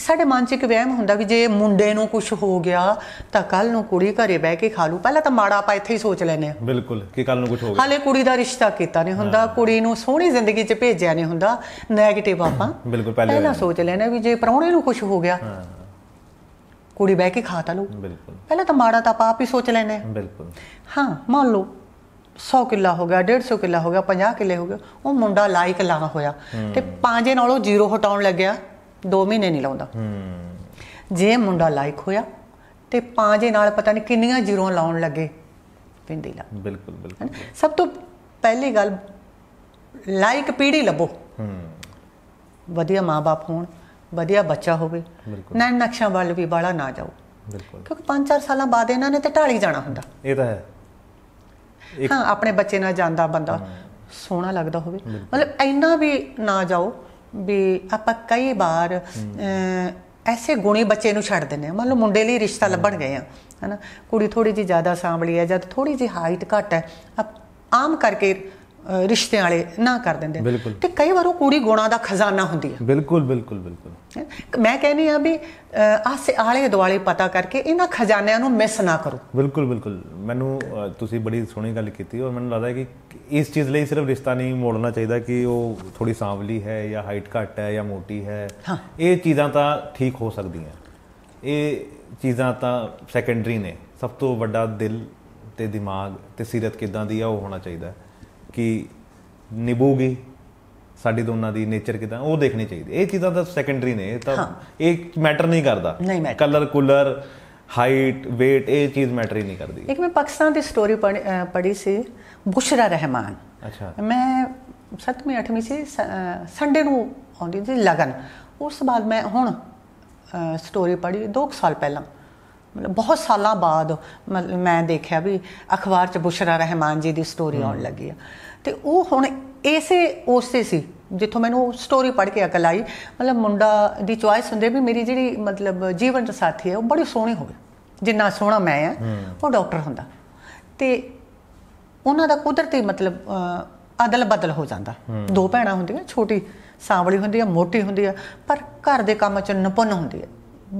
ਸਾਡੇ ਮਨ 'ਚ ਇੱਕ ਵਹਿਮ ਹੁੰਦਾ ਵੀ ਜੇ ਮੁੰਡੇ ਨੂੰ ਕੁਝ ਹੋ ਗਿਆ ਤਾਂ ਕੱਲ ਨੂੰ ਕੁੜੀ ਘਰੇ ਬਹਿ ਕੇ ਖਾ ਲੂ ਪਹਿਲਾਂ ਤਾਂ ਮਾੜਾ ਆਪਾਂ ਇੱਥੇ ਹੀ ਸੋਚ ਲੈਨੇ ਆ ਬਿਲਕੁਲ ਕਿ ਕੱਲ ਨੂੰ ਕੁਝ ਹੋ ਗਿਆ ਹਲੇ ਕੁੜੀ ਦਾ ਰਿਸ਼ਤਾ ਕੀਤਾ ਨਹੀਂ ਹੁੰਦਾ ਕੁੜੀ ਨੂੰ ਸੋਹਣੀ ਜ਼ਿੰਦਗੀ 'ਚ ਭੇਜਿਆ ਨਹੀਂ ਹੁੰਦਾ 네ਗੇਟਿਵ ਆਪਾਂ ਬਿਲਕੁਲ ਪਹਿਲਾਂ ਸੋਚ ਲੈਨੇ ਵੀ ਜੇ ਪਰੌਣੇ ਨੂੰ ਕੁਝ ਹੋ ਗਿਆ ਹਾਂ ਕੁੜੀ ਬਹਿ ਕੇ ਖਾ ਤਾਂ ਲੂ ਬਿਲਕੁਲ ਪਹਿਲਾਂ ਤਾਂ ਮਾੜਾ ਤਾਂ ਆਪ ਹੀ ਸੋਚ ਲੈਨੇ ਆ ਬਿਲਕੁਲ ਹਾਂ ਮੰਨ ਲਓ 100 ਕਿੱਲਾ ਹੋ ਗਿਆ 150 ਕਿੱਲਾ ਹੋ ਗਿਆ 50 ਕਿੱਲੇ ਹੋ ਗਿਆ ਉਹ ਮੁੰਡਾ ਲਾਇਕ ਲਾ ਹੋਇਆ ਤੇ ਪਾਂਜੇ ਨਾਲੋਂ ਜ਼ੀਰੋ ਹਟਾਉਣ ਲੱਗਿਆ 2 ਮਹੀਨੇ ਨਹੀਂ ਲਾਉਂਦਾ ਹੂੰ ਜੇ ਮੁੰਡਾ ਲਾਇਕ ਹੋਇਆ ਤੇ ਪਾਂਜੇ ਨਾਲ ਪਤਾ ਨਹੀਂ ਕਿੰਨੀਆਂ ਜੀਰੋਂ ਲਾਉਣ ਲੱਗੇ ਪਿੰਦੀ ਲਾ ਬਿਲਕੁਲ ਬਿਲਕੁਲ ਸਭ ਤੋਂ ਪਹਿਲੀ ਗੱਲ ਲਾਇਕ ਪੀੜੀ ਲੱਭੋ ਹੂੰ ਵਧੀਆ ਮਾਪੇ ਹੋਣ ਵਧੀਆ ਬੱਚਾ ਹੋਵੇ ਨੈਣ ਨਕਸ਼ਾ ਵੱਲ ਵੀ ਬਾਲਾ ਨਾ ਜਾਓ ਬਿਲਕੁਲ ਕਿਉਂਕਿ 5-4 ਸਾਲਾਂ ਬਾਅਦ ਇਹਨਾਂ ਨੇ ਤੇ ਢਾਲੀ ਜਾਣਾ ਹੁੰਦਾ ਇਹ ਤਾਂ ਹੈ ਹਾਂ ਆਪਣੇ ਬੱਚੇ ਨਾਲ ਜਾਂਦਾ ਬੰਦਾ ਸੋਹਣਾ ਲੱਗਦਾ ਹੋਵੇ ਮਤਲਬ ਇੰਨਾ ਵੀ ਨਾ ਜਾਓ ਵੀ ਆਪਾਂ ਕਈ ਵਾਰ ਐਸੇ ਗੁਣੀ ਬੱਚੇ ਨੂੰ ਛੱਡ ਦਿੰਦੇ ਆ ਮੰਨ ਲਓ ਮੁੰਡੇ ਲਈ ਰਿਸ਼ਤਾ ਲੱਭਣ ਗਏ ਆ ਹਨਾ ਕੁੜੀ ਥੋੜੀ ਜੀ ਜ਼ਿਆਦਾ ਸਾਂਭਲੀ ਹੈ ਜਾਂ ਥੋੜੀ ਜੀ ਹਾਈਟ ਘੱਟ ਹੈ ਆਮ ਕਰਕੇ ਰਿਸ਼ਤੇ ਵਾਲੇ ਨਾ ਕਰ ਦਿੰਦੇ ਤੇ ਕਈ ਵਾਰ ਉਹ ਕੁੜੀ ਗੁਣਾ ਦਾ ਖਜ਼ਾਨਾ ਹੁੰਦੀ ਹੈ ਬਿਲਕੁਲ ਬਿਲਕੁਲ ਬਿਲਕੁਲ ਮੈਂ ਕਹਿੰਦੀ ਆ ਵੀ ਆਸੇ ਆਲੇ ਦੁਆਲੇ ਪਤਾ ਕਰਕੇ ਇਹਨਾਂ ਖਜ਼ਾਨਿਆਂ ਨੂੰ ਮਿਸ ਨਾ ਕਰੋ ਬਿਲਕੁਲ ਬਿਲਕੁਲ ਮੈਨੂੰ ਤੁਸੀਂ ਬੜੀ ਸੋਹਣੀ ਗੱਲ ਕੀਤੀ ਔਰ ਮੈਨੂੰ ਲੱਗਦਾ ਹੈ ਕਿ ਇਸ ਚੀਜ਼ ਲਈ ਸਿਰਫ ਰਿਸ਼ਤਾ ਨਹੀਂ ਮੋੜਨਾ ਚਾਹੀਦਾ ਕਿ ਉਹ ਥੋੜੀ ਸਾਂਵਲੀ ਹੈ ਜਾਂ ਹਾਈਟ ਘੱਟ ਹੈ ਜਾਂ ਮੋਟੀ ਹੈ ਇਹ ਚੀਜ਼ਾਂ ਤਾਂ ਠੀਕ ਹੋ ਸਕਦੀਆਂ ਇਹ ਚੀਜ਼ਾਂ ਤਾਂ ਸੈਕੰਡਰੀ ਨੇ ਸਭ ਤੋਂ ਵੱਡਾ ਦਿਲ ਤੇ ਦਿਮਾਗ ਤੇ ਸਿਰਤ ਕਿਦਾਂ ਦੀ ਆ ਉਹ ਹੋਣਾ ਚਾਹੀਦਾ ਹੈ ਕਿ ਨਿਭੂਗੀ ਸਾਡੀ ਦੋਨਾਂ ਦੀ ਨੇਚਰ ਕਿਦਾਂ ਉਹ ਦੇਖਣੀ ਚਾਹੀਦੀ ਇਹ ਚੀਜ਼ਾਂ ਤਾਂ ਸੈਕੰਡਰੀ ਨੇ ਤਾਂ ਇਹ ਮੈਟਰ ਨਹੀਂ ਕਰਦਾ ਕਲਰ ਕੂਲਰ ਹਾਈਟ weight ਇਹ ਚੀਜ਼ ਮੈਟਰ ਹੀ ਨਹੀਂ ਕਰਦੀ ਇੱਕ ਮੈਂ ਪਾਕਿਸਤਾਨ ਦੀ ਸਟੋਰੀ ਪੜ੍ਹੀ ਸੀ ਬੁਸ਼ਰਾ ਰਹਿਮਾਨ ਅੱਛਾ ਮੈਂ 7ਵੀਂ 8ਵੀਂ ਸੀ ਸੰਡੇ ਨੂੰ ਆਉਂਦੀ ਸੀ ਲਗਨ ਉਸ ਬਾਅਦ ਮੈਂ ਹੁਣ ਸਟੋਰੀ ਪੜ੍ਹੀ 2 ਸਾਲ ਪਹਿਲਾਂ ਮਤਲਬ ਬਹੁਤ ਸਾਲਾਂ ਬਾਅਦ ਮੈਂ ਦੇਖਿਆ ਵੀ ਅਖਬਾਰ 'ਚ ਬੁਸ਼ਰਾ ਰਹਿਮਾਨ ਜੀ ਦੀ ਸਟੋਰੀ ਆਉਣ ਲੱਗੀ ਆ ਤੇ ਉਹ ਹੁਣ ਇਸੇ ਉਸੇ ਸੀ ਜਿੱਥੋਂ ਮੈਨੂੰ ਉਹ ਸਟੋਰੀ ਪੜ੍ਹ ਕੇ ਅਕਲ ਆਈ ਮਤਲਬ ਮੁੰਡਾ ਦੀ ਚੁਆਇਸ ਹੁੰਦੀ ਵੀ ਮੇਰੀ ਜਿਹੜੀ ਮਤਲਬ ਜੀਵਨ ਦਾ ਸਾਥੀ ਹੈ ਉਹ ਬੜੀ ਸੋਹਣੀ ਹੋਵੇ ਜਿੰਨਾ ਸੋਹਣਾ ਮੈਂ ਆ ਉਹ ਡਾਕਟਰ ਹੁੰਦਾ ਤੇ ਉਹਨਾਂ ਦਾ ਕੁਦਰਤੀ ਮਤਲਬ ਅਦਲ ਬਦਲ ਹੋ ਜਾਂਦਾ ਦੋ ਭੈਣਾਂ ਹੁੰਦੀਆਂ ਛੋਟੀ ਸਾਂਵਲੀ ਹੁੰਦੀ ਆ ਮੋਟੀ ਹੁੰਦੀ ਆ ਪਰ ਘਰ ਦੇ ਕੰਮ 'ਚ ਨਪੁੰਨ ਹੁੰਦੀ ਆ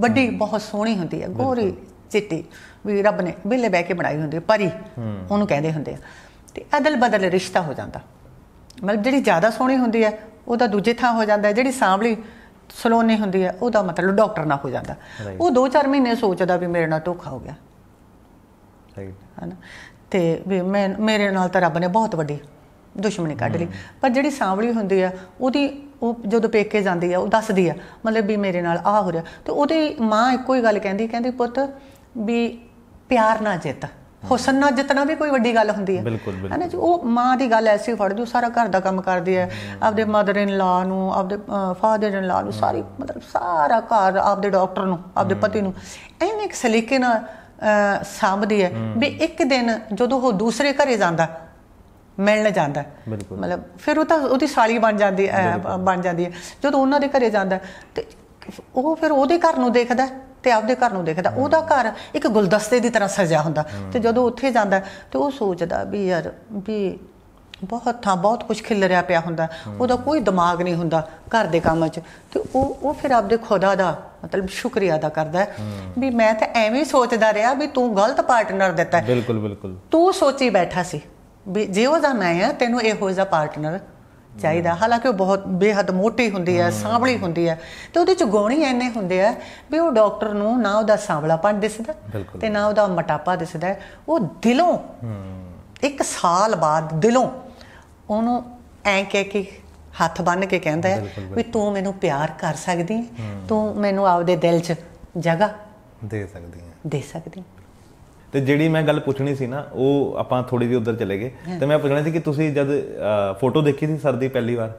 ਵੱਡੀ ਬਹੁਤ ਸੋਹਣੀ ਹੁੰਦੀ ਹੈ ਗੋਰੀ ਚਿੱਟੀ ਵੀ ਰੱਬ ਨੇ ਬਿੱਲੇ ਬਹਿ ਕੇ ਬਣਾਈ ਹੁੰਦੀ ਹੈ ਪਰੀ ਉਹਨੂੰ ਕਹਿੰਦੇ ਹੁੰਦੇ ਆ ਤੇ ਅਦਲ ਬਦਲ ਰਿਸ਼ਤਾ ਹੋ ਜਾਂਦਾ ਮਤਲਬ ਜਿਹੜੀ ਜ਼ਿਆਦਾ ਸੋਹਣੀ ਹੁੰਦੀ ਹੈ ਉਹਦਾ ਦੂਜੇ ਥਾਂ ਹੋ ਜਾਂਦਾ ਜਿਹੜੀ ਸਾਂਭਲੀ ਸਲੋਨੀ ਹੁੰਦੀ ਹੈ ਉਹਦਾ ਮਤਲਬ ਡਾਕਟਰ ਨਾ ਹੋ ਜਾਂਦਾ ਉਹ 2-4 ਮਹੀਨੇ ਸੋਚਦਾ ਵੀ ਮੇਰੇ ਨਾਲ ਧੋਖਾ ਹੋ ਗਿਆ ਰਾਈਟ ਹਨਾ ਤੇ ਵੀ ਮੈਂ ਮੇਰੇ ਨਾਲ ਤਾਂ ਰੱਬ ਨੇ ਬਹੁਤ ਵੱਡੀ ਦੁਸ਼ਮਣੀ ਕੱਢ ਲਈ ਪਰ ਜਿਹੜੀ ਸਾਂਵਲੀ ਹੁੰਦੀ ਆ ਉਹਦੀ ਉਹ ਜਦੋਂ ਪੇਕੇ ਜਾਂਦੀ ਆ ਉਹ ਦੱਸਦੀ ਆ ਮਤਲਬ ਵੀ ਮੇਰੇ ਨਾਲ ਆ ਹੋ ਰਿਹਾ ਤੇ ਉਹਦੀ ਮਾਂ ਇੱਕੋ ਹੀ ਗੱਲ ਕਹਿੰਦੀ ਕਹਿੰਦੀ ਪੁੱਤ ਵੀ ਪਿਆਰ ਨਾ ਜਿੱਤ ਹੁਸਨ ਨਾਲ ਜਿੱਤਣਾ ਵੀ ਕੋਈ ਵੱਡੀ ਗੱਲ ਹੁੰਦੀ ਹੈ ਹੈਨਾ ਜੀ ਉਹ ਮਾਂ ਦੀ ਗੱਲ ਐਸੀ ਫੜ ਜੂ ਸਾਰਾ ਘਰ ਦਾ ਕੰਮ ਕਰਦੀ ਹੈ ਆਪਦੇ ਮਦਰ ਇਨ ਲਾ ਨੂੰ ਆਪਦੇ ਫਾਦਰ ਇਨ ਲਾ ਨੂੰ ਸਾਰੀ ਮਤਲਬ ਸਾਰਾ ਘਰ ਆਪਦੇ ਡਾਕਟਰ ਨੂੰ ਆਪਦੇ ਪਤੀ ਨੂੰ ਐਨੇ ਇੱਕ ਸਲੀਕੇ ਨਾਲ ਸਾਂਭਦੀ ਹੈ ਵੀ ਇੱਕ ਦਿਨ ਜਦੋਂ ਉਹ ਦੂਸਰੇ ਘਰੇ ਜਾਂਦਾ ਮਿਲਣ ਜਾਂਦਾ ਮਤਲਬ ਫਿਰ ਉਹ ਤਾਂ ਉਹਦੀ ਸਾਲੀ ਬਣ ਜਾਂਦੀ ਬਣ ਜਾਂਦੀ ਹੈ ਜਦੋਂ ਉਹਨਾਂ ਦੇ ਘਰੇ ਜਾਂਦਾ ਤੇ ਉਹ ਫਿਰ ਉਹਦੇ ਘਰ ਨੂੰ ਦੇਖਦਾ ਤੇ ਆਪਦੇ ਘਰ ਨੂੰ ਦੇਖਦਾ ਉਹਦਾ ਘਰ ਇੱਕ ਗੁਲਦਸਤੇ ਦੀ ਤਰ੍ਹਾਂ ਸਜਿਆ ਹੁੰਦਾ ਤੇ ਜਦੋਂ ਉੱਥੇ ਜਾਂਦਾ ਤੇ ਉਹ ਸੋਚਦਾ ਵੀ ਯਾਰ ਵੀ ਬਹੁਤ ਥਾਂ ਬਹੁਤ ਕੁਝ ਖਿਲਰਿਆ ਪਿਆ ਹੁੰਦਾ ਉਹਦਾ ਕੋਈ ਦਿਮਾਗ ਨਹੀਂ ਹੁੰਦਾ ਘਰ ਦੇ ਕੰਮਾਂ 'ਚ ਤੇ ਉਹ ਉਹ ਫਿਰ ਆਪਦੇ ਖੁਦਾ ਦਾ ਮਤਲਬ ਸ਼ੁਕਰੀਆ ਅਦਾ ਕਰਦਾ ਵੀ ਮੈਂ ਤਾਂ ਐਵੇਂ ਸੋਚਦਾ ਰਿਹਾ ਵੀ ਤੂੰ ਗਲਤ ਪਾਰਟਨਰ ਦਿੱਤਾ ਬਿਲਕੁਲ ਬਿਲਕੁਲ ਤੂੰ ਸੋਚੀ ਬੈਠਾ ਸੀ ਵੀ ਜੇ ਉਹ ਦਾ ਮੈਂ ਆ ਤੈਨੂੰ ਇਹੋ ਜਿਹਾ ਪਾਰਟਨਰ ਚਾਹੀਦਾ ਹਾਲਾਂਕਿ ਉਹ ਬਹੁਤ ਬੇਹੱਦ ਮੋਟੀ ਹੁੰਦੀ ਹੈ ਸਾਂਵਲੀ ਹੁੰਦੀ ਹੈ ਤੇ ਉਹਦੇ ਚ ਗੋਣੀ ਐਨੇ ਹੁੰਦੇ ਆ ਵੀ ਉਹ ਡਾਕਟਰ ਨੂੰ ਨਾ ਉਹਦਾ ਸਾਂਵਲਾਪਣ ਦਿਸਦਾ ਤੇ ਨਾ ਉਹਦਾ ਮਟਾਪਾ ਦਿਸਦਾ ਉਹ ਦਿਲੋਂ ਇੱਕ ਸਾਲ ਬਾਅਦ ਦਿਲੋਂ ਉਹਨੂੰ ਐਂ ਕਹਿ ਕੇ ਹੱਥ ਬੰਨ ਕੇ ਕਹਿੰਦਾ ਵੀ ਤੂੰ ਮੈਨੂੰ ਪਿਆਰ ਕਰ ਸਕਦੀ ਤੂੰ ਮੈਨੂੰ ਆਪਦੇ ਦਿਲ 'ਚ ਜਗ੍ਹਾ ਦੇ ਸਕਦੀ ਹੈ ਦੇ ਸਕਦੀ ਹੈ ਤੇ ਜਿਹੜੀ ਮੈਂ ਗੱਲ ਪੁੱਛਣੀ ਸੀ ਨਾ ਉਹ ਆਪਾਂ ਥੋੜੀ ਜਿਹੀ ਉਧਰ ਚਲੇ ਗਏ ਤੇ ਮੈਂ ਪੁੱਛਣਾ ਸੀ ਕਿ ਤੁਸੀਂ ਜਦ ਫੋਟੋ ਦੇਖੀ ਸੀ ਸਰ ਦੀ ਪਹਿਲੀ ਵਾਰ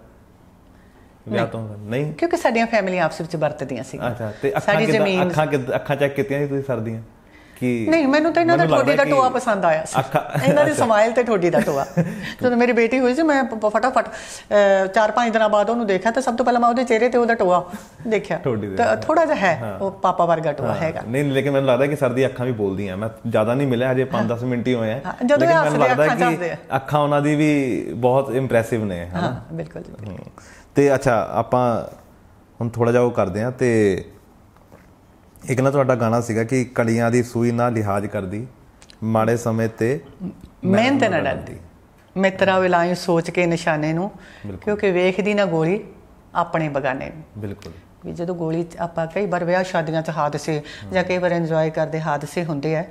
ਵਿਆਹ ਤੋਂ ਨਹੀਂ ਕਿਉਂਕਿ ਸਾਡੀਆਂ ਫੈਮਿਲੀ ਆਪਸ ਵਿੱਚ ਵਰਤਦੀਆਂ ਸੀ ਅੱਛਾ ਤੇ ਅੱਖਾਂ ਕਿਦਾਂ ਅੱਖਾਂ ਅੱਖਾਂ ਚੈੱਕ ਕੀਤੀਆਂ ਸੀ ਤੁਸੀਂ ਸਰ ਦੀਆਂ ਕਿ ਨਹੀਂ ਮੈਨੂੰ ਤਾਂ ਇਹਨਾਂ ਦਾ ਠੋਡੀ ਦਾ ਟੋਆ ਪਸੰਦ ਆਇਆ ਸੀ ਇਹਨਾਂ ਦੇ ਸਮਾਈਲ ਤੇ ਠੋਡੀ ਦਾ ਟੋਆ ਜਦੋਂ ਮੇਰੀ ਬੇਟੀ ਹੋਈ ਸੀ ਮੈਂ ਫਟਾਫਟ 4-5 ਦਿਨਾਂ ਬਾਅਦ ਉਹਨੂੰ ਦੇਖਿਆ ਤਾਂ ਸਭ ਤੋਂ ਪਹਿਲਾਂ ਮੈਂ ਉਹਦੇ ਚਿਹਰੇ ਤੇ ਉਹਦਾ ਟੋਆ ਦੇਖਿਆ ਤਾਂ ਥੋੜਾ ਜਿਹਾ ਹੈ ਉਹ ਪਾਪਾ ਵਰਗਾ ਟੋਆ ਹੈਗਾ ਨਹੀਂ ਲੇਕਿਨ ਮੈਨੂੰ ਲੱਗਦਾ ਕਿ ਸਰਦੀ ਅੱਖਾਂ ਵੀ ਬੋਲਦੀਆਂ ਮੈਂ ਜ਼ਿਆਦਾ ਨਹੀਂ ਮਿਲਿਆ ਹਜੇ 5-10 ਮਿੰਟ ਹੀ ਹੋਏ ਆ ਜਦੋਂ ਮੈਨੂੰ ਲੱਗਦਾ ਕਿ ਅੱਖਾਂ ਉਹਨਾਂ ਦੀ ਵੀ ਬਹੁਤ ਇੰਪ੍ਰੈਸਿਵ ਨੇ ਹਾਂ ਬਿਲਕੁਲ ਤੇ ਅੱਛਾ ਆਪਾਂ ਹੁਣ ਥੋੜਾ ਜਿਹਾ ਉਹ ਕਰਦੇ ਆ ਤੇ ਇੱਕ ਨਾ ਤੁਹਾਡਾ ਗਾਣਾ ਸੀਗਾ ਕਿ ਕੜੀਆਂ ਦੀ ਸੂਈ ਨਾ ਲਿਹਾਜ਼ ਕਰਦੀ ਮਾੜੇ ਸਮੇਂ ਤੇ ਮਿਹਨਤ ਨਾ ਡਰਦੀ ਮੈਂ ਵਿਲਾਈ ਸੋਚ ਕੇ ਨਿਸ਼ਾਨੇ ਨੂੰ ਕਿਉਂਕਿ ਵੇਖਦੀ ਨਾ ਗੋਲੀ ਆਪਣੇ ਬਗਾਨੇ ਨੂੰ ਬਿਲਕੁਲ ਵੀ ਜਦੋਂ ਗੋਲੀ ਆਪਾਂ ਕਈ ਵਾਰ ਵਿਆਹ ਸ਼ਾਦੀਆਂ 'ਚ ਹਾਦਸੇ ਜਾਂ ਕਈ ਵਾਰ ਇੰਜੋਏ ਕਰਦੇ ਹਾਦਸੇ ਹੁੰਦੇ ਆ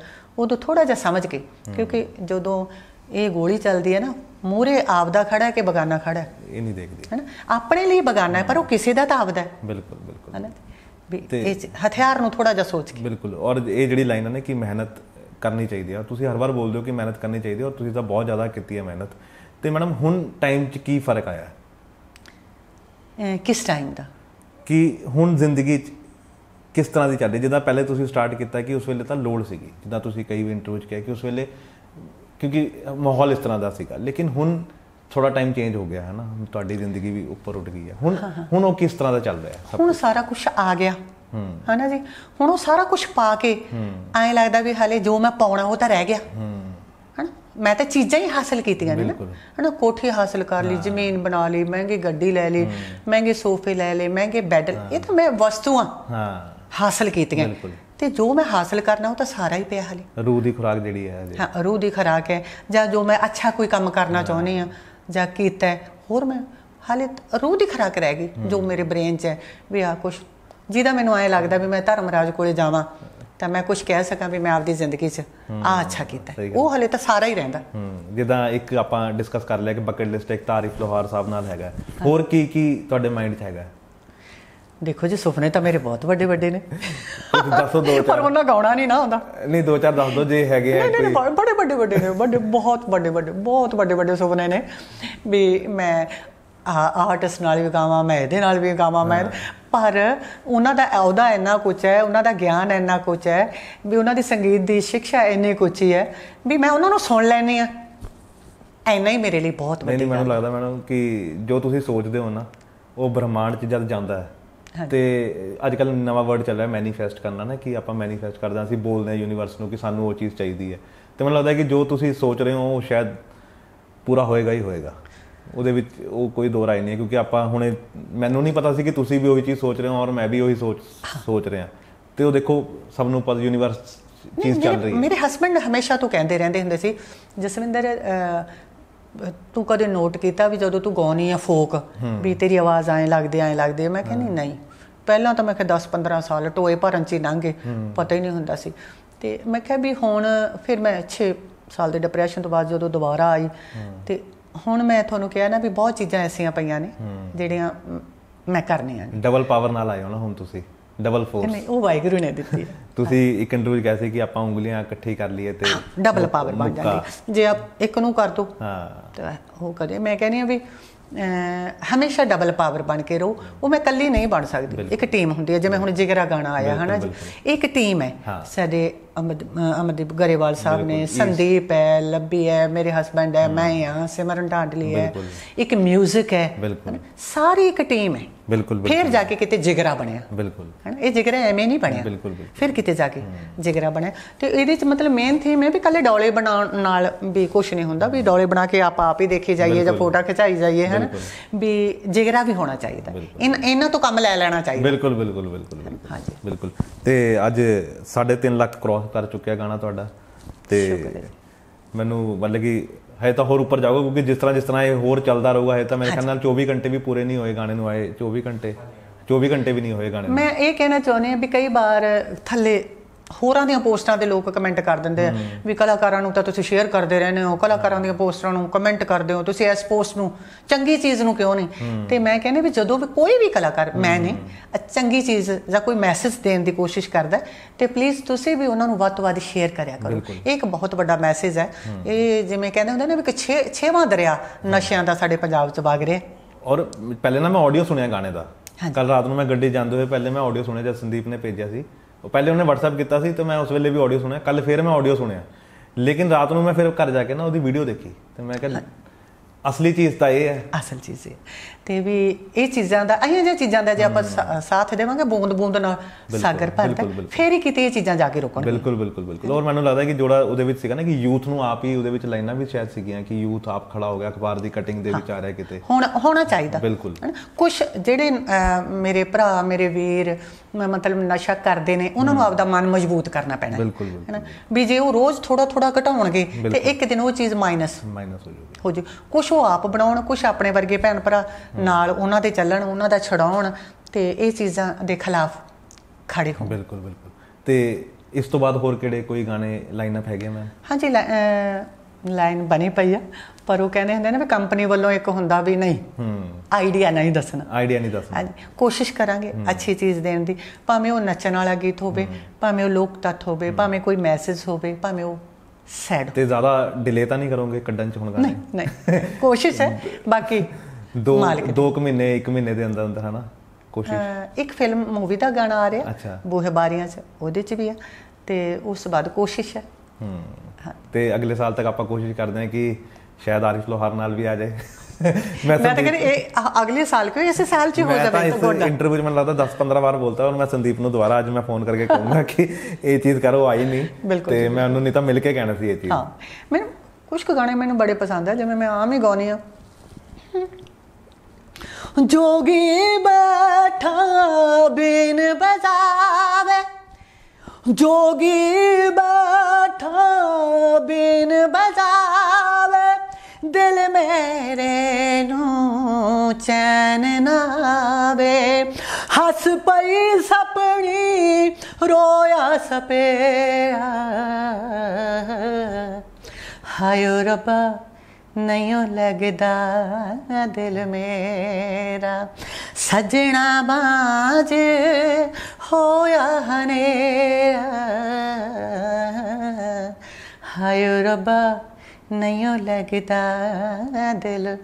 ਉਦੋਂ ਥੋੜਾ ਜਿਹਾ ਸਮਝ ਕੇ ਕਿਉਂਕਿ ਜਦੋਂ ਇਹ ਗੋਲੀ ਚੱਲਦੀ ਹੈ ਨਾ ਮੂਰੇ ਆਪਦਾ ਖੜਾ ਹੈ ਕਿ ਬਗਾਨਾ ਖੜਾ ਹੈ ਇਹ ਨਹੀਂ ਹੈ ਹੈਨਾ ਆਪਣੇ ਲਈ ਬਗਾਨਾ ਹੈ ਪਰ ਉਹ ਕਿਸੇ ਦਾ ਤਾਂ ਆਪਦਾ ਹੈ ਬਿਲਕੁਲ ਬਿਲਕੁਲ ਹੈਨਾ ਇਹ ਹਥਿਆਰ ਨੂੰ ਥੋੜਾ ਜਿਹਾ ਸੋਚ ਕੇ ਬਿਲਕੁਲ ਔਰ ਇਹ ਜਿਹੜੀ ਲਾਈਨ ਨੇ ਕਿ ਮਿਹਨਤ ਕਰਨੀ ਚਾਹੀਦੀ ਆ ਤੁਸੀਂ ਹਰ ਵਾਰ ਬੋਲਦੇ ਹੋ ਕਿ ਮਿਹਨਤ ਕਰਨੀ ਚਾਹੀਦੀ ਔਰ ਤੁਸੀਂ ਤਾਂ ਬਹੁਤ ਜ਼ਿਆਦਾ ਕੀਤੀ ਹੈ ਮਿਹਨਤ ਤੇ ਮੈਡਮ ਹੁਣ ਟਾਈਮ 'ਚ ਕੀ ਫਰਕ ਆਇਆ ਕਿਸ ਟਾਈਮ ਦਾ ਕਿ ਹੁਣ ਜ਼ਿੰਦਗੀ 'ਚ ਕਿਸ ਤਰ੍ਹਾਂ ਦੀ ਚੱਲਦੀ ਜਿੱਦਾਂ ਪਹਿਲੇ ਤੁਸੀਂ ਸਟਾਰਟ ਕੀਤਾ ਕਿ ਉਸ ਵੇਲੇ ਤਾਂ ਲੋੜ ਸੀਗੀ ਜਿੱਦਾਂ ਤੁਸੀਂ ਕਈ ਵੀ ਇੰਟਰਵਿਊ 'ਚ ਕਿਹਾ ਕਿ ਉਸ ਵੇਲੇ ਕਿਉਂਕਿ ਮਾਹੌਲ ਇਸ ਤਰ੍ਹਾਂ ਦਾ ਸੀਗਾ ਲੇਕਿਨ ਹੁਣ ਥੋੜਾ ਟਾਈਮ ਚੇਂਜ ਹੋ ਗਿਆ ਹੈ ਨਾ ਤੁਹਾਡੀ ਜ਼ਿੰਦਗੀ ਵੀ ਉੱਪਰ ਉੱਠ ਗਈ ਹੈ ਹੁਣ ਹੁਣ ਉਹ ਕਿਸ ਤਰ੍ਹਾਂ ਦਾ ਚੱਲ ਰਿਹਾ ਹੈ ਹੁਣ ਸਾਰਾ ਕੁਝ ਆ ਗਿਆ ਹਾਂ ਨਾ ਜੀ ਹੁਣ ਉਹ ਸਾਰਾ ਕੁਝ ਪਾ ਕੇ ਐਂ ਲੱਗਦਾ ਵੀ ਹਲੇ ਜੋ ਮੈਂ ਪਾਉਣਾ ਉਹ ਤਾਂ ਰਹਿ ਗਿਆ ਹਾਂ ਨਾ ਮੈਂ ਤਾਂ ਚੀਜ਼ਾਂ ਹੀ ਹਾਸਲ ਕੀਤੀਆਂ ਨੇ ਨਾ ਕੋਠੀ ਹਾਸਲ ਕਰ ਲਈ ਜ਼ਮੀਨ ਬਣਾ ਲਈ ਮਹਿੰਗੀ ਗੱਡੀ ਲੈ ਲਈ ਮਹਿੰਗੇ ਸੋਫੇ ਲੈ ਲਏ ਮਹਿੰਗੇ ਬੈੱਡ ਇਹ ਤਾਂ ਮੈਂ ਵਸਤੂਆਂ ਹਾਂ ਹਾਸਲ ਕੀਤੀਆਂ ਤੇ ਜੋ ਮੈਂ ਹਾਸਲ ਕਰਨਾ ਉਹ ਤਾਂ ਸਾਰਾ ਹੀ ਪਿਆ ਹਲੇ ਰੂਹ ਦੀ ਖੁਰਾਕ ਜਿਹੜੀ ਹੈ ਹਾਂ ਰੂਹ ਦੀ ਖੁਰਾਕ ਹੈ ਜਾਂ ਜੋ ਮੈਂ ਅੱਛਾ ਕੋਈ ਕੰਮ ਕਰਨਾ ਚਾਹੁੰਦੀ ਆ ਜਾਂ ਕੀਤਾ ਹੋਰ ਮੈਂ ਹਾਲੇ ਰੂਹ ਦੀ ਖਰਾਕ ਰਹਿ ਗਈ ਜੋ ਮੇਰੇ ਬ੍ਰੇਨ 'ਚ ਹੈ ਵੀ ਆ ਕੁਝ ਜਿਹਦਾ ਮੈਨੂੰ ਆਏ ਲੱਗਦਾ ਵੀ ਮੈਂ ਧਰਮਰਾਜ ਕੋਲੇ ਜਾਵਾਂ ਤਾਂ ਮੈਂ ਕੁਝ ਕਹਿ ਸਕਾਂ ਵੀ ਮੈਂ ਆਪਦੀ ਜ਼ਿੰਦਗੀ 'ਚ ਆ ਅੱਛਾ ਕੀਤਾ ਉਹ ਹਲੇ ਤਾਂ ਸਾਰਾ ਹੀ ਰਹਿੰਦਾ ਜਿੱਦਾਂ ਇੱਕ ਆਪਾਂ ਡਿਸਕਸ ਕਰ ਲਿਆ ਕਿ ਬਕਟ ਲਿਸਟ ਇੱਕ ਤਾਰਿਫ ਲੋਹਾਰ ਸਾਹਿਬ ਨਾਲ ਹੈਗਾ ਹੋਰ ਕੀ ਕੀ ਤੁਹਾਡੇ ਮਾਈਂਡ 'ਚ ਹੈਗਾ ਦੇਖੋ ਜੀ ਸੁਪਨੇ ਤਾਂ ਮੇਰੇ ਬਹੁਤ ਵੱਡੇ ਵੱਡੇ ਨੇ ਦੱਸੋ ਦੋ ਚਾਰ ਪਰ ਉਹਨਾਂ ਗਾਉਣਾ ਨਹੀਂ ਨਾ ਹੁੰਦਾ ਨਹੀਂ ਦੋ ਚਾਰ ਦੱਸ ਦੋ ਜੇ ਹੈਗੇ ਆ ਨਹੀਂ ਨਹੀਂ ਬੜੇ ਵੱਡੇ ਵੱਡੇ ਨੇ ਵੱਡੇ ਬਹੁਤ ਵੱਡੇ ਵੱਡੇ ਬਹੁਤ ਵੱਡੇ ਵੱਡੇ ਸੁਪਨੇ ਨੇ ਵੀ ਮੈਂ ਆਰਟਿਸਟ ਨਾਲ ਵੀ ਗਾਵਾਂ ਮੈਂ ਇਹਦੇ ਨਾਲ ਵੀ ਗਾਵਾਂ ਮੈਂ ਪਰ ਉਹਨਾਂ ਦਾ ਅਹੁਦਾ ਇੰਨਾ ਕੁਝ ਹੈ ਉਹਨਾਂ ਦਾ ਗਿਆਨ ਇੰਨਾ ਕੁਝ ਹੈ ਵੀ ਉਹਨਾਂ ਦੀ ਸੰਗੀਤ ਦੀ ਸਿੱਖਿਆ ਇੰਨੀ ਕੁਝ ਹੀ ਹੈ ਵੀ ਮੈਂ ਉਹਨਾਂ ਨੂੰ ਸੁਣ ਲੈਣੀ ਆ ਐਨਾ ਹੀ ਮੇਰੇ ਲਈ ਬਹੁਤ ਵੱਡੀ ਨਹੀਂ ਮੈਨੂੰ ਲੱਗਦਾ ਮੈਨੂੰ ਕਿ ਜੋ ਤੁਸੀਂ ਸੋਚਦੇ ਹੋ ਨਾ ਉਹ ਬ੍ਰਹਮਾਂਡ 'ਚ ਜਦ ਜਾਂਦਾ ਹੈ ਤੇ ਅੱਜ ਕੱਲ ਨਵਾਂ ਵਰਡ ਚੱਲ ਰਿਹਾ ਹੈ ਮੈਨੀਫੈਸਟ ਕਰਨਾ ਨਾ ਕਿ ਆਪਾਂ ਮੈਨੀਫੈਸਟ ਕਰਦਾ ਸੀ ਬੋਲਦੇ ਹਾਂ ਯੂਨੀਵਰਸ ਨੂੰ ਕਿ ਸਾਨੂੰ ਉਹ ਚੀਜ਼ ਚਾਹੀਦੀ ਹੈ ਤੇ ਮੈਨੂੰ ਲੱਗਦਾ ਹੈ ਕਿ ਜੋ ਤੁਸੀਂ ਸੋਚ ਰਹੇ ਹੋ ਉਹ ਸ਼ਾਇਦ ਪੂਰਾ ਹੋਏਗਾ ਹੀ ਹੋਏਗਾ ਉਹਦੇ ਵਿੱਚ ਉਹ ਕੋਈ ਦੋ ਰਾਏ ਨਹੀਂ ਕਿਉਂਕਿ ਆਪਾਂ ਹੁਣੇ ਮੈਨੂੰ ਨਹੀਂ ਪਤਾ ਸੀ ਕਿ ਤੁਸੀਂ ਵੀ ਉਹੀ ਚੀਜ਼ ਸੋਚ ਰਹੇ ਹੋ ਔਰ ਮੈਂ ਵੀ ਉਹੀ ਸੋਚ ਸੋਚ ਰਿਹਾ ਤੇ ਉਹ ਦੇਖੋ ਸਭ ਨੂੰ ਪਤਾ ਯੂਨੀਵਰਸ ਚੀਜ਼ ਚੱਲ ਰਹੀ ਹੈ ਮੇਰੇ ਹਸਬੰਡ ਹਮੇਸ਼ਾ ਤੋਂ ਕਹਿੰਦੇ ਰਹਿੰਦੇ ਹੁੰਦੇ ਸੀ ਜਸਵਿੰਦਰ ਤੂੰ ਕਦੇ ਨੋਟ ਕੀਤਾ ਵੀ ਜਦੋਂ ਤੂੰ ਗਾਉਣੀ ਆ ਫੋਕ ਵੀ ਤੇਰੀ ਆਵਾਜ਼ ਆਏ ਲੱਗਦੇ ਆਏ ਲੱਗਦੇ ਮੈਂ ਕਹਿੰਦੀ ਨਹੀਂ ਪਹਿਲਾਂ ਤਾਂ ਮੈਂ ਕਿਹਾ 10 15 ਸਾਲ ਟੋਏ ਭਰਨ ਚ ਹੀ ਲੰਘੇ ਪਤਾ ਹੀ ਨਹੀਂ ਹੁੰਦਾ ਸੀ ਤੇ ਮੈਂ ਕਿਹਾ ਵੀ ਹੁਣ ਫਿਰ ਮੈਂ 6 ਸਾਲ ਦੇ ਡਿਪਰੈਸ਼ਨ ਤੋਂ ਬਾਅਦ ਜਦੋਂ ਦੁਬਾਰਾ ਆਈ ਤੇ ਹੁਣ ਮੈਂ ਤੁਹਾਨੂੰ ਕਿਹਾ ਨਾ ਵੀ ਬਹੁਤ ਚੀਜ਼ਾਂ ਐਸੀਆਂ ਪਈਆਂ ਨੇ ਜਿਹੜੀਆਂ ਮੈਂ ਕਰਨੀਆਂ ਡਬਲ ਪਾਵਰ ਨਾਲ ਆਏ ਹੋ ਨਾ ਹੁਣ ਤੁਸੀਂ ਡਬਲ ਫੋਰਸ ਨਹੀਂ ਉਹ ਵਾਹਿਗੁਰੂ ਨੇ ਦਿੱਤੀ ਤੁਸੀਂ ਇੱਕ ਇੰਟਰਵਿਊ ਕਹਿ ਸੀ ਕਿ ਆਪਾਂ ਉਂਗਲੀਆਂ ਇਕੱਠੀ ਕਰ ਲਈਏ ਤੇ ਡਬਲ ਪਾਵਰ ਬਣ ਜਾਂਦੀ ਜੇ ਆਪ ਇੱਕ ਨੂੰ ਕਰ ਦੋ ਹਾਂ ਤੇ ਉਹ ਕਰੇ ਮੈਂ ਕਹਿੰਦੀ ਆ ਵੀ ਹਮੇਸ਼ਾ ਡਬਲ ਪਾਵਰ ਬਣ ਕੇ ਰਹੋ ਉਹ ਮੈਂ ਇਕੱਲੀ ਨਹੀਂ ਬਣ ਸਕਦੀ ਇੱਕ ਟੀਮ ਹੁੰਦੀ ਹੈ ਜਿਵੇਂ ਹੁਣ ਜਿਗਰਾ ਗਾਣਾ ਆਇਆ ਹਨਾ ਜੀ ਇੱਕ ਟੀਮ ਹੈ ਸਾਡੇ ਅਮਰਦੀਪ ਗਰੇਵਾਲ ਸਾਹਿਬ ਨੇ ਸੰਦੀਪ ਹੈ ਲੱਭੀ ਹੈ ਮੇਰੇ ਹਸਬੰਡ ਹੈ ਮੈਂ ਹਾਂ ਸਿਮਰਨ ਢਾਂਡਲੀ ਹੈ ਇੱਕ 뮤직 ਹੈ ਸਾਰੀ ਇੱਕ ਟੀਮ ਹੈ ਬਿਲਕੁਲ ਫਿਰ ਜਾ ਕੇ ਕਿਤੇ ਜਿਗਰਾ ਬਣਿਆ ਬਿਲਕੁਲ ਹੈ ਇਹ ਜਿਗਰਾ ਐਵੇਂ ਨਹੀਂ ਬਣਿਆ ਬਿਲਕੁਲ ਫਿਰ ਕਿਤੇ ਜਾ ਕੇ ਜਿਗਰਾ ਬਣਿਆ ਤੇ ਇਹਦੇ ਚ ਮਤਲਬ ਮੇਨ ਥੀਮ ਹੈ ਵੀ ਕੱਲੇ ਡੌਲੇ ਬਣਾਉਣ ਨਾਲ ਵੀ ਕੁਝ ਨਹੀਂ ਹੁੰਦਾ ਵੀ ਡੌਲੇ ਬਣਾ ਕੇ ਆਪ ਆਪ ਹੀ ਦੇਖੇ ਜਾਈਏ ਜਾਂ ਫੋਟੋ ਖਿਚਾਈ ਜਾਈਏ ਹੈ ਨਾ ਵੀ ਜਿਗਰਾ ਵੀ ਹੋਣਾ ਚਾਹੀਦਾ ਇਹਨਾਂ ਤੋਂ ਕੰਮ ਲੈ ਲੈਣਾ ਚਾਹੀਦਾ ਬਿਲਕੁਲ ਬਿਲਕੁਲ ਬਿਲਕੁਲ ਹਾਂਜੀ ਬਿਲਕੁਲ ਤੇ ਅੱਜ 3.5 ਲੱਖ ਕ੍ਰਾਸ ਕਰ ਚੁੱਕਿਆ ਗਾਣਾ ਤੁਹਾਡਾ ਤੇ ਮੈਨੂੰ ਮਤਲਬ ਕਿ ਹੈ ਤਾਂ ਹੋਰ ਉੱਪਰ ਜਾਊਗਾ ਕਿਉਂਕਿ ਜਿਸ ਤਰ੍ਹਾਂ ਜਿਸ ਤਰ੍ਹਾਂ ਇਹ ਹੋਰ ਚੱਲਦਾ ਰਹੂਗਾ ਹੈ ਤਾਂ ਮੇਰੇ ਖਿਆਲ ਨਾਲ 24 ਘੰਟੇ ਵੀ ਪੂਰੇ ਨਹੀਂ ਹੋਏ ਗਾਣੇ ਨੂੰ ਆਏ 24 ਘੰਟੇ 24 ਘੰਟੇ ਵੀ ਨਹੀਂ ਹੋਏ ਗਾਣੇ ਮੈਂ ਇਹ ਕਹਿਣਾ ਚਾਹੁੰਦੀ ਹਾਂ ਵੀ ਕਈ ਵਾਰ ਥੱਲੇ ਹੋਰਾਂ ਦੀਆਂ ਪੋਸਟਾਂ ਤੇ ਲੋਕ ਕਮੈਂਟ ਕਰ ਦਿੰਦੇ ਆ ਵੀ ਕਲਾਕਾਰਾਂ ਨੂੰ ਤਾਂ ਤੁਸੀਂ ਸ਼ੇਅਰ ਕਰਦੇ ਰਹਿੰਦੇ ਹੋ ਕਲਾਕਾਰਾਂ ਦੀਆਂ ਪੋਸਟਾਂ ਨੂੰ ਕਮੈਂਟ ਕਰਦੇ ਹੋ ਤੁਸੀਂ ਇਸ ਪੋਸਟ ਨੂੰ ਚੰਗੀ ਚੀਜ਼ ਨੂੰ ਕਿਉਂ ਨਹੀਂ ਤੇ ਮੈਂ ਕਹਿੰਦੇ ਵੀ ਜਦੋਂ ਵੀ ਕੋਈ ਵੀ ਕਲਾਕਾਰ ਮੈਂ ਨੇ ਚੰਗੀ ਚੀਜ਼ ਜਾਂ ਕੋਈ ਮੈਸੇਜ ਦੇਣ ਦੀ ਕੋਸ਼ਿਸ਼ ਕਰਦਾ ਤੇ ਪਲੀਜ਼ ਤੁਸੀਂ ਵੀ ਉਹਨਾਂ ਨੂੰ ਵੱਧ ਤੋਂ ਵੱਧ ਸ਼ੇਅਰ ਕਰਿਆ ਕਰੋ ਇਹ ਇੱਕ ਬਹੁਤ ਵੱਡਾ ਮੈਸੇਜ ਹੈ ਇਹ ਜਿਵੇਂ ਕਹਿੰਦੇ ਹੁੰਦੇ ਨੇ ਵੀ ਕਿ 6 ਦਰਿਆ ਨਸ਼ਿਆਂ ਦਾ ਸਾਡੇ ਪੰਜਾਬ 'ਚ ਵਗ ਰਿਹਾ ਔਰ ਪਹਿਲੇ ਨਾ ਮੈਂ ਆਡੀਓ ਸੁਣਿਆ ਗਾਣੇ ਦਾ ਕੱਲ ਰਾਤ ਨੂੰ ਮੈਂ ਗੱਡੀ ਜਾਂਦੇ ਹੋਏ ਪਹਿਲੇ ਮੈਂ ਆਡੀਓ ਸੁਣਿਆ ਜਦ ਸੰਦੀਪ ਨੇ ਭੇਜਿਆ ਸੀ ਉਹ ਪਹਿਲੇ ਉਹਨੇ WhatsApp ਕੀਤਾ ਸੀ ਤੇ ਮੈਂ ਉਸ ਵੇਲੇ ਵੀ ਆਡੀਓ ਸੁਣਿਆ ਕੱਲ ਫੇਰ ਮੈਂ ਆਡੀਓ ਸੁਣਿਆ ਲੇਕਿਨ ਰਾਤ ਨੂੰ ਮੈਂ ਫਿਰ ਘਰ ਜਾ ਕੇ ਨਾ ਉਹਦੀ ਵੀਡੀਓ ਦੇਖੀ ਤੇ ਮੈਂ ਕਿਹਾ ਅਸਲੀ ਚੀਜ਼ ਤਾਂ ਇਹ ਹੈ ਅਸਲ ਚੀਜ਼ ਇਹ ਤੇ ਵੀ ਇਹ ਚੀਜ਼ਾਂ ਦਾ ਅਹੀਂ ਜੇ ਚੀਜ਼ਾਂ ਦਾ ਜੇ ਆਪਾਂ ਸਾਥ ਦੇਵਾਂਗੇ ਬੂੰਦ ਬੂੰਦ ਨਾਲ ਸਾਗਰ ਭਰਦਾ ਫੇਰ ਹੀ ਕਿਤੇ ਇਹ ਚੀਜ਼ਾਂ ਜਾ ਕੇ ਰੁਕਣਗੀਆਂ ਬਿਲਕੁਲ ਬਿਲਕੁਲ ਬਿਲਕੁਲ ਔਰ ਮੈਨੂੰ ਲੱਗਦਾ ਕਿ ਜੋੜਾ ਉਹਦੇ ਵਿੱਚ ਸੀਗਾ ਨਾ ਕਿ ਯੂਥ ਨੂੰ ਆਪ ਹੀ ਉਹਦੇ ਵਿੱਚ ਲਾਈਨਾਂ ਵੀ ਸ਼ਾਇਦ ਸੀਗੀਆਂ ਕਿ ਯੂਥ ਆਪ ਖੜਾ ਹੋ ਗਿਆ ਅਖਬਾਰ ਦੀ ਕਟਿੰਗ ਦੇ ਵਿੱਚ ਆ ਰਿਹਾ ਕਿਤੇ ਹੁਣ ਹੋਣਾ ਚਾਹੀਦਾ ਬਿਲਕੁਲ ਕੁਝ ਜਿਹੜੇ ਮੇਰੇ ਭਰਾ ਮੇਰੇ ਵੀਰ ਮਤਲਬ ਨਸ਼ਾ ਕਰਦੇ ਨੇ ਉਹਨਾਂ ਨੂੰ ਆਪਦਾ ਮਨ ਮਜ਼ਬੂਤ ਕਰਨਾ ਪੈਣਾ ਬਿਲਕੁਲ ਹੈਨਾ ਵੀ ਜੇ ਉਹ ਰੋਜ਼ ਥੋੜਾ ਥੋੜਾ ਘਟਾਉਣਗੇ ਤੇ ਇੱਕ ਦਿਨ ਉਹ ਚੀਜ਼ ਮਾਈਨਸ ਮਾਈਨਸ ਹੋ ਜਾਊਗੀ ਹੋ ਜੂ ਕੁਝ ਉਹ ਆਪ ਬਣਾਉਣ ਕੁਝ ਆਪਣੇ ਵਰਗੇ ਭੈਣ ਭਰਾ ਨਾਲ ਉਹਨਾਂ ਦੇ ਚੱਲਣ ਉਹਨਾਂ ਦਾ ਛਡਾਉਣ ਤੇ ਇਹ ਚੀਜ਼ਾਂ ਦੇ ਖਿਲਾਫ ਖੜੇ ਹੋ ਬਿਲਕੁਲ ਬਿਲਕੁਲ ਤੇ ਇਸ ਤੋਂ ਬਾਅਦ ਹੋਰ ਕਿਹੜੇ ਕੋਈ ਗਾਣੇ ਲਾਈਨ ਅਪ ਹੈਗੇ ਮੈਂ ਹਾਂਜੀ ਲਾਈਨ ਬਣੀ ਪਈ ਆ ਪਰ ਉਹ ਕਹਿੰਦੇ ਹੁੰਦੇ ਨੇ ਵੀ ਕੰਪਨੀ ਵੱਲੋਂ ਇੱਕ ਹੁੰਦਾ ਵੀ ਨਹੀਂ ਹੂੰ ਆਈਡੀਆ ਨਹੀਂ ਦੱਸਣਾ ਆਈਡੀਆ ਨਹੀਂ ਦੱਸਣਾ ਹਾਂਜੀ ਕੋਸ਼ਿਸ਼ ਕਰਾਂਗੇ ਅੱਛੀ ਚੀਜ਼ ਦੇਣ ਦੀ ਭਾਵੇਂ ਉਹ ਨੱਚਣ ਵਾਲਾ ਗੀਤ ਹੋਵੇ ਭਾਵੇਂ ਉਹ ਲੋਕ ਤੱਤ ਹੋਵੇ ਭਾਵੇਂ ਕੋਈ ਮੈਸੇਜ ਹੋਵੇ ਭਾਵੇਂ ਉਹ ਸੈਡ ਤੇ ਜ਼ਿਆਦਾ ਡਿਲੇ ਤਾਂ ਨਹੀਂ ਕਰੋਗੇ ਕੱਢਣ ਚ ਹੁਣ ਗਾਣੇ ਨਹੀਂ ਨਹੀਂ ਕੋਸ਼ਿਸ਼ ਹੈ ਬਾਕੀ ਦੋ ਦੋ ਕੁ ਮਹੀਨੇ ਇੱਕ ਮਹੀਨੇ ਦੇ ਅੰਦਰ ਅੰਦਰ ਹਨਾ ਕੋਸ਼ਿਸ਼ ਇੱਕ ਫਿਲਮ ਮੂਵੀ ਦਾ ਗਾਣਾ ਆ ਰਿਹਾ ਬੂਹੇ ਬਾਰੀਆਂ ਚ ਉਹਦੇ ਚ ਵੀ ਆ ਤੇ ਉਸ ਬਾਅਦ ਕੋਸ਼ਿਸ਼ ਹੈ ਹਾਂ ਤੇ ਅਗਲੇ ਸਾਲ ਤੱਕ ਆਪਾਂ ਕੋਸ਼ਿਸ਼ ਕਰਦੇ ਹਾਂ ਕਿ ਸ਼ਾਇਦ ਆਰਿਫ ਲੋਹਾਰ ਨਾਲ ਵੀ ਆ ਜਾਏ ਮੈਂ ਤਾਂ ਕਹਿੰਦੀ ਇਹ ਅਗਲੇ ਸਾਲ ਕਿਉਂ ਇਸੇ ਸਾਲ ਚ ਹੋ ਜਾਵੇ ਤਾਂ ਗੁੱਡ ਇੰਟਰਵਿਊ ਚ ਮੈਨੂੰ ਲੱਗਦਾ 10 15 ਵਾਰ ਬੋਲਤਾ ਹਾਂ ਮੈਂ ਸੰਦੀਪ ਨੂੰ ਦੁਬਾਰਾ ਅੱਜ ਮੈਂ ਫੋਨ ਕਰਕੇ ਕਹੂੰਗਾ ਕਿ ਇਹ ਚੀਜ਼ ਕਰੋ ਆਈ ਨਹੀਂ ਤੇ ਮੈਂ ਉਹਨੂੰ ਨਹੀਂ ਤਾਂ ਮਿਲ ਕੇ ਕਹਿਣਾ ਸੀ ਇਹ ਚੀਜ਼ ਹਾਂ ਮੈਨੂੰ ਕੁਝ ਕੁ ਗਾਣੇ ਮੈਨੂੰ ਬੜੇ ਪਸੰਦ ਆ ਜਿਵੇਂ ਮੈਂ ਆਮ ਹੀ ਗਾਉਣੀ ਆ ਜੋਗੀ ਬੈਠਾ ਬਿਨ ਬਜਾਵੇ ਜੋਗੀ ਬੈਠਾ ਬਿਨ ਬਜਾਵੇ ਦਿਲ ਮੇਰੇ ਨੂੰ ਚੈਨ ਨਾਵੇ ਹੱਸ ਪਈ ਸਪਣੀ ਰੋਇਆ ਸਪੇ ਹਾਏ ਰੱਬਾ ਨਹੀਂ ਲੱਗਦਾ ਦਿਲ ਮੇਰਾ ਸਜਣਾ ਬਾਜ ਹੋਇਆ ਹਨੇਰਾ ਹਾਏ ਰੱਬਾ ਨਹੀਂ ਲੱਗਦਾ ਦਿਲ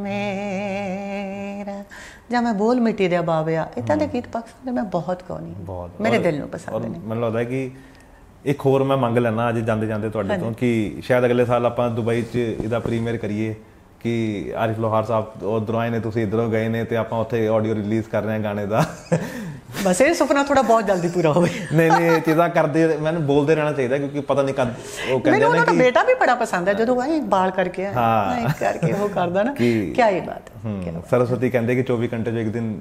ਮੇਰਾ ਜਾ ਮੈਂ ਬੋਲ ਮਿੱਟੀ ਦੇ ਬਾਬਿਆ ਇਤਾਂ ਦੇ ਗੀਤ ਪਾਕਿਸਤਾਨ ਦੇ ਮੈਂ ਬਹੁਤ ਗਾਉਣੀ ਮੇਰੇ ਦਿਲ ਨੂੰ ਪਸੰਦ ਨੇ ਮੈਨੂੰ ਲੱਗਦਾ ਕਿ ਇੱਕ ਹੋਰ ਮੈਂ ਮੰਗ ਲੈਣਾ ਅੱਜ ਜਾਂਦੇ ਜਾਂਦੇ ਤੁਹਾਡੇ ਤੋਂ ਕਿ ਸ਼ਾਇਦ ਅਗਲੇ ਸਾਲ ਆਪਾਂ ਦੁਬਈ 'ਚ ਇਹਦਾ ਪ੍ਰੀਮੀਅਰ ਕਰੀਏ ਕਿ ਆਰਿਫ ਲੋਹਾਰ ਸਾਹਿਬ ਉਹ ਦਰਾਂ ਨੇ ਤੁਸੀਂ ਇਧਰੋਂ ਗਏ ਨੇ ਤੇ ਆਪਾਂ ਉੱਥੇ ਆਡੀਓ ਰਿਲੀਜ਼ ਕਰ ਰਹੇ ਹਾਂ ਗਾਣੇ ਦਾ ਬਸ ਇਹ ਸੁਪਨਾ ਥੋੜਾ ਬਹੁਤ ਜਲਦੀ ਪੂਰਾ ਹੋਵੇ ਨਹੀਂ ਨਹੀਂ ਇਹ ਚੀਜ਼ਾਂ ਕਰਦੇ ਮੈਨੂੰ ਬੋਲਦੇ ਰਹਿਣਾ ਚਾਹੀਦਾ ਕਿਉਂਕਿ ਪਤਾ ਨਹੀਂ ਕਦ ਉਹ ਕਹਿੰਦੇ ਨੇ ਕਿ ਮੇਰਾ ਬੇਟਾ ਵੀ ਬੜਾ ਪਸੰਦ ਹੈ ਜਦੋਂ ਆਏ ਬਾਲ ਕਰਕੇ ਹਾਂ ਕਰਕੇ ਉਹ ਕਰਦਾ ਨਾ ਕੀ ਹੈ ਬਾਤ ਸਰਸਵਤੀ ਕਹਿੰਦੇ ਕਿ 24 ਘੰਟੇ 'ਚ ਇੱਕ ਦਿਨ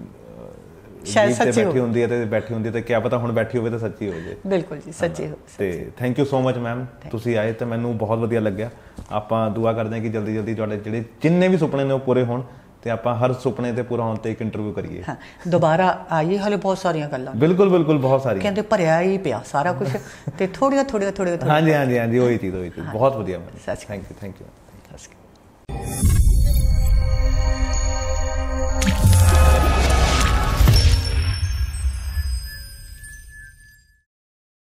ਸ਼ਾਇਦ ਸੱਚੀ ਬੈਠੀ ਹੁੰਦੀ ਹੈ ਤੇ ਬੈਠੀ ਹੁੰਦੀ ਤੇ ਕੀ ਪਤਾ ਹੁਣ ਬੈਠੀ ਹੋਵੇ ਤਾਂ ਸੱਚੀ ਹੋ ਜੇ ਬਿਲਕੁਲ ਜੀ ਸੱਚੀ ਹੋ ਤੇ thank you so much ma'am ਤੁਸੀਂ ਆਏ ਤੇ ਮੈਨੂੰ ਬਹੁਤ ਵਧੀਆ ਲੱਗਿਆ ਆਪਾਂ ਦੁਆ ਕਰਦੇ ਹਾਂ ਕਿ ਜਲਦੀ ਜਲਦੀ ਤੁਹਾਡੇ ਜਿਹੜੇ ਜਿੰਨੇ ਵੀ ਸੁਪਨੇ ਨੇ ਉਹ ਪੂਰੇ ਹੋਣ ਤੇ ਆਪਾਂ ਹਰ ਸੁਪਨੇ ਤੇ ਪੂਰਾ ਹੋਣ ਤੇ ਇੱਕ ਇੰਟਰਵਿਊ ਕਰੀਏ ਹਾਂ ਦੁਬਾਰਾ ਆਈਏ ਹਲੇ ਬਹੁਤ ਸਾਰੀਆਂ ਗੱਲਾਂ ਬਿਲਕੁਲ ਬਿਲਕੁਲ ਬਹੁਤ ਸਾਰੀਆਂ ਕਹਿੰਦੇ ਭਰਿਆ ਹੀ ਪਿਆ ਸਾਰਾ ਕੁਝ ਤੇ ਥੋੜੀਆਂ ਥੋੜੀਆਂ ਥੋੜੀਆਂ ਹਾਂਜੀ ਹਾਂਜੀ ਹਾਂਜੀ ਉਹੀ ਚੀਜ਼ ਉਹੀ ਚੀਜ਼ ਬਹੁਤ ਵਧੀਆ ਮੈਂ ਥੈਂਕ ਯੂ ਥੈਂਕ ਯੂ